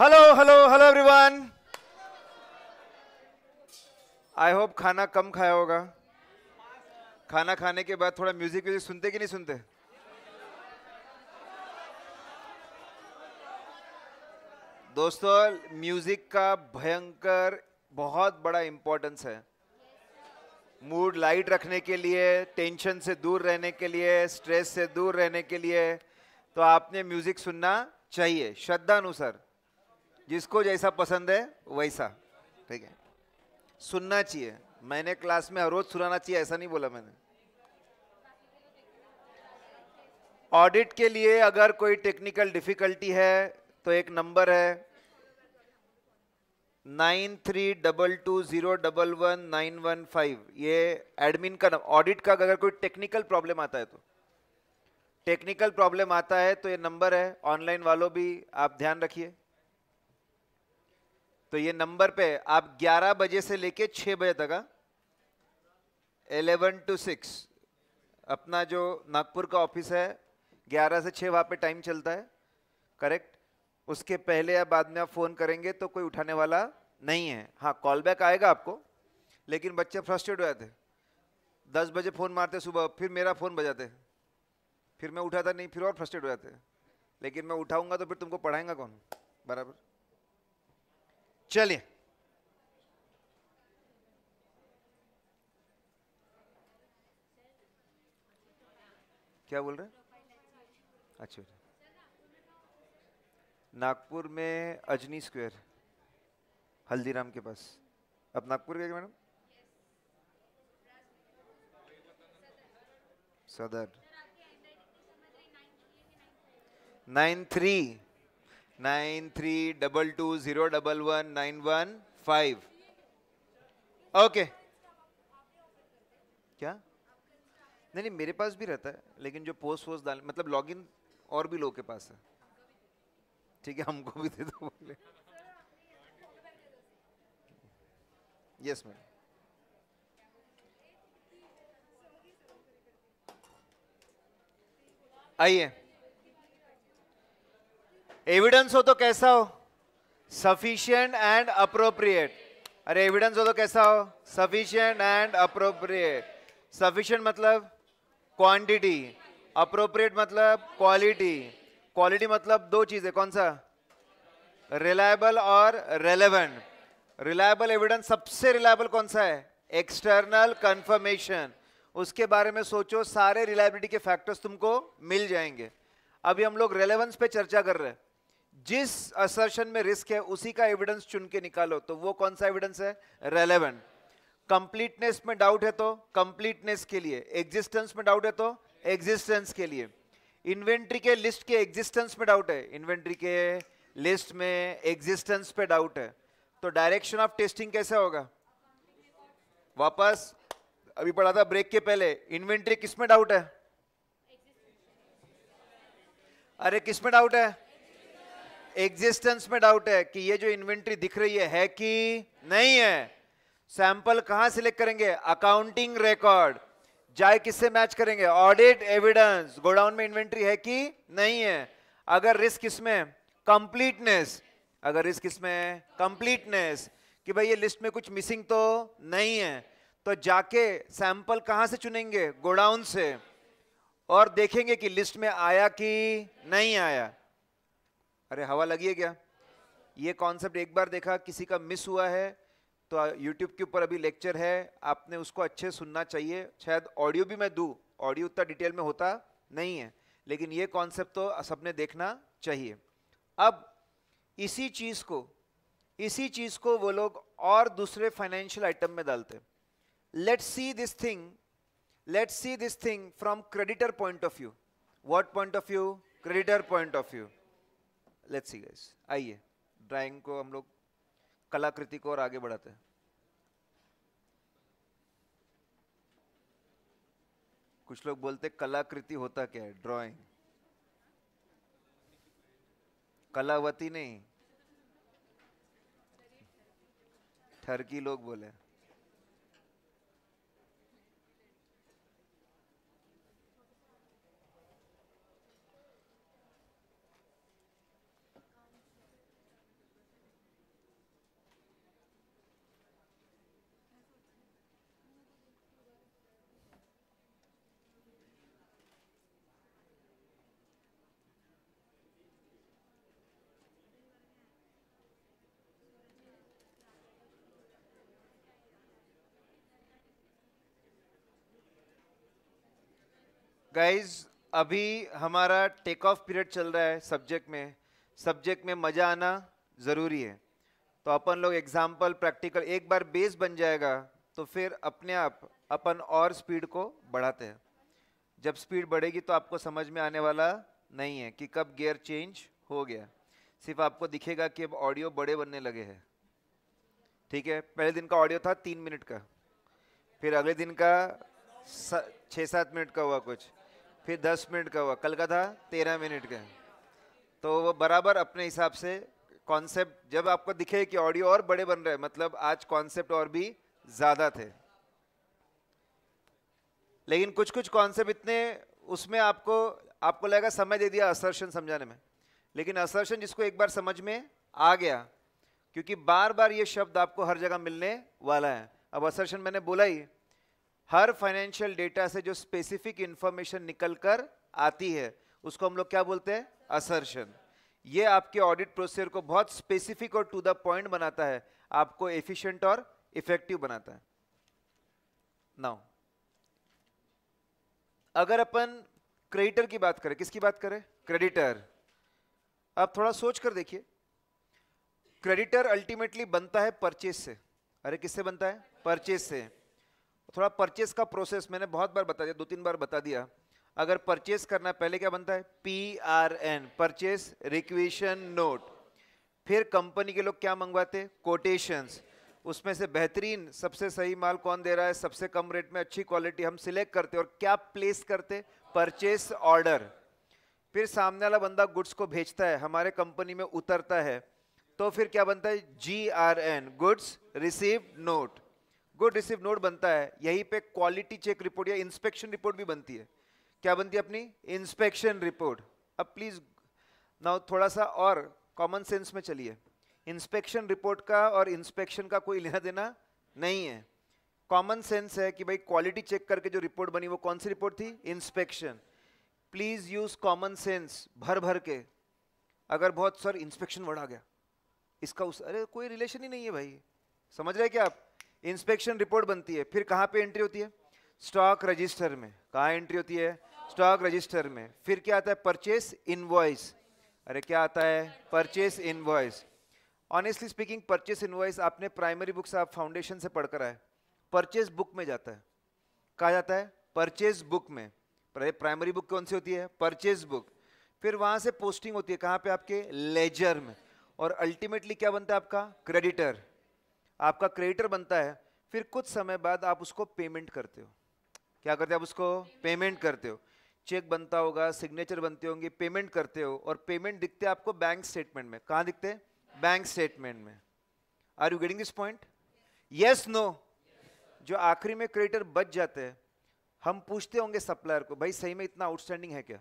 hello hello hello everyone I hope खाना कम खाया होगा खाना खाने के बाद थोड़ा म्यूजिक व्यूजिक सुनते कि नहीं सुनते दोस्तों म्यूजिक का भयंकर बहुत बड़ा इंपॉर्टेंस है मूड लाइट रखने के लिए टेंशन से दूर रहने के लिए स्ट्रेस से दूर रहने के लिए तो आपने म्यूजिक सुनना चाहिए श्रद्धा अनुसार जिसको जैसा पसंद है वैसा ठीक है सुनना चाहिए मैंने क्लास में हर रोज सुनाना चाहिए ऐसा नहीं बोला मैंने ऑडिट के लिए अगर कोई टेक्निकल डिफिकल्टी है तो एक नंबर है nine three double two zero double one nine one five ये एडमिन का ऑडिट का अगर कोई टेक्निकल प्रॉब्लम आता है तो टेक्निकल प्रॉब्लम आता है तो ये नंबर है ऑनलाइन वालों भी आप ध्यान रखिए तो ये नंबर पे आप 11 बजे से लेके 6 बजे तक एलेवन टू सिक्स अपना जो नागपुर का ऑफिस है 11 से 6 वहाँ पे टाइम चलता है करेक्ट उसके पहले या बाद में आप फ़ोन करेंगे तो कोई उठाने वाला नहीं है हाँ कॉल बैक आएगा आपको लेकिन बच्चे फ्रस्ट्रेट हो जाते दस बजे फ़ोन मारते सुबह फिर मेरा फ़ोन बजाते फिर मैं उठाता नहीं फिर और फ्रस्ट्रेट हो जाते लेकिन मैं उठाऊंगा तो फिर तुमको पढ़ाएंगा कौन बराबर चलिए क्या बोल रहे अच्छा, अच्छा नागपुर में अजनी स्क्वायर हल्दीराम के पास अब नागपुर गए madam Sadar nine three nine three double two zero double one nine one five okay क्या नहीं नहीं मेरे पास भी रहता है लेकिन जो पोस्ट वोस्ट डाल मतलब लॉगिन और भी लोगों के पास है ठीक है हमको भी दे दो बोले यस मैम आइए एविडेंस हो तो कैसा हो सफिशियंट एंड अप्रोप्रिएट अरे एविडेंस हो तो कैसा हो सफिशियंट एंड अप्रोप्रिएट सफिशियंट मतलब क्वांटिटी अप्रोप्रिएट मतलब क्वालिटी क्वालिटी मतलब दो चीजें कौन सा रिलायबल और रेलेवेंट रिलायबल एविडेंस सबसे रिलायबल कौन सा है एक्सटर्नल कंफर्मेशन उसके बारे में सोचो सारे रिलायबिलिटी के फैक्टर्स तुमको मिल जाएंगे अभी हम लोग रेलेवेंस पे चर्चा कर रहे हैं जिस असर्शन में रिस्क है उसी का एविडेंस चुन के निकालो तो वो कौन सा एविडेंस है रेलेवेंट कंप्लीटनेस में डाउट है तो कंप्लीटनेस के लिए एग्जिस्टेंस में डाउट है तो एग्जिस्टेंस के लिए इन्वेंट्री के लिस्ट के एग्जिस्टेंस में डाउट है इन्वेंट्री के लिस्ट में एग्जिस्टेंस पे डाउट है तो डायरेक्शन ऑफ टेस्टिंग कैसे होगा वापस अभी पढ़ा था ब्रेक के पहले इन्वेंट्री किसमें डाउट है अरे किसमें डाउट है एग्जिस्टेंस में डाउट है कि ये जो इन्वेंट्री दिख रही है, है कि नहीं है सैंपल कहां सिलेक्ट करेंगे अकाउंटिंग रिकॉर्ड जाए किससे मैच करेंगे ऑडिट एविडेंस गोडाउन में इन्वेंट्री है कि नहीं है अगर रिस्क इसमें कंप्लीटनेस अगर रिस्क इसमें कंप्लीटनेस कि भाई ये लिस्ट में कुछ मिसिंग तो नहीं है तो जाके सैंपल कहां से चुनेंगे गोडाउन से और देखेंगे कि लिस्ट में आया कि नहीं आया अरे हवा लगी है क्या ये कॉन्सेप्ट एक बार देखा किसी का मिस हुआ है तो यूट्यूब के ऊपर अभी लेक्चर है आपने उसको अच्छे सुनना चाहिए शायद ऑडियो भी मैं दूँ ऑडियो उतना डिटेल में होता नहीं है लेकिन ये कॉन्सेप्ट तो सबने देखना चाहिए अब इसी चीज़ को इसी चीज़ को वो लोग और दूसरे फाइनेंशियल आइटम में डालते let's see this thing let's see this thing from creditor point of view what point of view creditor point of view let's see guys आइए ड्राइंग को हम लोग कलाकृति को और आगे बढ़ाते हैं कुछ लोग बोलते कलाकृति होता क्या है ड्राइंग कलावती नहीं ठरकी लोग बोले गाइज अभी हमारा टेक ऑफ पीरियड चल रहा है सब्जेक्ट में सब्जेक्ट में मज़ा आना ज़रूरी है तो अपन लोग एग्जाम्पल प्रैक्टिकल एक बार बेस बन जाएगा तो फिर अपने आप अपन और स्पीड को बढ़ाते हैं जब स्पीड बढ़ेगी तो आपको समझ में आने वाला नहीं है कि कब गियर चेंज हो गया सिर्फ आपको दिखेगा कि अब ऑडियो बड़े बनने लगे हैं ठीक है पहले दिन का ऑडियो था तीन मिनट का फिर अगले दिन का छः सात मिनट का हुआ कुछ फिर दस मिनट का हुआ कल का था तेरह मिनट का तो वो बराबर अपने हिसाब से कॉन्सेप्ट जब आपको दिखे कि ऑडियो और बड़े बन रहे मतलब आज कॉन्सेप्ट और भी ज़्यादा थे लेकिन कुछ कुछ कॉन्सेप्ट इतने उसमें आपको आपको लगेगा समय दे दिया असर्शन समझाने में लेकिन असर्शन जिसको एक बार समझ में आ गया क्योंकि बार बार ये शब्द आपको हर जगह मिलने वाला है अब असर्शन मैंने बोला ही हर फाइनेंशियल डेटा से जो स्पेसिफिक इंफॉर्मेशन निकल कर आती है उसको हम लोग क्या बोलते हैं असर्शन ये आपके ऑडिट प्रोसीजर को बहुत स्पेसिफिक और टू द पॉइंट बनाता है आपको एफिशिएंट और इफेक्टिव बनाता है नाउ अगर अपन क्रेडिटर की बात करें किसकी बात करें क्रेडिटर आप थोड़ा सोच कर देखिए क्रेडिटर अल्टीमेटली बनता है परचेज से अरे किससे बनता है परचेज से थोड़ा परचेस का प्रोसेस मैंने बहुत बार बता दिया दो तीन बार बता दिया अगर परचेस करना पहले क्या बनता है P R N purchase requisition note फिर कंपनी के लोग क्या मंगवाते कोटेशंस उसमें से बेहतरीन सबसे सही माल कौन दे रहा है सबसे कम रेट में अच्छी क्वालिटी हम सिलेक्ट करते और क्या प्लेस करते परचेस ऑर्डर फिर सामने वाला बंदा गुड्स को भेजता है हमारे कंपनी में उतरता है तो फिर क्या बनता है G R N goods receive note good receive note बनता है यहीं पे क्वालिटी चेक रिपोर्ट या इंस्पेक्शन रिपोर्ट भी बनती है क्या बनती है अपनी इंस्पेक्शन रिपोर्ट अब प्लीज ना थोड़ा सा और कॉमन सेंस में चलिए इंस्पेक्शन रिपोर्ट का और इंस्पेक्शन का कोई लेना देना नहीं है कॉमन सेंस है कि भाई क्वालिटी चेक करके जो रिपोर्ट बनी वो कौन सी रिपोर्ट थी inspection please use common sense भर भर के अगर बहुत सर इंस्पेक्शन वर्ड आ गया इसका उस अरे कोई रिलेशन ही नहीं है भाई समझ रहे क्या आप इंस्पेक्शन रिपोर्ट बनती है फिर कहाँ पे एंट्री होती है स्टॉक रजिस्टर में कहाँ एंट्री होती है स्टॉक रजिस्टर में फिर क्या आता है परचेस इनवॉइस अरे क्या आता है purchase invoice honestly speaking purchase invoice आपने प्राइमरी बुक से आप फाउंडेशन से पढ़कर आए परचेस बुक में जाता है कहा जाता है परचेस बुक में प्राइमरी बुक कौन सी होती है परचेस बुक फिर वहां से पोस्टिंग होती है कहाँ पे आपके लेजर में और अल्टीमेटली क्या बनता है आपका क्रेडिटर आपका क्रेडिटर बनता है फिर कुछ समय बाद आप उसको पेमेंट करते हो क्या करते हो आप उसको पेमेंट करते हो चेक बनता होगा सिग्नेचर बनते होंगे पेमेंट करते हो और पेमेंट दिखते हैं आपको बैंक स्टेटमेंट में कहाँ दिखते हैं बैंक स्टेटमेंट में are you getting this point yes no जो आखिरी में क्रेडिटर बच जाते हैं हम पूछते होंगे सप्लायर को भाई सही में इतना आउटस्टैंडिंग है क्या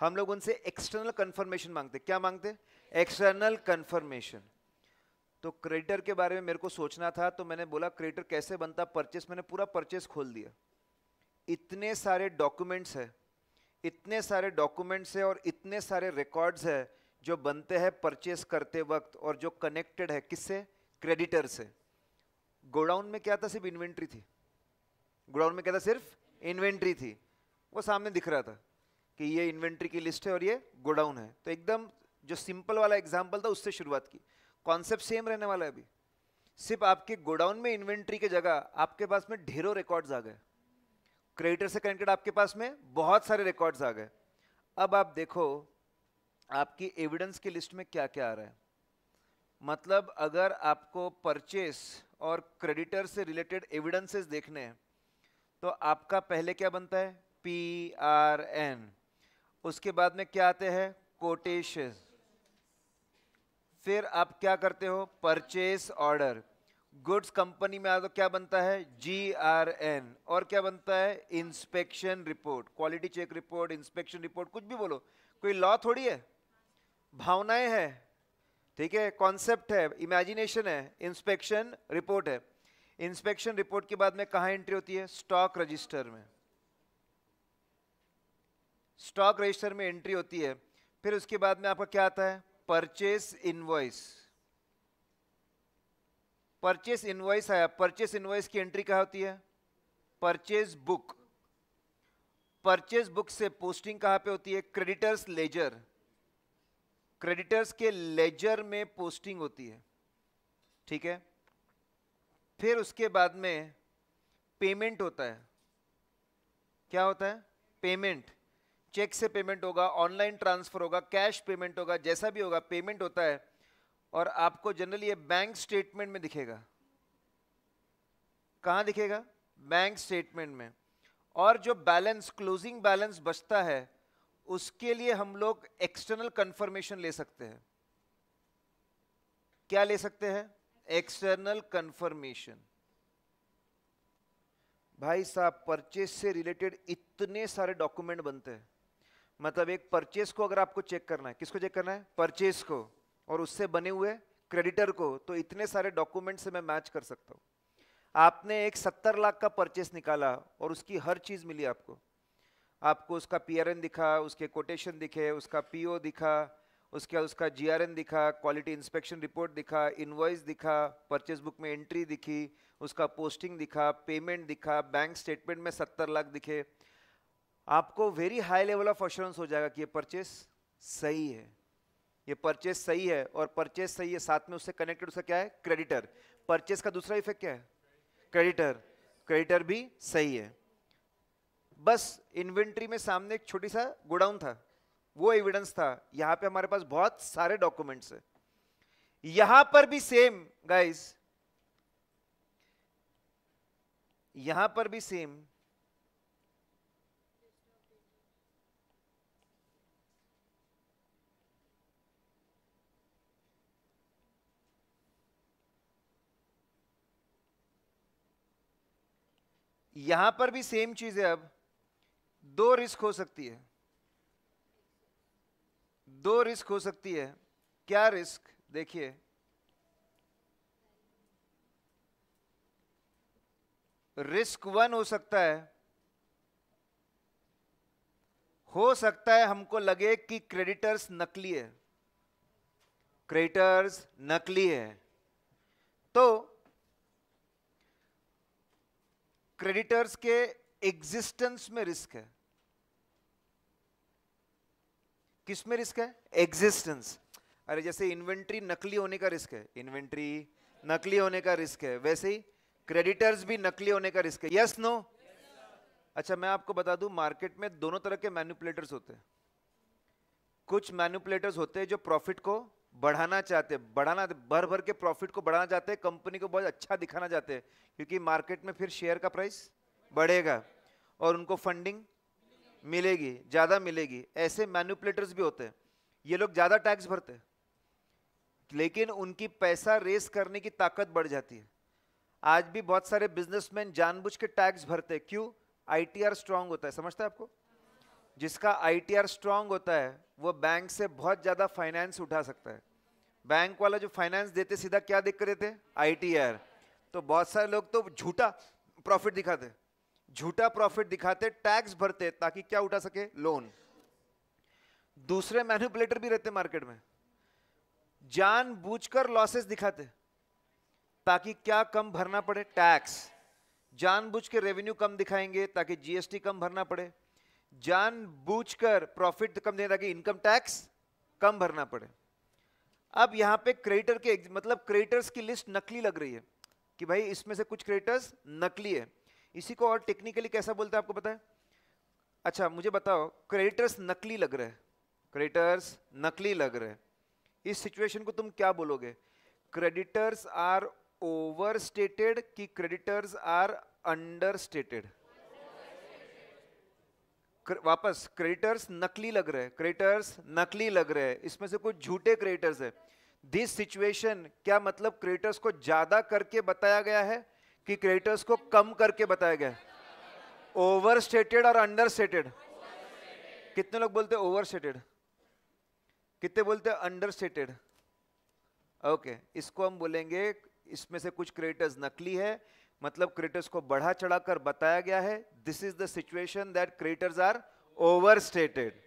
हम लोग उनसे एक्सटर्नल कन्फर्मेशन मांगते क्या मांगते एक्सटर्नल कन्फर्मेशन तो क्रेडिटर के बारे में मेरे को सोचना था तो मैंने बोला क्रेडिटर कैसे बनता परचेस मैंने पूरा परचेस खोल दिया इतने सारे डॉक्यूमेंट्स है इतने सारे डॉक्यूमेंट्स है और इतने सारे रिकॉर्ड्स है जो बनते हैं परचेस करते वक्त और जो कनेक्टेड है किससे क्रेडिटर से गोडाउन में क्या था सिर्फ इन्वेंट्री थी गोडाउन में क्या था सिर्फ इन्वेंट्री थी वो सामने दिख रहा था कि ये इन्वेंट्री की लिस्ट है और ये गोडाउन है तो एकदम जो सिंपल वाला एग्जाम्पल था उससे शुरुआत की कॉन्सेप्ट सेम रहने वाला है अभी सिर्फ आपके गोडाउन में इन्वेंट्री के जगह आपके पास में ढेरों रिकॉर्ड्स आ गए क्रेडिटर से कनेक्टेड आपके पास में बहुत सारे रिकॉर्ड्स आ गए अब आप देखो आपकी एविडेंस की लिस्ट में क्या क्या आ रहा है मतलब अगर आपको परचेस और क्रेडिटर से रिलेटेड एविडेंसेस देखने हैं तो आपका पहले क्या बनता है पी आर एन उसके बाद में क्या आते हैं कोटेशन फिर आप क्या करते हो परचेस ऑर्डर गुड्स कंपनी में आ तो क्या बनता है जी आर एन और क्या बनता है inspection report quality check report inspection report कुछ भी बोलो कोई लॉ थोड़ी है भावनाएं हैं ठीक है कॉन्सेप्ट है इमेजिनेशन है इंस्पेक्शन रिपोर्ट है इंस्पेक्शन रिपोर्ट के बाद में कहा एंट्री होती है स्टॉक रजिस्टर में स्टॉक रजिस्टर में एंट्री होती है फिर उसके बाद में आपका क्या आता है परचेस इनवॉइस परचेस इनवॉइस आया परचेस इनवॉइस की एंट्री कहा होती है परचेज बुक परचेज बुक से पोस्टिंग कहां पे होती है क्रेडिटर्स लेजर क्रेडिटर्स के लेजर में पोस्टिंग होती है ठीक है फिर उसके बाद में पेमेंट होता है क्या होता है पेमेंट चेक से पेमेंट होगा ऑनलाइन ट्रांसफ़र होगा कैश पेमेंट होगा जैसा भी होगा पेमेंट होता है और आपको जनरली ये बैंक स्टेटमेंट में दिखेगा कहाँ दिखेगा बैंक स्टेटमेंट में और जो बैलेंस क्लोजिंग बैलेंस बचता है उसके लिए हम लोग एक्सटर्नल कन्फर्मेशन ले सकते हैं क्या ले सकते हैं एक्सटर्नल कन्फर्मेशन भाई साहब परचेज से रिलेटेड इतने सारे डॉक्यूमेंट बनते हैं मतलब एक परचेस को अगर आपको चेक करना है किसको चेक करना है परचेस को और उससे बने हुए क्रेडिटर को तो इतने सारे डॉक्यूमेंट से मैं मैच कर सकता हूँ आपने एक सत्तर लाख का परचेस निकाला और उसकी हर चीज़ मिली आपको आपको उसका पीआरएन दिखा उसके कोटेशन दिखे उसका पीओ दिखा उसके उसका जीआरएन दिखा क्वालिटी इंस्पेक्शन रिपोर्ट दिखा इनवॉइस दिखा परचेज बुक में एंट्री दिखी उसका पोस्टिंग दिखा पेमेंट दिखा बैंक स्टेटमेंट में सत्तर लाख दिखे आपको very high level of assurance हो जाएगा कि ये परचेस सही है ये परचेस सही है और परचेस सही है साथ में उससे कनेक्टेड उसका क्या है क्रेडिटर परचेस का दूसरा इफेक्ट क्या है क्रेडिटर क्रेडिटर भी सही है बस इन्वेंट्री में सामने एक छोटी सा गोडाउन था वो एविडेंस था यहां पे हमारे पास बहुत सारे डॉक्यूमेंट्स है यहां पर भी सेम गाइस यहां पर भी सेम यहां पर भी सेम चीज है अब दो रिस्क हो सकती है दो रिस्क हो सकती है क्या रिस्क देखिए रिस्क वन हो सकता है हो सकता है हमको लगे कि क्रेडिटर्स नकली है क्रेडिटर्स नकली है तो क्रेडिटर्स के एग्जिस्टेंस में रिस्क है किस में रिस्क है एग्जिस्टेंस अरे जैसे इन्वेंट्री नकली होने का रिस्क है इन्वेंट्री नकली होने का रिस्क है वैसे ही क्रेडिटर्स भी नकली होने का रिस्क है yes yes, no no? yes, अच्छा मैं आपको बता दूं मार्केट में दोनों तरह के मैन्युपुलेटर्स होते हैं कुछ मैन्युपुलेटर्स होते हैं जो प्रॉफिट को बढ़ाना चाहते हैं बढ़ाना भर भर के प्रॉफिट को बढ़ाना चाहते हैं कंपनी को बहुत अच्छा दिखाना चाहते हैं क्योंकि मार्केट में फिर शेयर का प्राइस बढ़ेगा और उनको फंडिंग मिलेगी ज़्यादा मिलेगी ऐसे मैन्युपुलेटर्स भी होते हैं ये लोग ज़्यादा टैक्स भरते हैं लेकिन उनकी पैसा रेस करने की ताकत बढ़ जाती है आज भी बहुत सारे बिजनेसमैन जानबूझ के टैक्स भरते हैं क्यों आईटीआर स्ट्रांग होता है समझता है आपको जिसका आईटीआर स्ट्रांग होता है वो बैंक से बहुत ज़्यादा फाइनेंस उठा सकता है बैंक वाला जो फाइनेंस देते सीधा क्या देख कर देते आर तो बहुत सारे लोग तो झूठा प्रॉफिट दिखाते झूठा प्रॉफिट दिखाते टैक्स भरते ताकि क्या उठा सके लोन दूसरे मैनिपुलेटर भी रहते मार्केट में कर लॉसेस दिखाते ताकि क्या कम भरना पड़े टैक्स जानबूझ के रेवेन्यू कम दिखाएंगे ताकि जीएसटी कम भरना पड़े जान कर प्रॉफिट कम देना ताकि इनकम टैक्स कम भरना पड़े अब यहाँ पे क्रेडिटर के मतलब क्रेडिटर्स की लिस्ट नकली लग रही है कि भाई इसमें से कुछ क्रेडिटर्स नकली है इसी को और टेक्निकली कैसा बोलते हैं आपको पता है अच्छा मुझे बताओ क्रेडिटर्स नकली लग रहे हैं क्रेडिटर्स नकली लग रहे हैं इस सिचुएशन को तुम क्या बोलोगे क्रेडिटर्स आर ओवर स्टेटेड कि क्रेडिटर्स आर अंडर स्टेटेड वापस क्रेडिटर्स नकली लग रहे हैं क्रेडिटर्स नकली लग रहे हैं इसमें से कुछ झूठे क्रेडिटर्स है दिस सिचुएशन क्या मतलब क्रेडिटर्स को ज्यादा करके बताया गया है कि क्रेडिटर्स को कम करके बताया गया ओवर स्टेटेड और अंडर स्टेटेड कितने लोग बोलते हैं ओवर स्टेटेड कितने बोलते हैं अंडर स्टेटेड ओके इसको हम बोलेंगे इसमें से कुछ क्रेडिटर्स नकली है मतलब क्रिएटर्स को बढ़ा चढ़ाकर बताया गया है this is the situation that creditors are over stated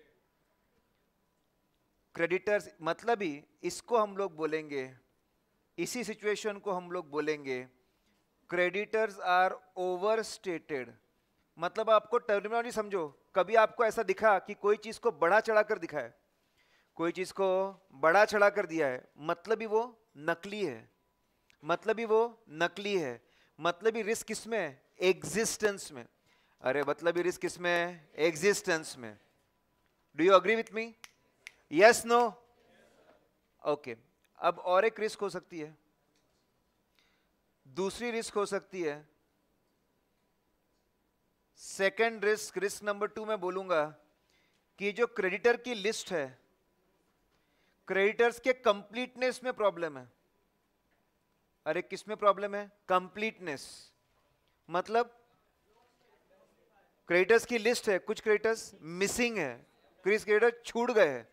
creditors मतलब ही इसको हम लोग बोलेंगे इसी सिचुएशन को हम लोग बोलेंगे क्रेडिटर्स आर ओवर स्टेटेड मतलब आपको टर्मिनोलॉजी समझो कभी आपको ऐसा दिखा कि कोई चीज को बढ़ा चढ़ाकर दिखा है कोई चीज को बढ़ा चढ़ाकर दिया है मतलब ही वो नकली है मतलब ही वो नकली है मतलब ही रिस्क किसमें है एग्जिस्टेंस में अरे मतलब ही रिस्क किसमें है एग्जिस्टेंस में do you agree with me yes no okay अब और एक रिस्क हो सकती है दूसरी रिस्क हो सकती है second risk risk number two मैं बोलूंगा कि जो क्रेडिटर की लिस्ट है क्रेडिटर्स के कंप्लीटनेस में प्रॉब्लम है अरे किस में प्रॉब्लम है कंप्लीटनेस मतलब क्रेडिटर्स की लिस्ट है कुछ क्रेडिटर्स मिसिंग है क्रिस क्रेडिटर छूट गए हैं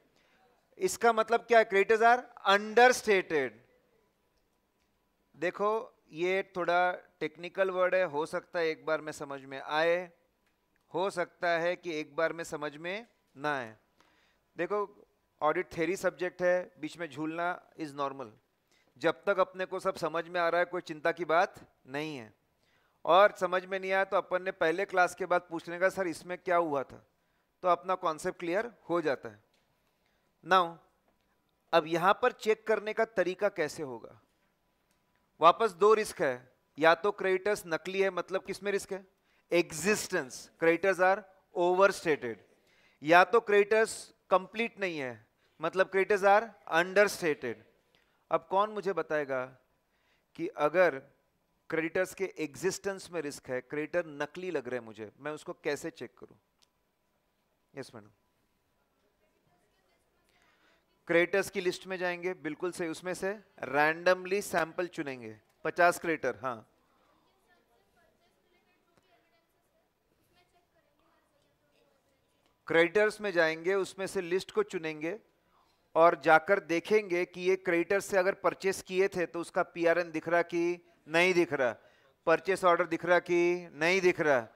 इसका मतलब क्या है क्रेडिटर्स आर अंडरस्टेटेड देखो ये थोड़ा टेक्निकल वर्ड है हो सकता है एक बार में समझ में आए हो सकता है कि एक बार में समझ में ना आए देखो ऑडिट थेरी सब्जेक्ट है बीच में झूलना इज नॉर्मल जब तक अपने को सब समझ में आ रहा है कोई चिंता की बात नहीं है और समझ में नहीं आया तो अपन ने पहले क्लास के बाद पूछने का सर इसमें क्या हुआ था तो अपना कॉन्सेप्ट क्लियर हो जाता है नाउ अब यहाँ पर चेक करने का तरीका कैसे होगा वापस दो रिस्क है या तो क्रेडिटर्स नकली है मतलब किसमें रिस्क है existence creditors are over stated या तो क्रेडिटर्स कंप्लीट नहीं है मतलब क्रेडिटर्स आर अंडर स्टेटेड अब कौन मुझे बताएगा कि अगर क्रेडिटर्स के एग्जिस्टेंस में रिस्क है क्रेडिटर नकली लग रहे हैं मुझे मैं उसको कैसे चेक करूं यस मैडम क्रेडिटर्स की लिस्ट में जाएंगे बिल्कुल सही उसमें से रैंडमली सैंपल चुनेंगे पचास क्रेडिटर हाँ क्रेडिटर्स में जाएंगे उसमें से लिस्ट को चुनेंगे और जाकर देखेंगे कि ये क्रेडिटर से अगर परचेस किए थे तो उसका पीआरएन दिख रहा कि नहीं दिख रहा परचेस ऑर्डर दिख रहा कि नहीं दिख रहा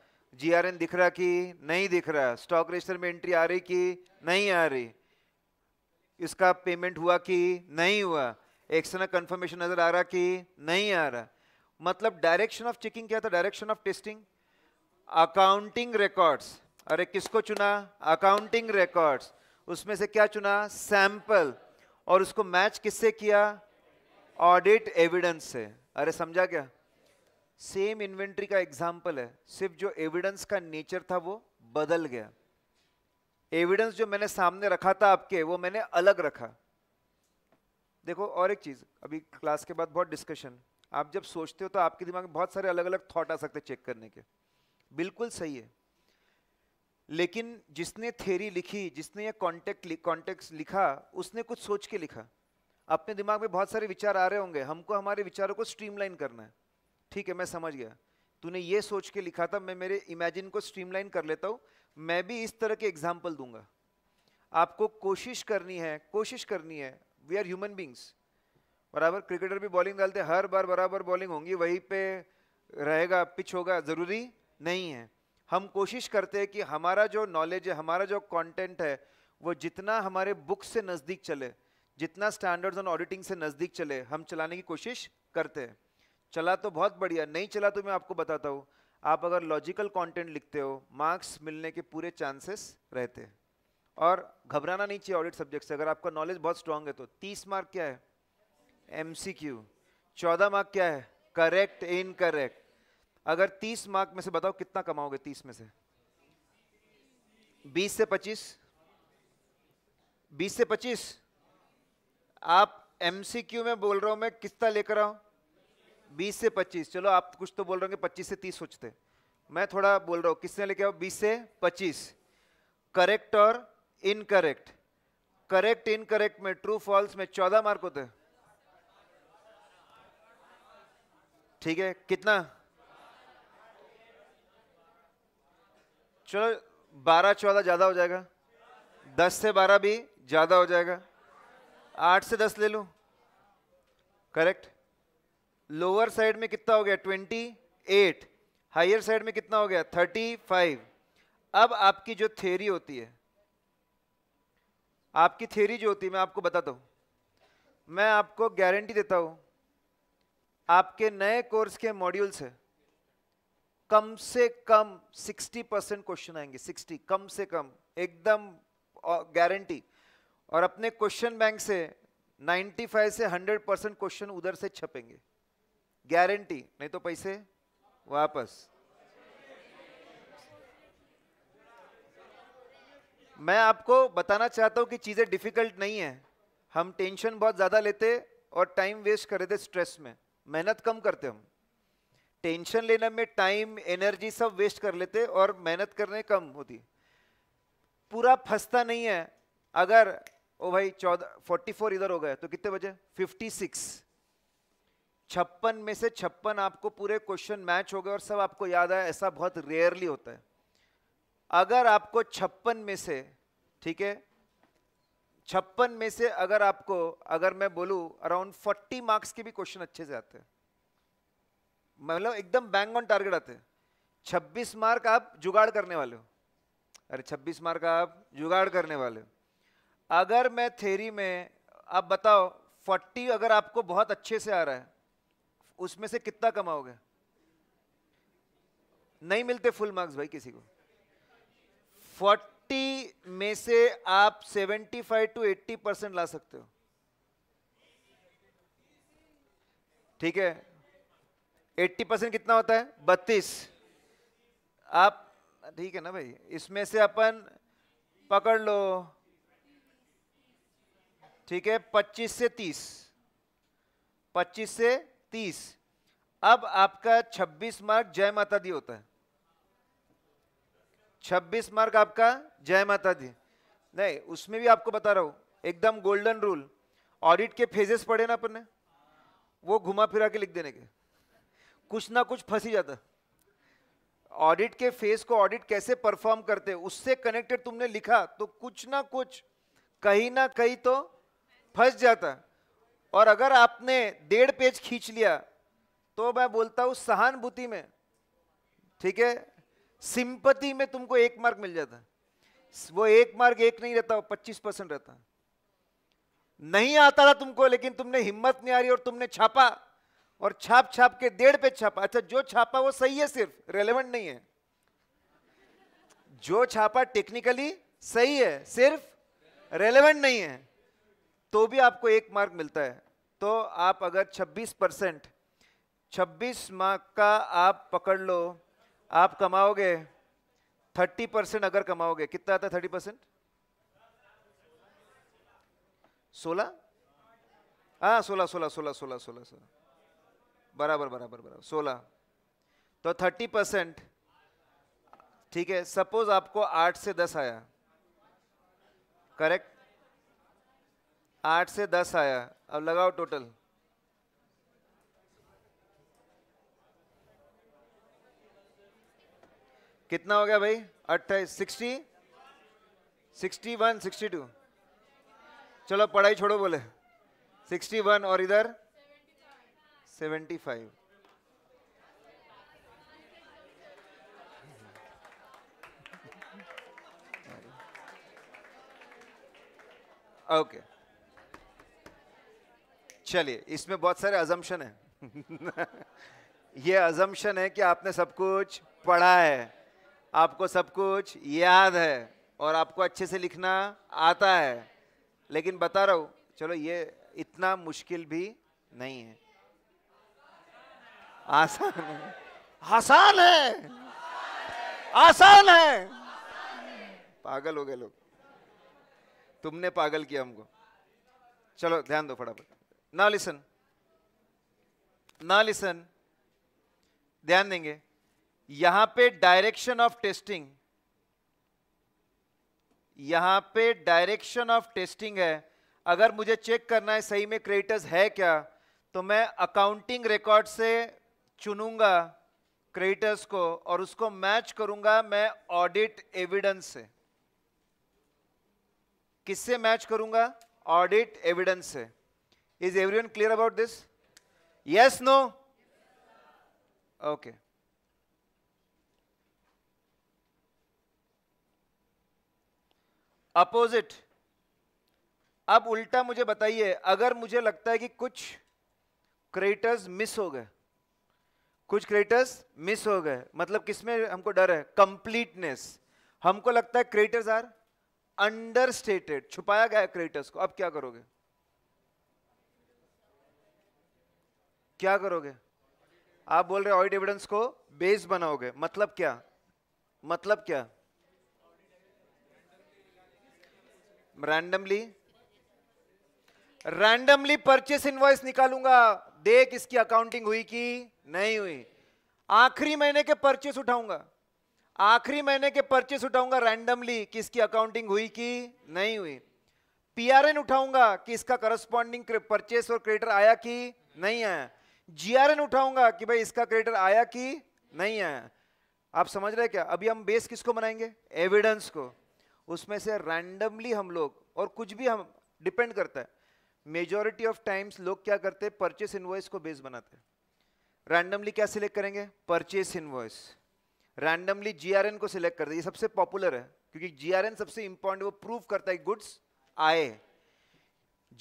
जीआरएन दिख रहा कि नहीं दिख रहा स्टॉक रजिस्टर में एंट्री आ रही कि नहीं आ रही इसका पेमेंट हुआ कि नहीं हुआ एक्सटर्नल कंफर्मेशन नज़र आ रहा कि नहीं आ रहा मतलब डायरेक्शन ऑफ चेकिंग क्या था direction of testing accounting records अरे किसको चुना अकाउंटिंग रिकॉर्ड्स उसमें से क्या चुना सैंपल और उसको मैच किससे किया ऑडिट एविडेंस से अरे समझा क्या सेम इन्वेंट्री का एग्जाम्पल है सिर्फ जो एविडेंस का नेचर था वो बदल गया एविडेंस जो मैंने सामने रखा था आपके वो मैंने अलग रखा देखो और एक चीज़ अभी क्लास के बाद बहुत डिस्कशन आप जब सोचते हो तो आपके दिमाग में बहुत सारे अलग अलग थॉट आ सकते चेक करने के बिल्कुल सही है लेकिन जिसने थेरी लिखी जिसने ये कॉन्टेक्ट कॉन्टेक्ट लिखा उसने कुछ सोच के लिखा अपने दिमाग में बहुत सारे विचार आ रहे होंगे हमको हमारे विचारों को स्ट्रीमलाइन करना है ठीक है मैं समझ गया तूने ये सोच के लिखा था मैं मेरे इमेजिन को स्ट्रीमलाइन कर लेता हूँ मैं भी इस तरह के एग्जाम्पल दूंगा आपको कोशिश करनी है कोशिश करनी है वी आर ह्यूमन बींग्स बराबर क्रिकेटर भी बॉलिंग डालते हर बार बराबर बॉलिंग होंगी वहीं पे रहेगा पिच होगा ज़रूरी नहीं है हम कोशिश करते हैं कि हमारा जो नॉलेज है हमारा जो कंटेंट है वो जितना हमारे बुक से नज़दीक चले जितना स्टैंडर्ड्स ऑन ऑडिटिंग से नज़दीक चले हम चलाने की कोशिश करते हैं चला तो बहुत बढ़िया नहीं चला तो मैं आपको बताता हूँ आप अगर लॉजिकल कॉन्टेंट लिखते हो मार्क्स मिलने के पूरे चांसेस रहते हैं और घबराना नहीं चाहिए ऑडिट सब्जेक्ट से अगर आपका नॉलेज बहुत स्ट्रांग है तो तीस मार्क क्या है एम सी क्यू चौदह मार्क क्या है करेक्ट इन करेक्ट अगर तीस मार्क में से बताओ कितना कमाओगे तीस में से बीस से पच्चीस बीस से पच्चीस आप एमसीक्यू में बोल रहा हूं मैं कितना लेकर आऊ बीस से पच्चीस चलो आप कुछ तो बोल रहे हो पच्चीस से तीस सोचते मैं थोड़ा बोल रहा हूं किसने लेके आओ बीस से पच्चीस करेक्ट और इनकरेक्ट करेक्ट इनकरेक्ट में ट्रू फॉल्स में चौदह मार्क होते ठीक है कितना चलो बारह चौदह ज़्यादा हो जाएगा दस से बारह भी ज़्यादा हो जाएगा आठ से दस ले लो करेक्ट लोअर साइड में कितना हो गया ट्वेंटी एट हायर साइड में कितना हो गया थर्टी फाइव अब आपकी जो थेरी होती है आपकी थेरी जो होती है मैं आपको बताता हूँ मैं आपको गारंटी देता हूँ आपके नए कोर्स के मॉड्यूल्स है कम से कम 60 परसेंट क्वेश्चन आएंगे 60 कम से कम एकदम गारंटी और अपने क्वेश्चन बैंक से 95 से 100 परसेंट क्वेश्चन उधर से छपेंगे गारंटी नहीं तो पैसे वापस मैं आपको बताना चाहता हूं कि चीज़ें डिफिकल्ट नहीं है हम टेंशन बहुत ज़्यादा लेते और टाइम वेस्ट कर रहे थे स्ट्रेस में मेहनत कम करते हम टेंशन लेने में टाइम एनर्जी सब वेस्ट कर लेते और मेहनत करने कम होती पूरा फंसता नहीं है अगर ओ भाई चौदह फोर्टी फोर इधर हो गए तो कितने बजे फिफ्टी सिक्स छप्पन में से छप्पन आपको पूरे क्वेश्चन मैच हो गए और सब आपको याद आया ऐसा बहुत रेयरली होता है अगर आपको छप्पन में से ठीक है छप्पन में से अगर आपको अगर मैं बोलूं अराउंड फोर्टी मार्क्स के भी क्वेश्चन अच्छे से आते हैं मतलब एकदम बैंग ऑन टारगेट आते छब्बीस मार्क आप जुगाड़ करने वाले हो अरे छब्बीस मार्क आप जुगाड़ करने वाले हो अगर मैं थेरी में आप बताओ फोर्टी अगर आपको बहुत अच्छे से आ रहा है उसमें से कितना कमाओगे नहीं मिलते फुल मार्क्स भाई किसी को फोर्टी में से आप seventy five to eighty percent ला सकते हो ठीक है एट्टी परसेंट कितना होता है बत्तीस आप ठीक है ना भाई इसमें से अपन पकड़ लो ठीक है पच्चीस से तीस पच्चीस से तीस अब आपका छब्बीस मार्क जय माता दी होता है छब्बीस मार्क आपका जय माता दी नहीं उसमें भी आपको बता रहा हूँ एकदम गोल्डन रूल ऑडिट के फेजेस पढ़े ना अपन ने वो घुमा फिरा के लिख देने के कुछ ना कुछ फंस ही जाता ऑडिट के फेस को ऑडिट कैसे परफॉर्म करते उससे कनेक्टेड तुमने लिखा तो कुछ ना कुछ कहीं ना कहीं तो फंस जाता और अगर आपने डेढ़ पेज खींच लिया तो मैं बोलता हूं सहानुभूति में ठीक है सिंपति में तुमको एक मार्क मिल जाता वो एक मार्क एक नहीं रहता वो पच्चीस परसेंट रहता नहीं आता था तुमको लेकिन तुमने हिम्मत नहीं आ रही और तुमने छापा और छाप छाप के डेढ़ पे छापा अच्छा जो छापा वो सही है सिर्फ रेलेवेंट नहीं है जो छापा टेक्निकली सही है सिर्फ रेलेवेंट नहीं है तो भी आपको एक मार्क मिलता है तो आप अगर 26 परसेंट छब्बीस मार्क का आप पकड़ लो आप कमाओगे 30 परसेंट अगर कमाओगे कितना आता है थर्टी परसेंट सोलह हाँ सोलह सोलह सोलह सोलह सोलह सोलह बराबर बराबर बराबर सोलह तो थर्टी परसेंट ठीक है सपोज आपको आठ से दस आया करेक्ट आठ से दस आया अब लगाओ टोटल कितना हो गया भाई अट्ठाईस sixty sixty one sixty two चलो पढ़ाई छोड़ो बोले सिक्सटी वन और इधर सेवेंटी फाइव ओके चलिए इसमें बहुत सारे अजम्पन है ये अजम्पन है कि आपने सब कुछ पढ़ा है आपको सब कुछ याद है और आपको अच्छे से लिखना आता है लेकिन बता रहा हूं चलो ये इतना मुश्किल भी नहीं है आसान है आसान है आसान है पागल हो गए लोग तुमने पागल किया हमको चलो ध्यान दो फटाफट ना लिसन ना लिसन ध्यान देंगे यहां पे डायरेक्शन ऑफ टेस्टिंग यहां पे डायरेक्शन ऑफ टेस्टिंग है अगर मुझे चेक करना है सही में क्रेडिटर्स है क्या तो मैं अकाउंटिंग रिकॉर्ड से चुनूंगा क्रेडिटर्स को और उसको मैच करूंगा मैं ऑडिट एविडेंस से किससे मैच करूंगा ऑडिट एविडेंस से is everyone clear about this yes no okay opposite अब उल्टा मुझे बताइए अगर मुझे लगता है कि कुछ क्रेडिटर्स मिस हो गए कुछ क्रिएटर्स मिस हो गए मतलब किसमें हमको डर है कंप्लीटनेस हमको लगता है क्रिएटर्स आर अंडर स्टेटेड छुपाया गया क्रिएटर्स को अब क्या करोगे क्या करोगे आप बोल रहे ऑडिट एविडेंस को बेस बनाओगे मतलब क्या मतलब क्या रैंडमली रैंडमली परचेस इनवॉइस निकालूंगा देख इसकी अकाउंटिंग हुई कि नहीं हुई आखिरी महीने के परचेस उठाऊंगा आखिरी महीने के परचेस उठाऊंगा रैंडमली किसकी अकाउंटिंग हुई कि नहीं हुई पीआरएन उठाऊंगा कि इसका करस्पॉन्डिंग परचेस और क्रेडिटर आया कि नहीं आया जीआरएन उठाऊंगा कि भाई इसका क्रेडिटर आया कि नहीं आया आप समझ रहे क्या अभी हम बेस किसको बनाएंगे एविडेंस को उसमें से रैंडमली हम लोग और कुछ भी हम डिपेंड करता है मेजोरिटी ऑफ टाइम्स लोग क्या करते हैं परचेस इनवॉइस को बेस बनाते हैं रैंडमली क्या सिलेक्ट करेंगे परचेस इनवॉइस रैंडमली जीआरएन को सिलेक्ट कर दे ये सबसे पॉपुलर है क्योंकि जीआरएन सबसे इंपॉर्टेंट वो प्रूव करता है गुड्स आए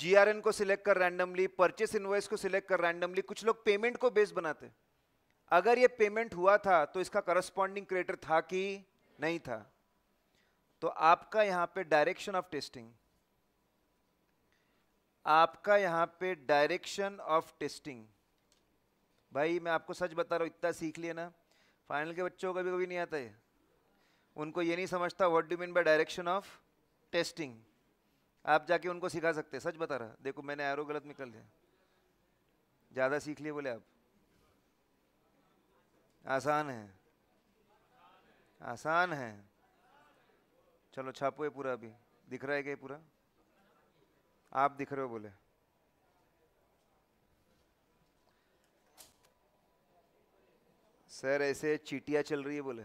जीआरएन को सिलेक्ट कर रैंडमली परचेस इनवॉइस को सिलेक्ट कर रैंडमली कुछ लोग पेमेंट को बेस बनाते अगर ये पेमेंट हुआ था तो इसका करस्पॉन्डिंग क्रिएटर था कि नहीं था तो आपका यहां पे डायरेक्शन ऑफ टेस्टिंग आपका यहां पे डायरेक्शन ऑफ टेस्टिंग भाई मैं आपको सच बता रहा हूँ इतना सीख लिया ना फाइनल के बच्चों को कभी कभी नहीं आता है उनको ये नहीं समझता what do mean by direction of testing आप जाके उनको सिखा सकते सच बता रहा देखो मैंने एरो गलत निकल दिया ज़्यादा सीख लिए बोले आप आसान है आसान है चलो छापो ये पूरा अभी दिख रहा है क्या पूरा आप दिख रहे हो बोले सर ऐसे चीटियाँ चल रही है बोले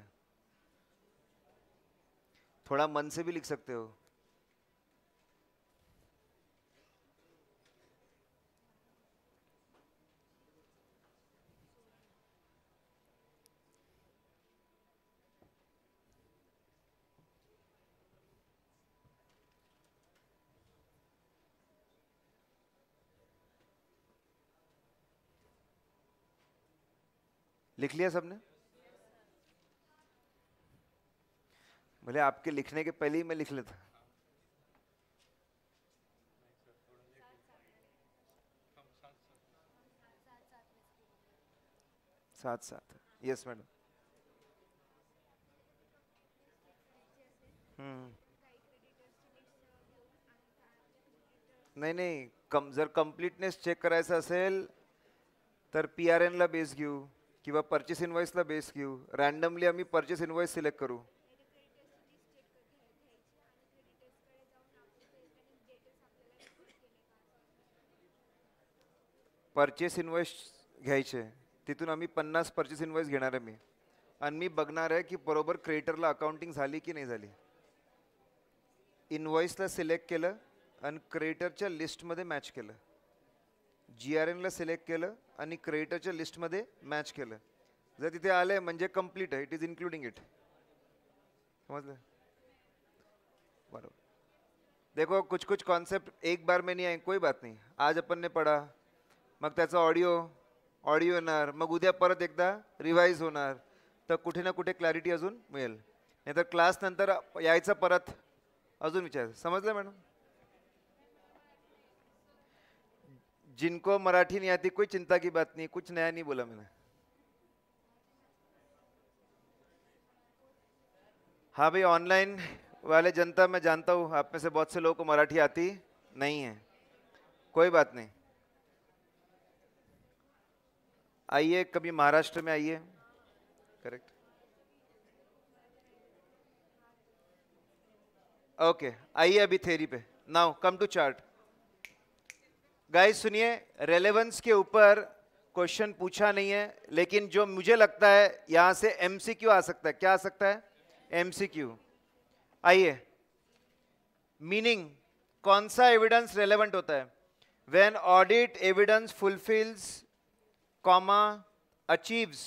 थोड़ा मन से भी लिख सकते हो लिख लिया सबने बोले आपके लिखने के पहले ही मैं लिख लेता साथ साथ यस मैडम नहीं नहीं कम जर कंप्लीटनेस चेक करायचं असेल तर पी आर एनला बेस घेऊ किंवा परचेस इनवॉईसला बेस घेऊ रॅन्डमली आम्ही परचेस इनवॉईस सिलेक्ट करू परचेस इनवॉइस घ्यायचे तिथून आम्ही पन्नास परचेस इनवॉइस घेणार आहे मी आणि मी बघणार आहे की बरोबर क्रिएटरला अकाउंटिंग झाली की नाही झाली इनवॉईसला सिलेक्ट केलं आणि क्रिएटरच्या लिस्टमध्ये मॅच केलं जी आर एनला सिलेक्ट केलं आणि क्रेडिटरच्या लिस्टमध्ये मॅच केलं जर तिथे आलं म्हणजे कम्प्लीट आहे इट इज इन्क्लुडिंग इट समजलं बरोबर देखो कुछ कुछ कॉन्सेप्ट एक बार मे नाही आहे कोई बात नाही आज आपण ने पढ़ा मग त्याचा ऑडिओ ऑडिओ येणार मग उद्या परत एकदा रिवाईज होणार तर कुठे ना कुठे क्लॅरिटी अजून मिळेल नाहीतर क्लासनंतर यायचं परत अजून विचार समजलं मॅडम जिनको मराठी नहीं आती कोई चिंता की बात नहीं कुछ नया नहीं बोला मैंने हाँ भाई ऑनलाइन वाले जनता मैं जानता हूँ आप में से बहुत से लोगों को मराठी आती नहीं है कोई बात नहीं आइए कभी महाराष्ट्र में आइए करेक्ट ओके आइए अभी थेरी पे now come to chart guys सुनिए रेलेवेंस के ऊपर क्वेश्चन पूछा नहीं है लेकिन जो मुझे लगता है यहां से एमसीक्यू आ सकता है क्या आ सकता है एमसीक्यू आइए मीनिंग कौन सा एविडेंस रेलेवेंट होता है when audit evidence fulfils comma achieves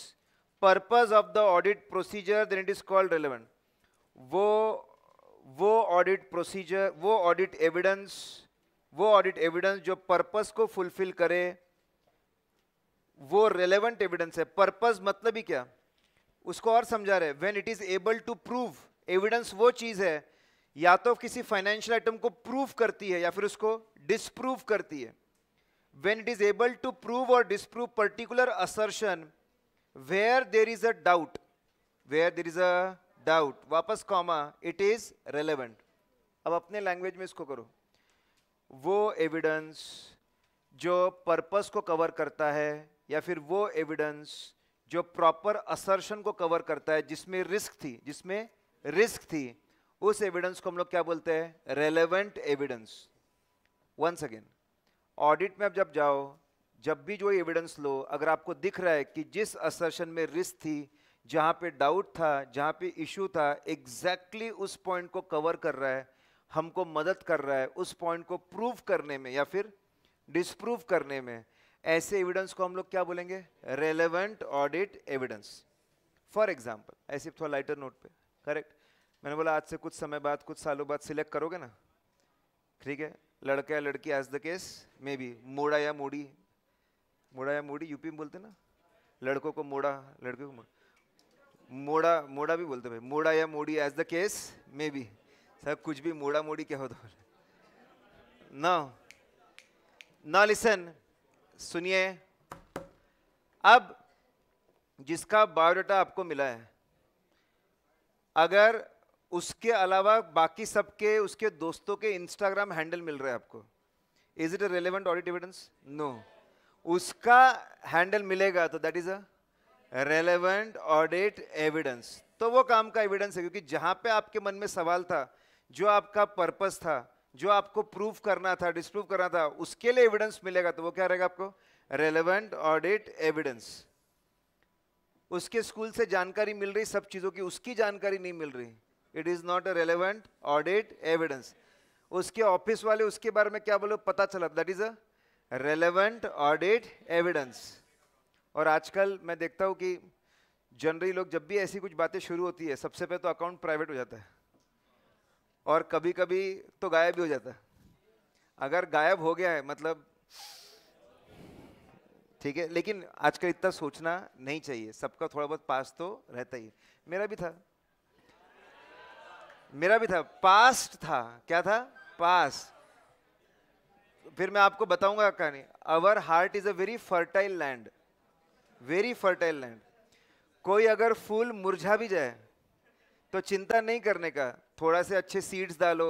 purpose of the audit procedure then it is called relevant वो वो ऑडिट प्रोसीजर वो ऑडिट एविडेंस वो ऑडिट एविडेंस जो पर्पस को फुलफिल करे वो रेलेवेंट एविडेंस है पर्पस मतलब ही क्या उसको और समझा रहे when it is able to prove evidence वो चीज है या तो किसी फाइनेंशियल आइटम को प्रूव करती है या फिर उसको डिसप्रूव करती है when it is able to prove और disprove particular assertion where there is a doubt where there is a doubt वापस कॉमा इट इज रेलेवेंट अब अपने लैंग्वेज में इसको करो वो एविडेंस जो पर्पस को कवर करता है या फिर वो एविडेंस जो प्रॉपर असर्शन को कवर करता है जिसमें रिस्क थी जिसमें रिस्क थी उस एविडेंस को हम लोग क्या बोलते हैं relevant evidence once again audit में आप जब जाओ जब भी जो एविडेंस लो अगर आपको दिख रहा है कि जिस असर्शन में रिस्क थी जहां पे डाउट था जहां पे इश्यू था एग्जैक्टली exactly उस पॉइंट को कवर कर रहा है हमको मदद कर रहा है उस पॉइंट को प्रूव करने में या फिर डिसप्रूव करने में ऐसे एविडेंस को हम लोग क्या बोलेंगे relevant audit evidence for example ऐसे थोड़ा लाइटर नोट पे करेक्ट मैंने बोला आज से कुछ समय बाद कुछ सालों बाद सिलेक्ट करोगे ना ठीक है लड़का या लड़की as the case may be मोड़ा या मोड़ी मोड़ा या मोड़ी यूपी में बोलते ना लड़कों को मोड़ा लड़के को मोड़ा मोड़ा मोड़ा भी बोलते भाई मोड़ा या मोड़ी as the case may be सब कुछ भी मोड़ा मोड़ी क्या हो तो ना ना लिसन सुनिए अब जिसका बायोडाटा आपको मिला है अगर उसके अलावा बाकी सबके उसके दोस्तों के इंस्टाग्राम हैंडल मिल रहे हैं आपको is it a relevant audit evidence no उसका हैंडल मिलेगा तो that is a relevant audit evidence तो वो काम का एविडेंस है क्योंकि जहां पे आपके मन में सवाल था जो आपका पर्पस था जो आपको प्रूफ करना था डिस्प्रूव करना था उसके लिए एविडेंस मिलेगा तो वो क्या रहेगा आपको रेलेवेंट ऑडिट एविडेंस उसके स्कूल से जानकारी मिल रही सब चीज़ों की उसकी जानकारी नहीं मिल रही it is not a relevant audit evidence उसके ऑफिस वाले उसके बारे में क्या बोलो पता चला that is a relevant audit evidence और आजकल मैं देखता हूं कि जनरली लोग जब भी ऐसी कुछ बातें शुरू होती है सबसे पहले तो अकाउंट प्राइवेट हो जाता है और कभी कभी तो गायब भी हो जाता अगर गायब हो गया है मतलब ठीक है लेकिन आजकल इतना सोचना नहीं चाहिए सबका थोड़ा बहुत पास तो रहता ही मेरा भी था मेरा भी था पास्ट था क्या था पास फिर मैं आपको बताऊंगा कहानी our heart is a very fertile land very fertile land कोई अगर फूल मुरझा भी जाए तो चिंता नहीं करने का थोड़ा से अच्छे सीड्स डालो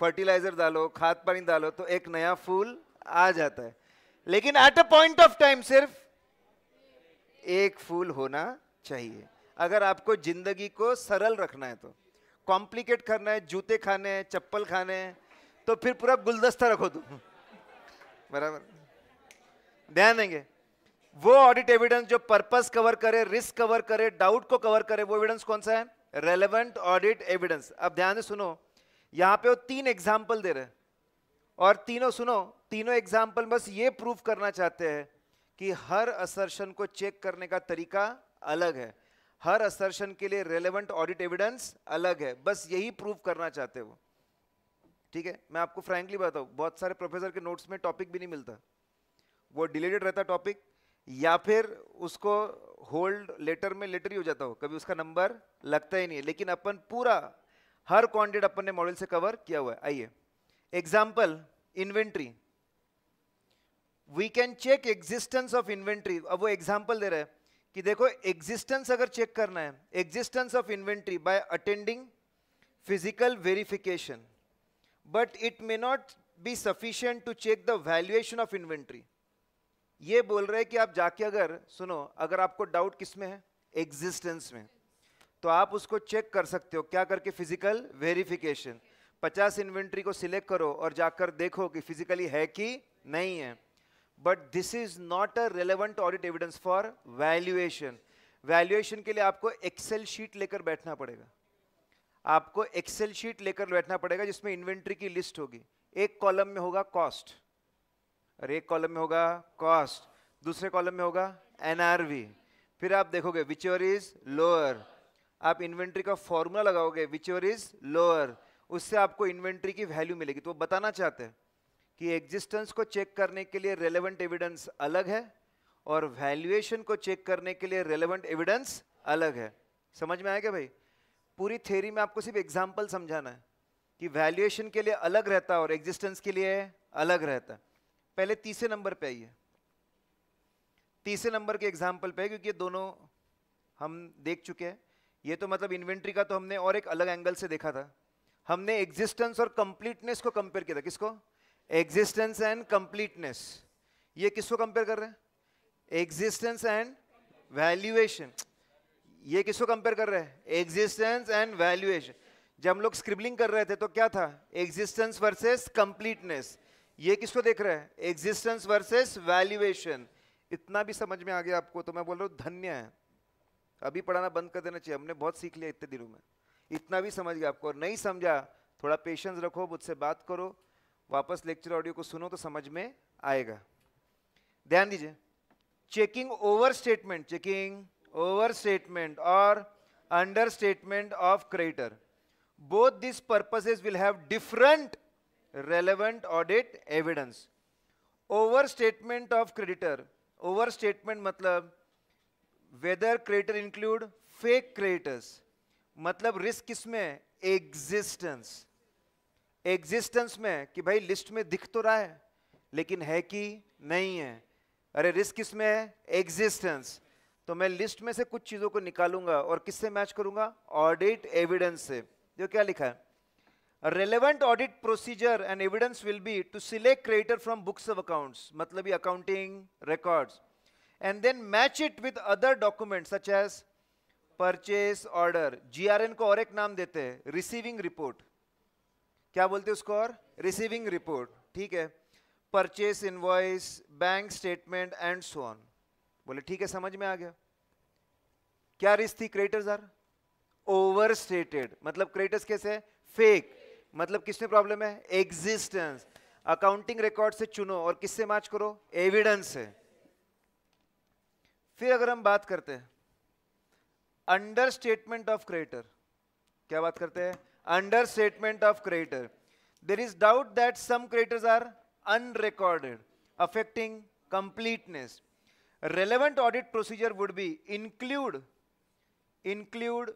फर्टिलाइजर डालो खाद पानी डालो तो एक नया फूल आ जाता है लेकिन at a point of time सिर्फ एक फूल होना चाहिए अगर आपको जिंदगी को सरल रखना है तो कॉम्प्लिकेट करना है जूते खाने हैं चप्पल खाने हैं तो फिर पूरा गुलदस्ता रखो तुम बराबर ध्यान देंगे वो ऑडिट एविडेंस जो पर्पस कवर करे रिस्क कवर करे डाउट को कवर करे वो एविडेंस कौन सा है रेलेवेंट ऑडिट एविडेंस अब ध्यान से सुनो यहां पे वो तीन एग्जाम्पल दे रहे हैं और तीनों सुनो तीनों एग्जाम्पल बस ये प्रूफ करना चाहते हैं कि हर असर्शन को चेक करने का तरीका अलग है हर असर्शन के लिए रेलेवेंट ऑडिट एविडेंस अलग है बस यही प्रूफ करना चाहते वो ठीक है मैं आपको फ्रेंकली बताऊ बहुत सारे प्रोफेसर के नोट्स में टॉपिक भी नहीं मिलता वो डिलीटेड रहता टॉपिक या फिर उसको होल्ड लेटर में लेटर ही हो जाता हो कभी उसका नंबर लगता ही नहीं है लेकिन अपन पूरा हर क्वांटिटी अपन ने मॉडल से कवर किया हुआ है आइए example inventory we can check existence of inventory अब वो एग्जाम्पल दे रहे हैं कि देखो एग्जिस्टेंस अगर चेक करना है existence of inventory by attending physical verification but it may not be sufficient to check the valuation of inventory ये बोल रहे हैं कि आप जाके अगर सुनो अगर आपको डाउट किस में है एग्जिस्टेंस में तो आप उसको चेक कर सकते हो क्या करके फिजिकल वेरिफिकेशन पचास इन्वेंट्री को सिलेक्ट करो और जाकर देखो कि फिजिकली है कि नहीं है but this is not a relevant audit evidence for valuation valuation के लिए आपको एक्सेल शीट लेकर बैठना पड़ेगा आपको एक्सेल शीट लेकर बैठना पड़ेगा जिसमें इन्वेंट्री की लिस्ट होगी एक कॉलम में होगा कॉस्ट और एक कॉलम में होगा कॉस्ट दूसरे कॉलम में होगा एनआरवी फिर आप देखोगे विचोर इज लोअर आप इन्वेंट्री का फॉर्मूला लगाओगे विचोर इज लोअर उससे आपको इन्वेंट्री की वैल्यू मिलेगी तो वो बताना चाहते हैं कि एग्जिस्टेंस को चेक करने के लिए रेलेवेंट एविडेंस अलग है और वैल्यूएशन को चेक करने के लिए रेलेवेंट एविडेंस अलग है समझ में आया क्या भाई पूरी थेरी में आपको सिर्फ एग्जाम्पल समझाना है कि वैल्यूएशन के लिए अलग रहता है और एग्जिस्टेंस के लिए अलग रहता है पहले तीसरे नंबर पे आइए तीसरे नंबर के एग्जाम्पल पे क्योंकि ये दोनों हम देख चुके हैं ये तो मतलब इन्वेंट्री का तो हमने और एक अलग एंगल से देखा था हमने एग्जिस्टेंस और कंप्लीटनेस को कंपेयर किया था किसको एग्जिस्टेंस एंड कंप्लीटनेस ये किसको कंपेयर कर रहे हैं एग्जिस्टेंस एंड वैल्यूएशन ये किसको कंपेयर कर रहे हैं एग्जिस्टेंस एंड वैल्यूएशन जब हम लोग स्क्रिबलिंग कर रहे थे तो क्या था एग्जिस्टेंस वर्सेस कंप्लीटनेस ये किसको देख रहे हैं एग्जिस्टेंस वर्सेस वैल्यूएशन इतना भी समझ में आ गया आपको तो मैं बोल रहा हूँ धन्य है अभी पढ़ाना बंद कर देना चाहिए हमने बहुत सीख लिया इतने दिनों में इतना भी समझ गया आपको और नहीं समझा थोड़ा पेशेंस रखो मुझसे बात करो वापस लेक्चर ऑडियो को सुनो तो समझ में आएगा ध्यान दीजिए checking over statement checking over statement और under statement of creditor both this purposes will have different relevant audit evidence over statement of creditor over statement मतलब whether creditor include fake creditors मतलब रिस्क एग्जिस्टेंस एग्जिस्टेंस में कि भाई list में दिख तो रहा है लेकिन है कि नहीं है अरे रिस्क किसमें है एग्जिस्टेंस तो मैं लिस्ट में से कुछ चीज़ों को निकालूंगा और किससे मैच करूंगा ऑडिट एविडेंस से जो क्या लिखा है relevant audit procedure and evidence will be to select creditor from books of accounts मतलब accounting record and then match it with other document such as purchase order G R N को और एक नाम देते हैं रिसीविंग रिपोर्ट क्या बोलते उसको और रिसीविंग रिपोर्ट ठीक है purchase invoice bank statement and so on बोले ठीक है समझ में आ गया क्या रिस्क थी क्रिएटर्स आर ओवर स्टेटेड मतलब क्रिएटर्स कैसे फेक मतलब किसमें प्रॉब्लम है एग्जिस्टेंस अकाउंटिंग रिकॉर्ड से चुनो और किससे मैच करो एविडेंस से फिर अगर हम बात करते हैं अंडर स्टेटमेंट ऑफ क्रेडिटर क्या बात करते हैं under statement of creditor there is doubt that some creditors are unrecorded affecting completeness relevant audit procedure would be include include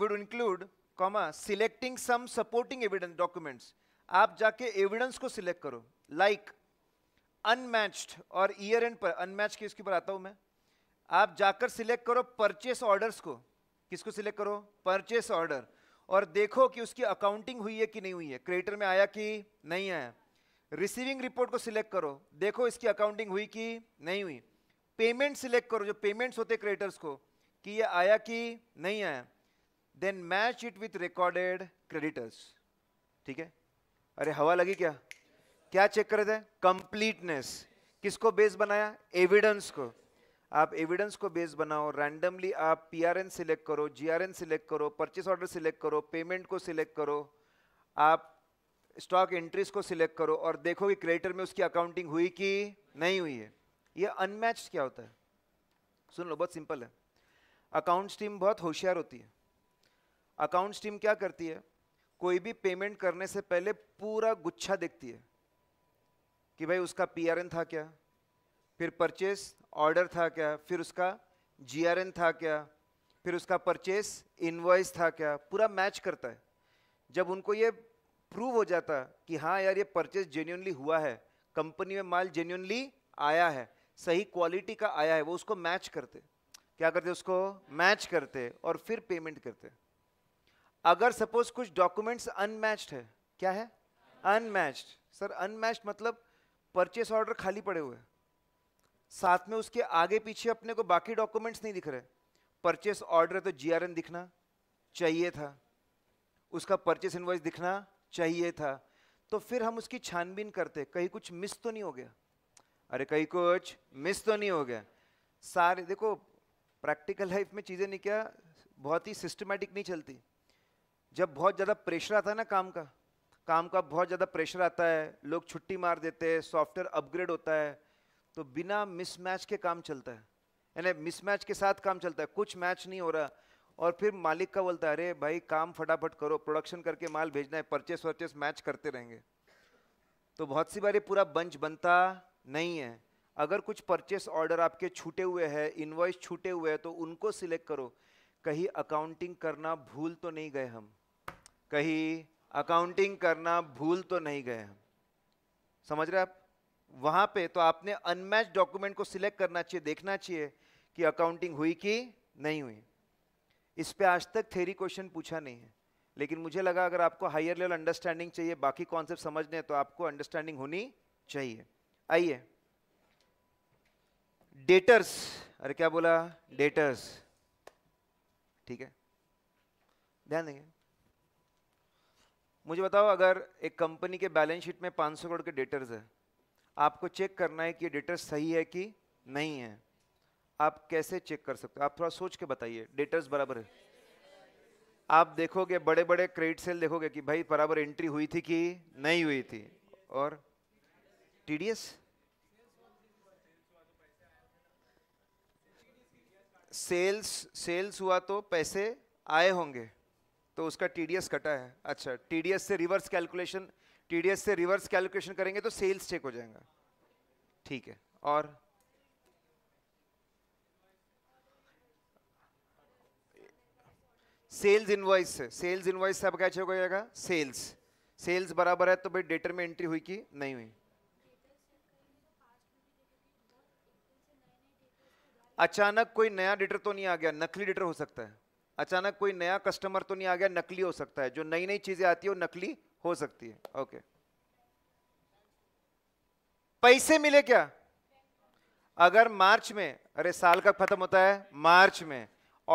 would include comma selecting some supporting evidence documents आप जाके evidence को select करो like like, अनमैच्ड और year and पर unmatch के के ऊपर आता हूं मैं आप जाकर सिलेक्ट करो परचेस ऑर्डर्स को किसको सिलेक्ट करो परचेस ऑर्डर और देखो कि उसकी अकाउंटिंग हुई है कि नहीं हुई है क्रेडिटर में आया कि नहीं आया रिसीविंग रिपोर्ट को सिलेक्ट करो देखो इसकी अकाउंटिंग हुई कि नहीं हुई पेमेंट सिलेक्ट करो जो पेमेंट्स होते क्रेडिटर्स को कि ये आया कि नहीं आया then match it with recorded creditors ठीक है अरे हवा लगी क्या क्या चेक कर रहे थे कंप्लीटनेस किसको बेस बनाया एविडेंस को आप एविडेंस को बेस बनाओ रैंडमली आप पीआरएन सिलेक्ट करो जीआरएन सिलेक्ट करो परचेस ऑर्डर सिलेक्ट करो पेमेंट को सिलेक्ट करो आप स्टॉक एंट्रीज को सिलेक्ट करो और देखो कि क्रेडिटर में उसकी अकाउंटिंग हुई कि नहीं हुई है ये अनमैच क्या होता है सुन लो बहुत सिंपल है अकाउंट्स टीम बहुत होशियार होती है अकाउंट्स टीम क्या करती है कोई भी पेमेंट करने से पहले पूरा गुच्छा देखती है कि भाई उसका पीआरएन था क्या फिर परचेस ऑर्डर था क्या फिर उसका जीआरएन था क्या फिर उसका परचेस इनवॉइस था क्या पूरा मैच करता है जब उनको ये प्रूव हो जाता कि हाँ यार ये परचेस जेन्यूनली हुआ है कंपनी में माल जेन्यूनली आया है सही क्वालिटी का आया है वो उसको मैच करते क्या करते उसको मैच करते और फिर पेमेंट करते अगर सपोज कुछ डॉक्यूमेंट्स अनमैच्ड है क्या है अनमैच्ड सर अनमैच्ड मतलब परचेस ऑर्डर खाली पड़े हुए साथ में उसके आगे पीछे अपने को बाकी डॉक्यूमेंट्स नहीं दिख रहे परचेस ऑर्डर है तो एन दिखना चाहिए था उसका परचेस इनवॉइस दिखना चाहिए था तो फिर हम उसकी छानबीन करते कहीं कुछ मिस तो नहीं हो गया अरे कहीं कुछ मिस तो नहीं हो गया सारे देखो प्रैक्टिकल लाइफ में चीज़ें नहीं क्या बहुत ही सिस्टमेटिक नहीं चलती जब बहुत ज़्यादा प्रेशर आता है ना काम का काम का बहुत ज़्यादा प्रेशर आता है लोग छुट्टी मार देते हैं सॉफ्टवेयर अपग्रेड होता है तो बिना मिसमैच के काम चलता है यानी मिसमैच के साथ काम चलता है कुछ मैच नहीं हो रहा और फिर मालिक का बोलता है अरे भाई काम फटाफट करो प्रोडक्शन करके माल भेजना है परचेस वर्चेस मैच करते रहेंगे तो बहुत सी बार ये पूरा बंच बनता नहीं है अगर कुछ परचेस ऑर्डर आपके छूटे हुए हैं इन्वॉइस छूटे हुए हैं तो उनको सिलेक्ट करो कहीं अकाउंटिंग करना भूल तो नहीं गए हम कहीं अकाउंटिंग करना भूल तो नहीं गए हम समझ रहे आप वहां पे तो आपने अनमैच डॉक्यूमेंट को सिलेक्ट करना चाहिए देखना चाहिए कि अकाउंटिंग हुई कि नहीं हुई इस पे आज तक थेरी क्वेश्चन पूछा नहीं है लेकिन मुझे लगा अगर आपको हायर लेवल अंडरस्टैंडिंग चाहिए बाकी कॉन्सेप्ट समझने तो आपको अंडरस्टैंडिंग होनी चाहिए आइए डेटर्स अरे क्या बोला डेटर्स ठीक है ध्यान देंगे मुझे बताओ अगर एक कंपनी के बैलेंस शीट में 500 करोड़ के डेटर्स है आपको चेक करना है कि ये डेटर्स सही है कि नहीं है आप कैसे चेक कर सकते हो आप थोड़ा सोच के बताइए डेटर्स बराबर है आप देखोगे बड़े बड़े क्रेडिट सेल देखोगे कि भाई बराबर एंट्री हुई थी कि नहीं हुई थी और टीडीएस सेल्स सेल्स हुआ तो पैसे आए होंगे तो उसका टीडीएस कटा है अच्छा टीडीएस से रिवर्स कैलकुलेशन टी से रिवर्स कैलकुलेशन करेंगे तो सेल्स चेक हो जाएगा ठीक है और सेल्स इनवाइस सेल्स इनवाइस से अब क्या चेक हो जाएगा सेल्स सेल्स बराबर है तो भाई डेटर में एंट्री हुई कि नहीं हुई अचानक कोई नया डेटर तो नहीं आ गया नकली डेटर हो सकता है अचानक कोई नया कस्टमर तो नहीं आ गया नकली हो सकता है जो नई नई चीजें आती है वो नकली हो सकती है ओके पैसे मिले क्या अगर मार्च में अरे साल कब खत्म होता है मार्च में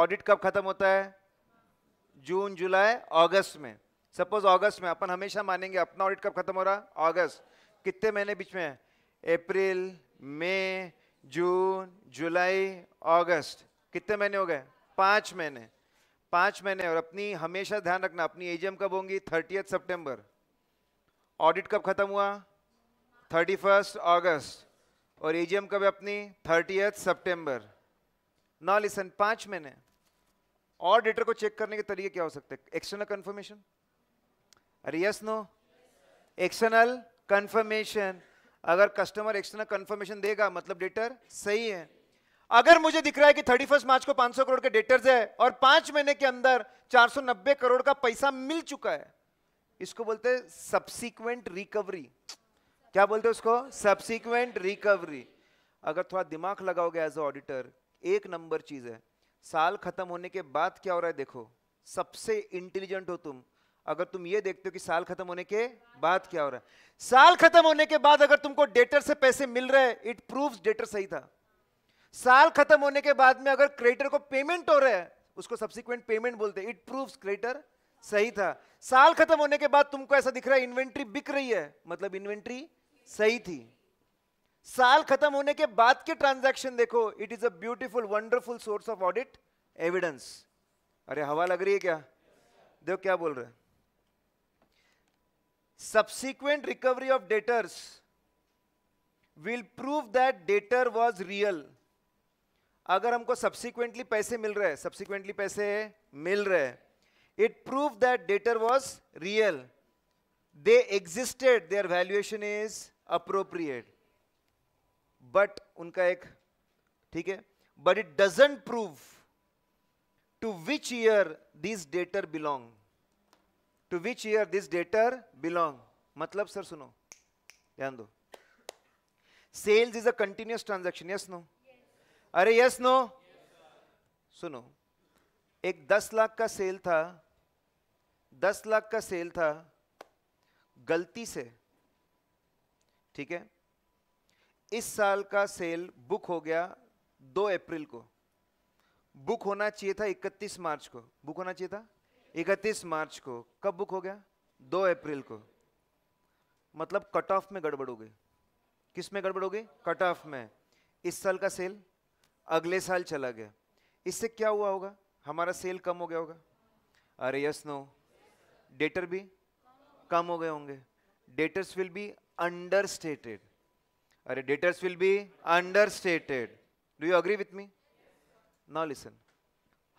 ऑडिट कब खत्म होता है जून जुलाई अगस्त में सपोज अगस्त में अपन हमेशा मानेंगे अपना ऑडिट कब खत्म हो रहा अगस्त कितने महीने बीच में अप्रैल मई जून जुलाई अगस्त कितने महीने हो गए पांच महीने पाँच महीने और अपनी हमेशा ध्यान रखना अपनी एजीएम कब होंगी थर्टी सितंबर ऑडिट कब खत्म हुआ थर्टी फर्स्ट ऑगस्ट और एजीएम कब अपनी थर्टी सितंबर ना लिसन पांच महीने और डेटर को चेक करने के तरीके क्या हो सकते हैं एक्सटर्नल कंफर्मेशन अरे यस नो एक्सटर्नल कंफर्मेशन अगर कस्टमर एक्सटर्नल कंफर्मेशन देगा मतलब डेटर सही है अगर मुझे दिख रहा है कि थर्टी फर्स्ट मार्च को 500 करोड़ के डेटर्स है और पांच महीने के अंदर 490 करोड़ का पैसा मिल चुका है इसको बोलते हैं सब्सिक्वेंट रिकवरी क्या बोलते हैं उसको सब्सिक्वेंट रिकवरी अगर थोड़ा दिमाग लगाओगे एज ऑडिटर एक नंबर चीज है साल खत्म होने के बाद क्या हो रहा है देखो सबसे इंटेलिजेंट हो तुम अगर तुम ये देखते हो कि साल खत्म होने के बाद क्या हो रहा है साल खत्म होने के बाद अगर तुमको डेटर से पैसे मिल रहे इट प्रूव्स डेटर सही था साल खत्म होने के बाद में अगर क्रेडिटर को पेमेंट हो रहा है उसको सब्सिक्वेंट पेमेंट बोलते इट प्रूव क्रेडिटर सही था साल खत्म होने के बाद तुमको ऐसा दिख रहा है इन्वेंट्री बिक रही है मतलब इन्वेंट्री सही थी साल खत्म होने के बाद के ट्रांजैक्शन देखो it is a beautiful wonderful source of audit evidence अरे हवा लग रही है क्या देखो क्या बोल रहे subsequent recovery of debtors will prove that debtor was real अगर हमको सब्सिक्वेंटली पैसे मिल रहे सब्सिक्वेंटली पैसे मिल रहे it prove that debtor was real they existed their valuation is appropriate but उनका एक ठीक है but it doesn't prove to which year this debtor belong to which year this debtor belong मतलब सर सुनो ध्यान दो sales is a continuous transaction yes no अरे yes no सुनो एक दस लाख का सेल था दस लाख का सेल था गलती से ठीक है इस साल का सेल बुक हो गया दो अप्रैल को बुक होना चाहिए था इकतीस मार्च को बुक होना चाहिए था इकतीस मार्च को कब बुक हो गया दो अप्रैल को मतलब कट ऑफ में गड़बड़ हो गई किस में गड़बड़ हो गई कट ऑफ में इस साल का सेल अगले साल चला गया इससे क्या हुआ होगा हमारा सेल कम हो गया होगा अरे यस नो डेटर भी कम हो गए होंगे debtors will be under stated अरे debtors will be under stated do you agree with me now listen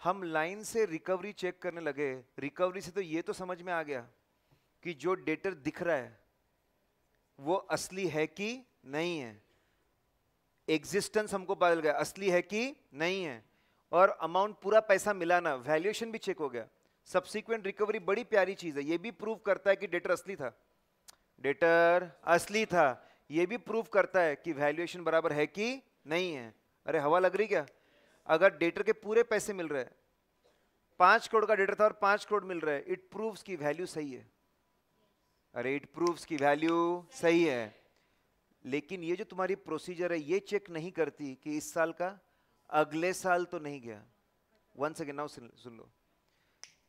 हम लाइन से रिकवरी चेक करने लगे रिकवरी से तो ये तो समझ में आ गया कि जो डेटर दिख रहा है वो असली है कि नहीं है एग्जिस्टेंस हमको बदल गया असली है कि नहीं है और अमाउंट पूरा पैसा मिला ना वैल्यूएशन भी चेक हो गया सब्सिक्वेंट रिकवरी बड़ी प्यारी चीज़ है ये भी प्रूव करता है कि डेटर असली था डेटर असली था ये भी प्रूव करता है कि वैल्यूएशन बराबर है कि नहीं है अरे हवा लग रही क्या अगर डेटर के पूरे पैसे मिल रहे पांच करोड़ का डेटर था और पांच करोड़ मिल रहा है इट प्रूव्स की वैल्यू सही है अरे इट प्रूव्स की वैल्यू सही है लेकिन ये जो तुम्हारी प्रोसीजर है ये चेक नहीं करती कि इस साल का अगले साल तो नहीं गया वन सेकेंड नाउ सुन लो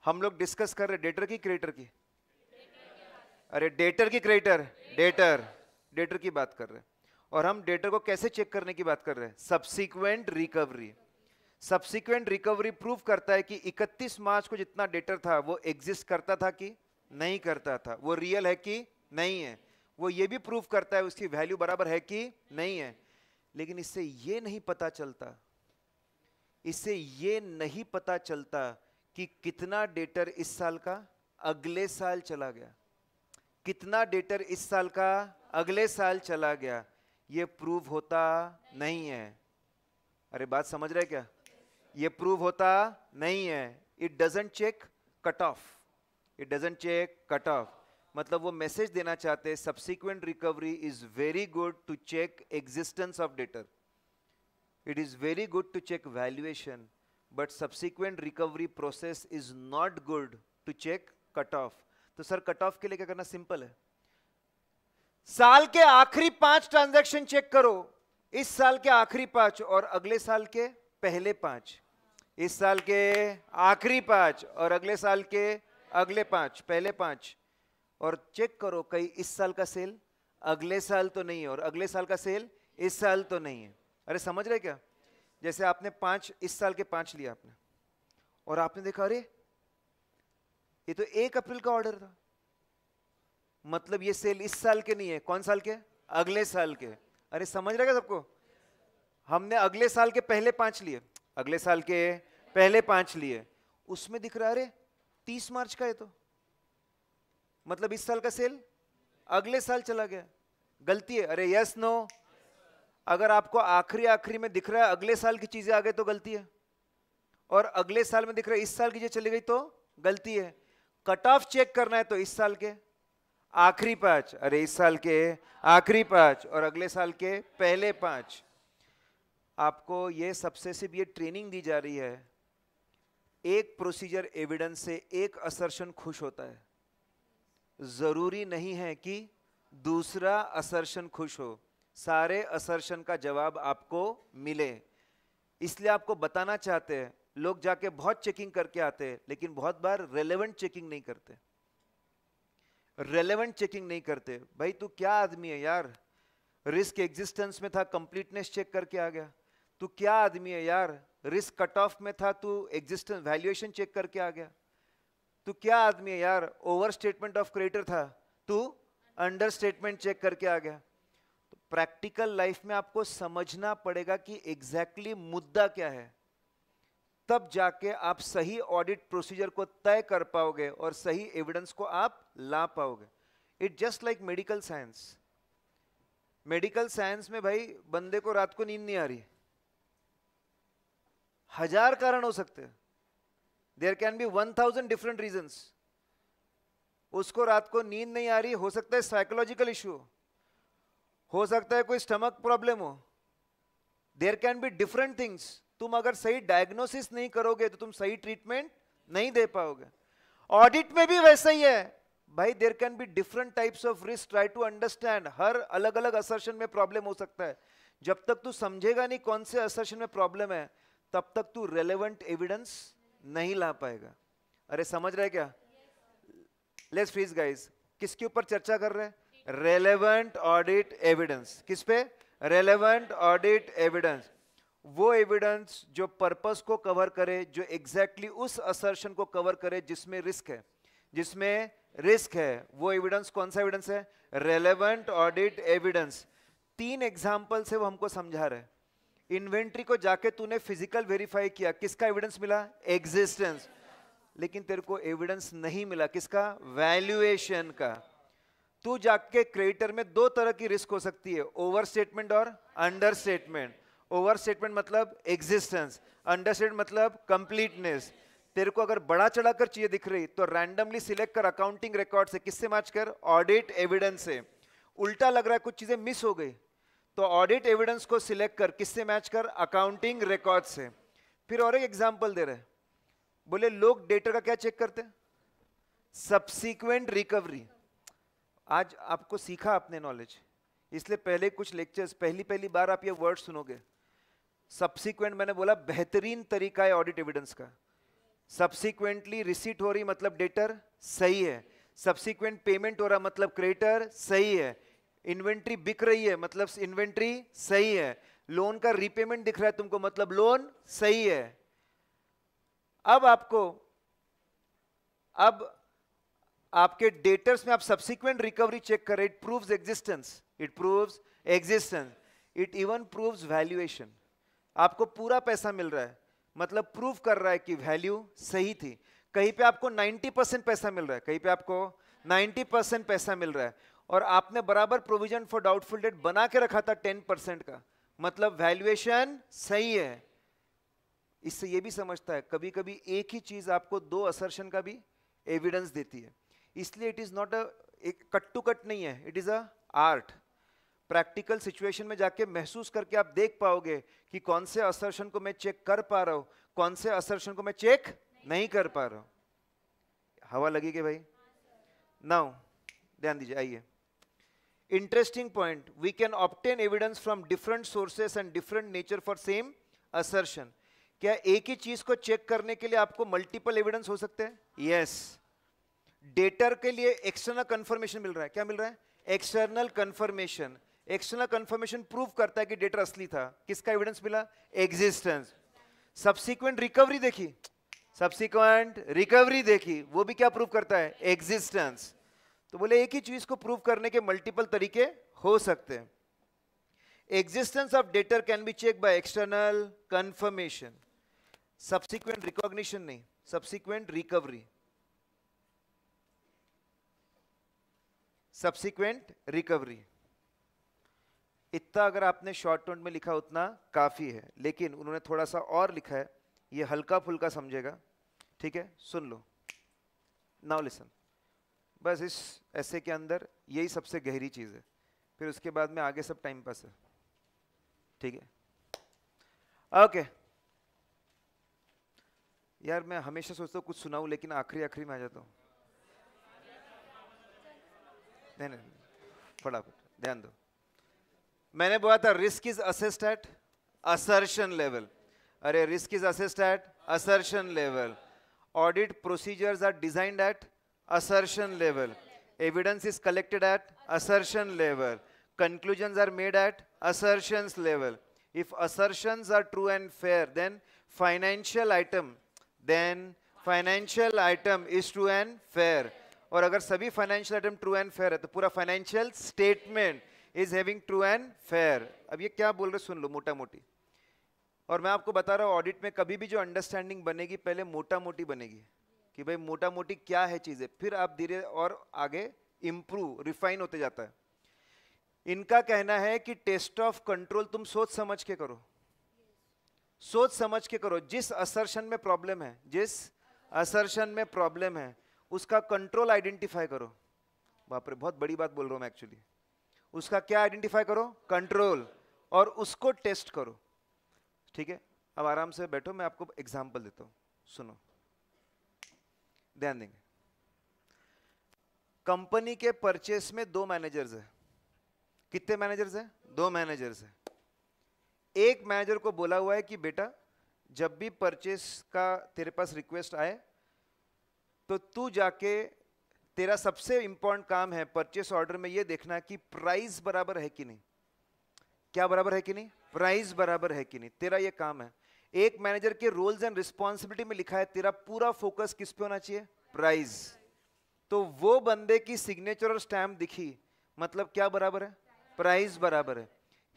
हम लोग डिस्कस कर रहे डेटर की क्रेडिटर की अरे डेटर की क्रेडिटर डेटर डेटर की बात कर रहे और हम डेटर को कैसे चेक करने की बात कर रहे हैं subsequent recovery subsequent recovery proof करता है कि 31 मार्च को जितना डेटर था वो एग्जिस्ट करता था कि नहीं करता था वो रियल है कि नहीं है वो ये भी प्रूव करता है उसकी वैल्यू बराबर है कि नहीं है लेकिन इससे ये नहीं पता चलता इससे ये नहीं पता चलता कि कितना डेटर इस साल का अगले साल चला गया कितना डेटर इस साल का अगले साल चला गया ये प्रूव होता नहीं है अरे बात समझ रहे क्या ये प्रूव होता नहीं है it doesn't check cut off it doesn't check cut off मतलब वो मैसेज देना चाहते हैं subsequent recovery is very good to check existence of debtor it is very good to check valuation but subsequent recovery process is not good to check cut off तो sir cut off के लिए क्या करना simple है साल के आखिरी पांच ट्रांजैक्शन चेक करो इस साल के आखिरी पांच और अगले साल के पहले पांच इस साल के आखिरी पांच और अगले साल के अगले पांच पहले पांच और चेक करो कहीं इस साल का सेल अगले साल तो नहीं है और अगले साल का सेल इस साल तो नहीं है अरे समझ रहे क्या जैसे आपने पांच इस साल के पांच लिया आपने और आपने देखा अरे ये तो एक अप्रैल का ऑर्डर था मतलब ये सेल इस साल के नहीं है कौन साल के अगले साल के अरे समझ रहे क्या सबको हमने अगले साल के पहले पांच लिए अगले साल के पहले पांच लिए उसमें दिख रहा अरे तीस मार्च का है तो मतलब इस साल का सेल अगले साल चला गया गलती है अरे यस नो अगर आपको आखिरी आखिरी में दिख रहा है अगले साल की चीजें आ गई तो गलती है और अगले साल में दिख रहा है इस साल की चीजें चली गई तो गलती है कट ऑफ चेक करना है तो इस साल के आखिरी पांच अरे इस साल के आखिरी पांच और अगले साल के पहले पांच आपको ये सबसे सिर्फ ये ट्रेनिंग दी जा रही है एक प्रोसीजर एविडेंस से एक असर्शन खुश होता है ज़रूरी नहीं है कि दूसरा असर्शन खुश हो सारे असर्शन का जवाब आपको मिले इसलिए आपको बताना चाहते हैं लोग जाके बहुत चेकिंग करके आते हैं लेकिन बहुत बार रेलेवेंट चेकिंग नहीं करते रेलेवेंट चेकिंग नहीं करते भाई तू क्या आदमी है यार रिस्क एग्जिस्टेंस में था कंप्लीटनेस चेक करके आ गया तू क्या आदमी है यार रिस्क कट ऑफ में था तू एग्जिस्टेंस वैल्यूएशन चेक करके आ गया तू क्या आदमी है यार ओवर स्टेटमेंट ऑफ क्रिएटर था तू अंडर स्टेटमेंट चेक करके आ गया तो प्रैक्टिकल लाइफ में आपको समझना पड़ेगा कि एग्जैक्टली exactly मुद्दा क्या है तब जाके आप सही ऑडिट प्रोसीजर को तय कर पाओगे और सही एविडेंस को आप ला पाओगे it just like medical science medical science में भाई बंदे को रात को नींद नहीं आ रही हजार कारण हो सकते हैं there can be one thousand different reasons उसको रात को नींद नहीं आ रही हो सकता है साइकोलॉजिकल इशू हो सकता है कोई स्टमक प्रॉब्लम हो there can be different things तुम अगर सही डायग्नोसिस नहीं करोगे तो तुम सही ट्रीटमेंट नहीं दे पाओगे ऑडिट में भी वैसा ही है भाई there can be different types of risk try to understand हर अलग अलग असर्शन में प्रॉब्लम हो सकता है जब तक तू समझेगा नहीं कौन से असर्शन में प्रॉब्लम है तब तक तू रेलेवेंट एविडेंस नहीं ला पाएगा अरे समझ रहे क्या लेट्स फ्रीज गाइस किसके ऊपर चर्चा कर रहे हैं रेलेवेंट ऑडिट एविडेंस किस पे रेलेवेंट ऑडिट एविडेंस वो एविडेंस जो पर्पस को कवर करे जो एग्जैक्टली exactly उस असर्शन को कवर करे जिसमें रिस्क है जिसमें रिस्क है वो एविडेंस कौन सा एविडेंस है रेलेवेंट ऑडिट एविडेंस तीन एग्जाम्पल से वो हमको समझा रहे हैं इन्वेंट्री को जाके तूने फिजिकल वेरीफाई किया किसका एविडेंस मिला एग्जिस्टेंस लेकिन तेरे को एविडेंस नहीं मिला किसका वैल्यूएशन का तू जाके क्रेडिटर में दो तरह की रिस्क हो सकती है ओवर स्टेटमेंट और अंडर स्टेटमेंट ओवर स्टेटमेंट मतलब एग्जिस्टेंस अंडर स्टेटमेंट मतलब कंप्लीटनेस तेरे को अगर बड़ा चढ़ाकर चाहिए दिख रही तो रैंडमली सिलेक्ट कर अकाउंटिंग रिकॉर्ड से किससे मैच कर ऑडिट एविडेंस से उल्टा लग रहा है कुछ चीजें मिस हो गई तो ऑडिट एविडेंस को सिलेक्ट कर किससे मैच कर अकाउंटिंग रिकॉर्ड से फिर और एक एग्जाम्पल दे रहे बोले लोग डेटर का क्या चेक करते हैं सबसिक्वेंट रिकवरी आज आपको सीखा आपने नॉलेज इसलिए पहले कुछ लेक्चर्स पहली पहली बार आप ये वर्ड सुनोगे सब्सिक्वेंट मैंने बोला बेहतरीन तरीका है ऑडिट एविडेंस का सब्सिक्वेंटली रिसीट हो रही मतलब डेटर सही है सब्सिक्वेंट पेमेंट हो रहा मतलब क्रेडिटर सही है इन्वेंट्री बिक रही है मतलब इन्वेंट्री सही है लोन का रीपेमेंट दिख रहा है तुमको मतलब लोन सही है अब आपको अब आपके डेटर्स में आप सब्सिक्वेंट रिकवरी चेक करें it proves existence it proves existence it even proves valuation आपको पूरा पैसा मिल रहा है मतलब प्रूव कर रहा है कि वैल्यू सही थी कहीं पे आपको 90 परसेंट पैसा मिल रहा है कहीं पे आपको 90 परसेंट पैसा मिल रहा है और आपने बराबर प्रोविजन फॉर डाउटफुल डेट बना के रखा था टेन परसेंट का मतलब वैल्यूएशन सही है इससे यह भी समझता है कभी कभी एक ही चीज आपको दो असर्शन का भी एविडेंस देती है इसलिए it is not a cut to cut नहीं है it is a art practical situation में जाके महसूस करके आप देख पाओगे कि कौन से असर्शन को मैं चेक कर पा रहा हूं कौन से असर्शन को मैं चेक नहीं, नहीं कर पा रहा हूं हवा लगेगी भाई नाउ ध्यान दीजिए आइए interesting point we can obtain evidence from different sources and different nature for same assertion. क्या एक ही चीज को चेक करने के लिए आपको मल्टीपल एविडेंस हो सकते हैं यस डेटर के लिए एक्सटर्नल कंफर्मेशन मिल रहा है क्या मिल रहा है external confirmation external confirmation prove करता है कि डेटर असली था किसका एविडेंस मिला एग्जिस्टेंस सब्सिक्वेंट रिकवरी देखी सब्सिक्वेंट रिकवरी देखी वो भी क्या प्रूव करता है एग्जिस्टेंस तो बोले एक ही चीज को प्रूव करने के मल्टीपल तरीके हो सकते हैं existence of debtor can be check by external confirmation subsequent recognition नहीं सब्सिक्वेंट रिकवरी सब्सिक्वेंट रिकवरी इतना अगर आपने शॉर्ट नोट में लिखा उतना काफ़ी है लेकिन उन्होंने थोड़ा सा और लिखा है ये हल्का फुल्का समझेगा ठीक है सुन लो नाउ लिसन बस इस ऐसे के अंदर यही सबसे गहरी चीज़ है फिर उसके बाद में आगे सब टाइम पास है ठीक है ओके यार मैं हमेशा सोचता हूँ कुछ सुनाऊँ लेकिन आखिरी आखिरी में आ जाता हूँ नहीं नहीं फटाफट ध्यान दो मैंने बोला था risk is assessed at assertion level अरे risk is assessed at assertion level audit procedures are designed at assertion level. Evidence is collected at assertion level. Conclusions are made at assertions level. If assertions are true and fair, then financial item, then financial item is true and fair और अगर सभी financial item true and fair है तो पूरा financial statement is having true and fair अब ये क्या बोल रहे सुन लो मोटा मोटी और मैं आपको बता रहा हूँ ऑडिट में कभी भी जो अंडरस्टैंडिंग बनेगी पहले मोटा मोटी बनेगी कि भाई मोटा मोटी क्या है चीज़ें फिर आप धीरे और आगे इम्प्रूव रिफाइन होते जाता है इनका कहना है कि टेस्ट ऑफ कंट्रोल तुम सोच समझ के करो सोच समझ के करो जिस असर्शन में प्रॉब्लम है जिस असर्शन में प्रॉब्लम है उसका कंट्रोल आइडेंटिफाई करो बाप रे बहुत बड़ी बात बोल रहा हूँ मैं एक्चुअली उसका क्या आइडेंटिफाई करो कंट्रोल और उसको टेस्ट करो ठीक है अब आराम से बैठो मैं आपको एग्जाम्पल देता हूँ सुनो ध्यान देंगे कंपनी के परचेस में दो मैनेजर्स है कितने मैनेजर्स हैं दो मैनेजर्स हैं एक मैनेजर को बोला हुआ है कि बेटा जब भी परचेस का तेरे पास रिक्वेस्ट आए तो तू जाके तेरा सबसे इंपॉर्टेंट काम है परचेस ऑर्डर में ये देखना कि प्राइस बराबर है कि नहीं क्या बराबर है कि नहीं प्राइस बराबर है कि नहीं तेरा ये काम है एक मैनेजर के रोल्स एंड रिस्पॉन्सिबिलिटी में लिखा है तेरा पूरा फोकस किस पे होना चाहिए प्राइज तो वो बंदे की सिग्नेचर और स्टैम्प दिखी मतलब क्या बराबर है प्राइज बराबर है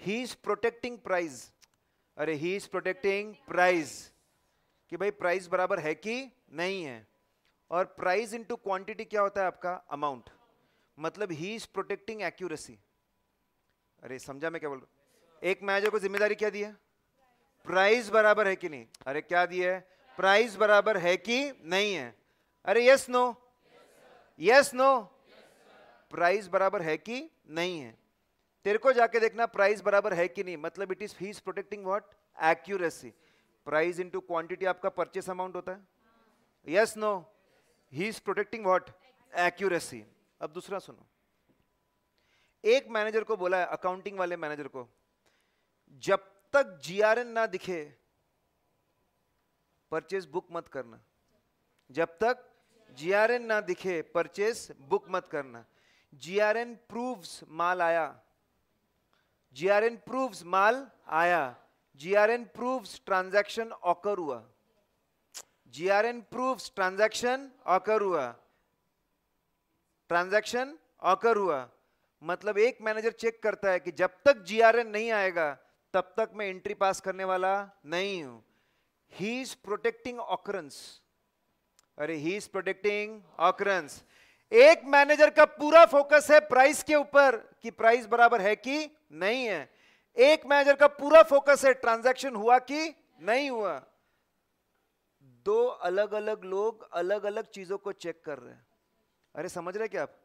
ही इज प्रोटेक्टिंग प्राइज अरे ही इज प्रोटेक्टिंग प्राइज कि भाई प्राइस बराबर है कि नहीं है और प्राइस इनटू क्वांटिटी क्या होता है आपका अमाउंट मतलब ही इज प्रोटेक्टिंग एक्यूरेसी अरे समझा मैं क्या बोल रहा हूँ एक मैनेजर को जिम्मेदारी क्या दिया प्राइस बराबर है कि नहीं अरे क्या दिया है प्राइस बराबर है कि नहीं है अरे yes no yes no price बराबर है कि नहीं है तेरे को जाके देखना प्राइस बराबर है कि नहीं मतलब it is he protecting what accuracy price into quantity आपका परचेस अमाउंट होता है yes no he is protecting what accuracy अब दूसरा सुनो एक मैनेजर को बोला अकाउंटिंग वाले मैनेजर को जब तक जीआरएन ना दिखे परचेस बुक मत करना जब तक जीआरएन ना दिखे परचेस बुक मत करना जीआरएन प्रूव्स माल आया जीआरएन प्रूव्स माल आया जीआरएन प्रूव्स ट्रांजैक्शन ऑकर हुआ जीआरएन प्रूव्स ट्रांजैक्शन ऑकर हुआ ट्रांजैक्शन ऑकर हुआ मतलब एक मैनेजर चेक करता है कि जब तक जीआरएन नहीं आएगा तब तक मैं एंट्री पास करने वाला नहीं हूं ही इज प्रोटेक्टिंग ऑकरेंस अरे ही इज प्रोटेक्टिंग ऑकरेंस एक मैनेजर का पूरा फोकस है प्राइस के ऊपर कि प्राइस बराबर है कि नहीं है एक मैनेजर का पूरा फोकस है ट्रांजैक्शन हुआ कि नहीं हुआ दो अलग अलग लोग अलग अलग चीजों को चेक कर रहे हैं अरे समझ रहे क्या आप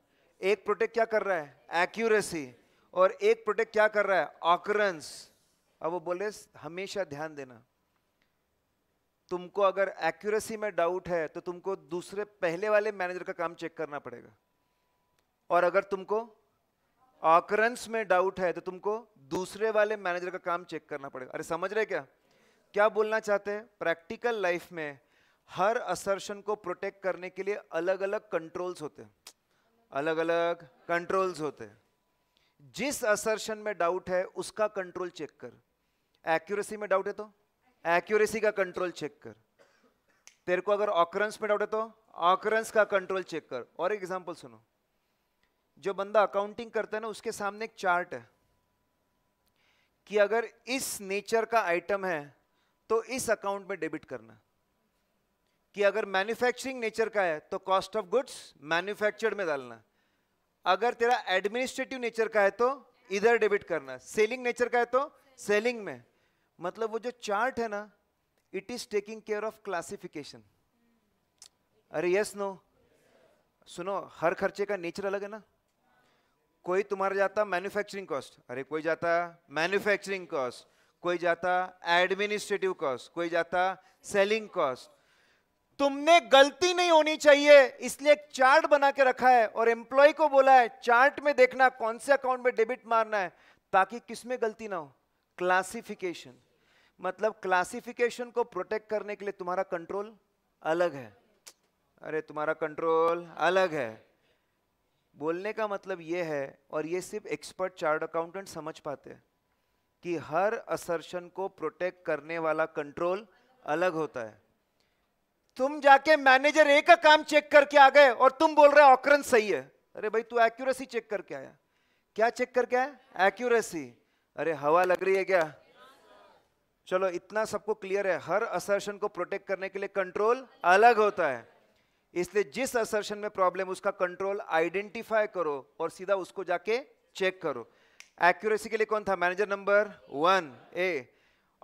एक प्रोटेक्ट क्या कर रहा है एक्यूरेसी और एक प्रोटेक्ट क्या कर रहा है ऑकरेंस अब वो बोले हमेशा ध्यान देना तुमको अगर एक्यूरेसी में डाउट है तो तुमको दूसरे पहले वाले मैनेजर का काम चेक करना पड़ेगा और अगर तुमको ऑकरेंस में डाउट है तो तुमको दूसरे वाले मैनेजर का काम चेक करना पड़ेगा अरे समझ रहे क्या क्या बोलना चाहते हैं प्रैक्टिकल लाइफ में हर असर्शन को प्रोटेक्ट करने के लिए अलग अलग कंट्रोल्स होते हैं अलग अलग कंट्रोल्स होते हैं जिस असर्शन में डाउट है उसका कंट्रोल चेक कर एक्यूरेसी में डाउट है तो एक्यूरेसी का कंट्रोल चेक कर तेरे को अगर ऑकरेंस में डाउट है तो ऑकरेंस का कंट्रोल चेक कर और एक एग्जांपल सुनो जो बंदा अकाउंटिंग करता है ना उसके सामने एक चार्ट है कि अगर इस नेचर का आइटम है तो इस अकाउंट में डेबिट करना कि अगर मैन्युफैक्चरिंग नेचर का है तो कॉस्ट ऑफ गुड्स मैन्युफैक्चर्ड में डालना अगर तेरा एडमिनिस्ट्रेटिव नेचर का है तो इधर डेबिट करना सेलिंग नेचर का है तो सेलिंग में मतलब वो जो चार्ट है ना it is taking care of classification अरे यस नो सुनो हर खर्चे का नेचर अलग है ना कोई तुम्हारा जाता मैन्युफैक्चरिंग कॉस्ट अरे कोई जाता मैन्युफैक्चरिंग कॉस्ट कोई जाता एडमिनिस्ट्रेटिव कॉस्ट कोई जाता सेलिंग कॉस्ट तुमने गलती नहीं होनी चाहिए इसलिए एक चार्ट बना के रखा है और एम्प्लॉय को बोला है चार्ट में देखना कौन से अकाउंट में डेबिट मारना है ताकि किसमें गलती ना हो क्लासिफिकेशन मतलब क्लासिफिकेशन को प्रोटेक्ट करने के लिए तुम्हारा कंट्रोल अलग है अरे तुम्हारा कंट्रोल अलग है बोलने का मतलब यह है और ये सिर्फ एक्सपर्ट चार्ट अकाउंटेंट समझ पाते हैं कि हर असर्शन को प्रोटेक्ट करने वाला कंट्रोल अलग होता है तुम जाके मैनेजर ए का काम चेक करके आ गए और तुम बोल रहे हो ऑकरन सही है अरे भाई तू एक्यूरेसी चेक करके आया क्या चेक करके आया एक्यूरेसी अरे हवा लग रही है क्या चलो इतना सबको क्लियर है हर असर्शन को प्रोटेक्ट करने के लिए कंट्रोल अलग होता है इसलिए जिस असर्शन में प्रॉब्लम उसका कंट्रोल आइडेंटिफाई करो और सीधा उसको जाके चेक करो एक्यूरेसी के लिए कौन था manager number one a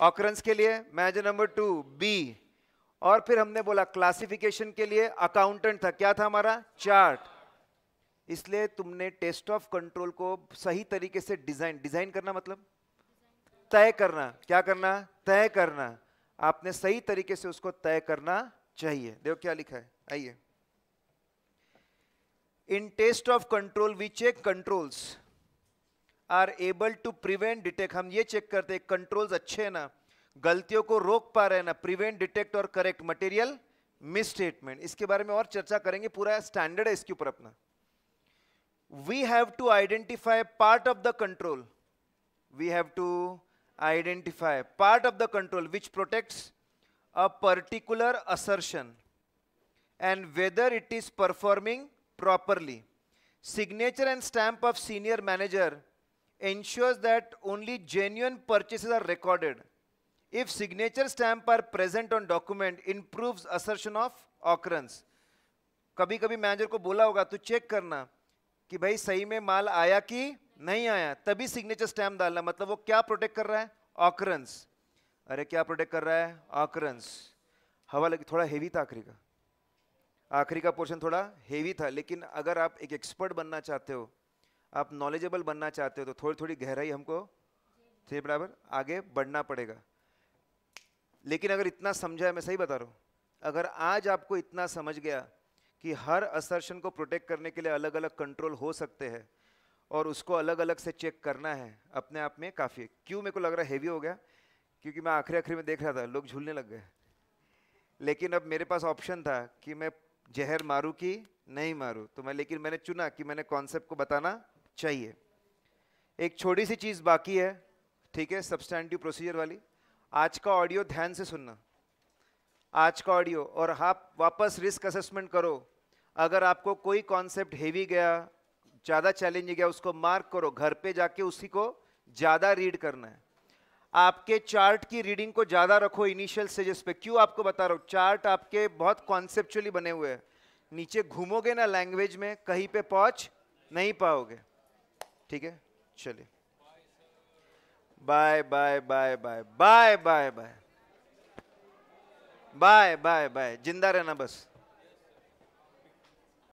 occurrence के लिए मैनेजर नंबर टू बी और फिर हमने बोला क्लासिफिकेशन के लिए अकाउंटेंट था क्या था हमारा चार्ट इसलिए तुमने टेस्ट ऑफ कंट्रोल को सही तरीके से डिजाइन डिजाइन करना मतलब तय करना क्या करना तय करना आपने सही तरीके से उसको तय करना चाहिए देखो क्या लिखा है आइए in test of control we check controls are able to prevent detect हम ये चेक करते हैं कंट्रोल्स अच्छे हैं ना गलतियों को रोक पा रहे ना प्रिवेंट डिटेक्ट और करेक्ट मटेरियल मिस स्टेटमेंट इसके बारे में और चर्चा करेंगे पूरा स्टैंडर्ड है इसके ऊपर अपना we have to identify part of the control we have to identify part of the control which protect a particular assertion and whether it is performing properly signature and stamp of senior manager ensures that only genuine purchases are recorded if signature stamp are present on document improves assertion of occurrence कभी कभी manager को बोला होगा तो check करना कि भाई सही में माल आया कि नहीं आया तभी सिग्नेचर स्टैम्प डालना मतलब वो क्या प्रोटेक्ट कर रहा है ऑकरेंस अरे क्या प्रोटेक्ट कर रहा है ऑकरेंस हवा लगी थोड़ा हेवी था आखिरी का आखिरी का पोर्शन थोड़ा हेवी था लेकिन अगर आप एक एक्सपर्ट बनना चाहते हो आप नॉलेजेबल बनना चाहते हो तो थोड़ी थोड़ी गहराई हमको थे बराबर आगे बढ़ना पड़ेगा लेकिन अगर इतना समझा है मैं सही बता रहा हूँ अगर आज आपको इतना समझ गया कि हर असर्शन को प्रोटेक्ट करने के लिए अलग अलग कंट्रोल हो सकते हैं और उसको अलग अलग से चेक करना है अपने आप में काफ़ी क्यों मेरे को लग रहा हैवी हो गया क्योंकि मैं आखिरी आखिरी में देख रहा था लोग झूलने लग गए लेकिन अब मेरे पास ऑप्शन था कि मैं जहर मारूँ कि नहीं मारूँ तो मैं लेकिन मैंने चुना कि मैंने कॉन्सेप्ट को बताना चाहिए एक छोटी सी चीज़ बाकी है ठीक है सब्सटैंडिव प्रोसीजर वाली आज का ऑडियो ध्यान से सुनना आज का ऑडियो और आप वापस रिस्क असेसमेंट करो अगर आपको कोई कॉन्सेप्ट हेवी गया ज़्यादा चैलेंजिंग गया उसको मार्क करो घर पे जाके उसी को ज़्यादा रीड करना है आपके चार्ट की रीडिंग को ज़्यादा रखो इनिशियल स्टेजेस पे क्यों आपको बता रहा हूँ चार्ट आपके बहुत कॉन्सेप्चुअली बने हुए हैं नीचे घूमोगे ना लैंग्वेज में कहीं पे पहुँच नहीं पाओगे ठीक है चलिए bye bye bye bye bye bye bye bye bye जिंदा रहना बस